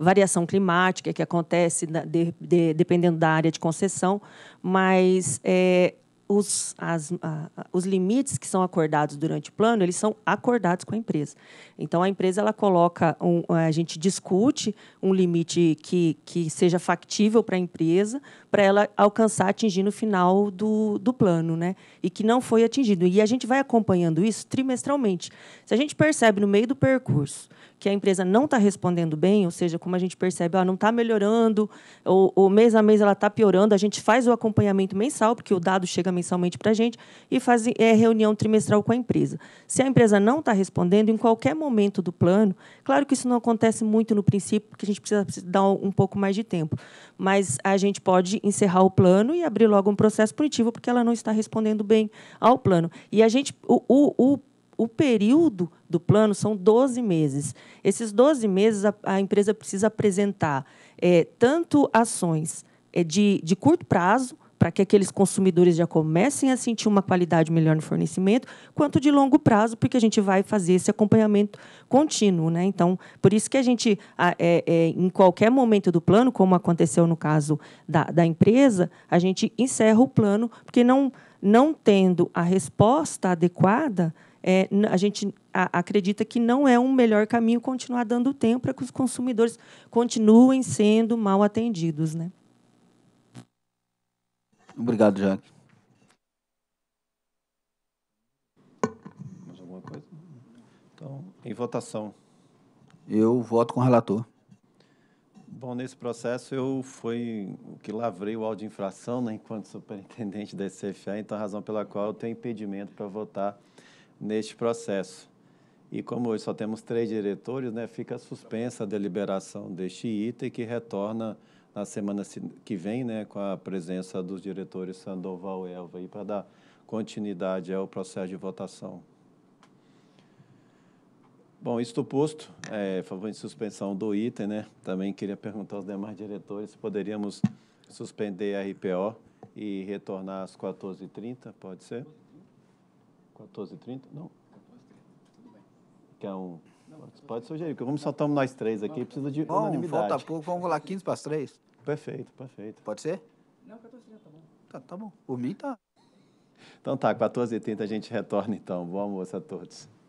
variação climática que acontece de, de, dependendo da área de concessão, mas é, os, as, a, os limites que são acordados durante o plano, eles são acordados com a empresa. Então, a empresa ela coloca, um, a gente discute um limite que, que seja factível para a empresa, para ela alcançar, atingir no final do, do plano, né? E que não foi atingido. E a gente vai acompanhando isso trimestralmente. Se a gente percebe no meio do percurso que a empresa não está respondendo bem, ou seja, como a gente percebe, ela não está melhorando, ou, ou, mês a mês ela está piorando, a gente faz o acompanhamento mensal, porque o dado chega mensalmente para a gente, e faz é, reunião trimestral com a empresa. Se a empresa não está respondendo, em qualquer momento do plano, claro que isso não acontece muito no princípio, porque a gente precisa dar um pouco mais de tempo, mas a gente pode encerrar o plano e abrir logo um processo punitivo, porque ela não está respondendo bem ao plano. E a gente, o, o, o o período do plano são 12 meses. Esses 12 meses, a, a empresa precisa apresentar é, tanto ações é, de, de curto prazo, para que aqueles consumidores já comecem a sentir uma qualidade melhor no fornecimento, quanto de longo prazo, porque a gente vai fazer esse acompanhamento contínuo. Né? Então, por isso que a gente, é, é, em qualquer momento do plano, como aconteceu no caso da, da empresa, a gente encerra o plano, porque não, não tendo a resposta adequada, é, a gente acredita que não é um melhor caminho continuar dando tempo para que os consumidores continuem sendo mal atendidos. Né? Obrigado, Jack Mais alguma coisa? Então, em votação. Eu voto com o relator. Bom, nesse processo eu fui o que lavrei o áudio de infração né, enquanto superintendente da SCFA, então a razão pela qual eu tenho impedimento para votar neste processo. E como hoje só temos três diretores, né, fica suspensa a deliberação deste item que retorna na semana que vem, né, com a presença dos diretores Sandoval e Elva, para dar continuidade ao processo de votação. Bom, isto posto, é, favor de suspensão do item, né? Também queria perguntar aos demais diretores se poderíamos suspender a RPO e retornar às 14h30, pode ser? 14h30? Não? 14h30, tudo bem. Quer um... Pode sugerir, porque vamos só estamos nós três aqui, precisa de Bom, unanimidade. a pouco, vamos lá, 15 para as 3. Perfeito, perfeito. Pode ser? Não, 14h30, tá bom. Tá, tá bom. Por mim, tá. Então tá, 14h30 a gente retorna então. Bom almoço a todos.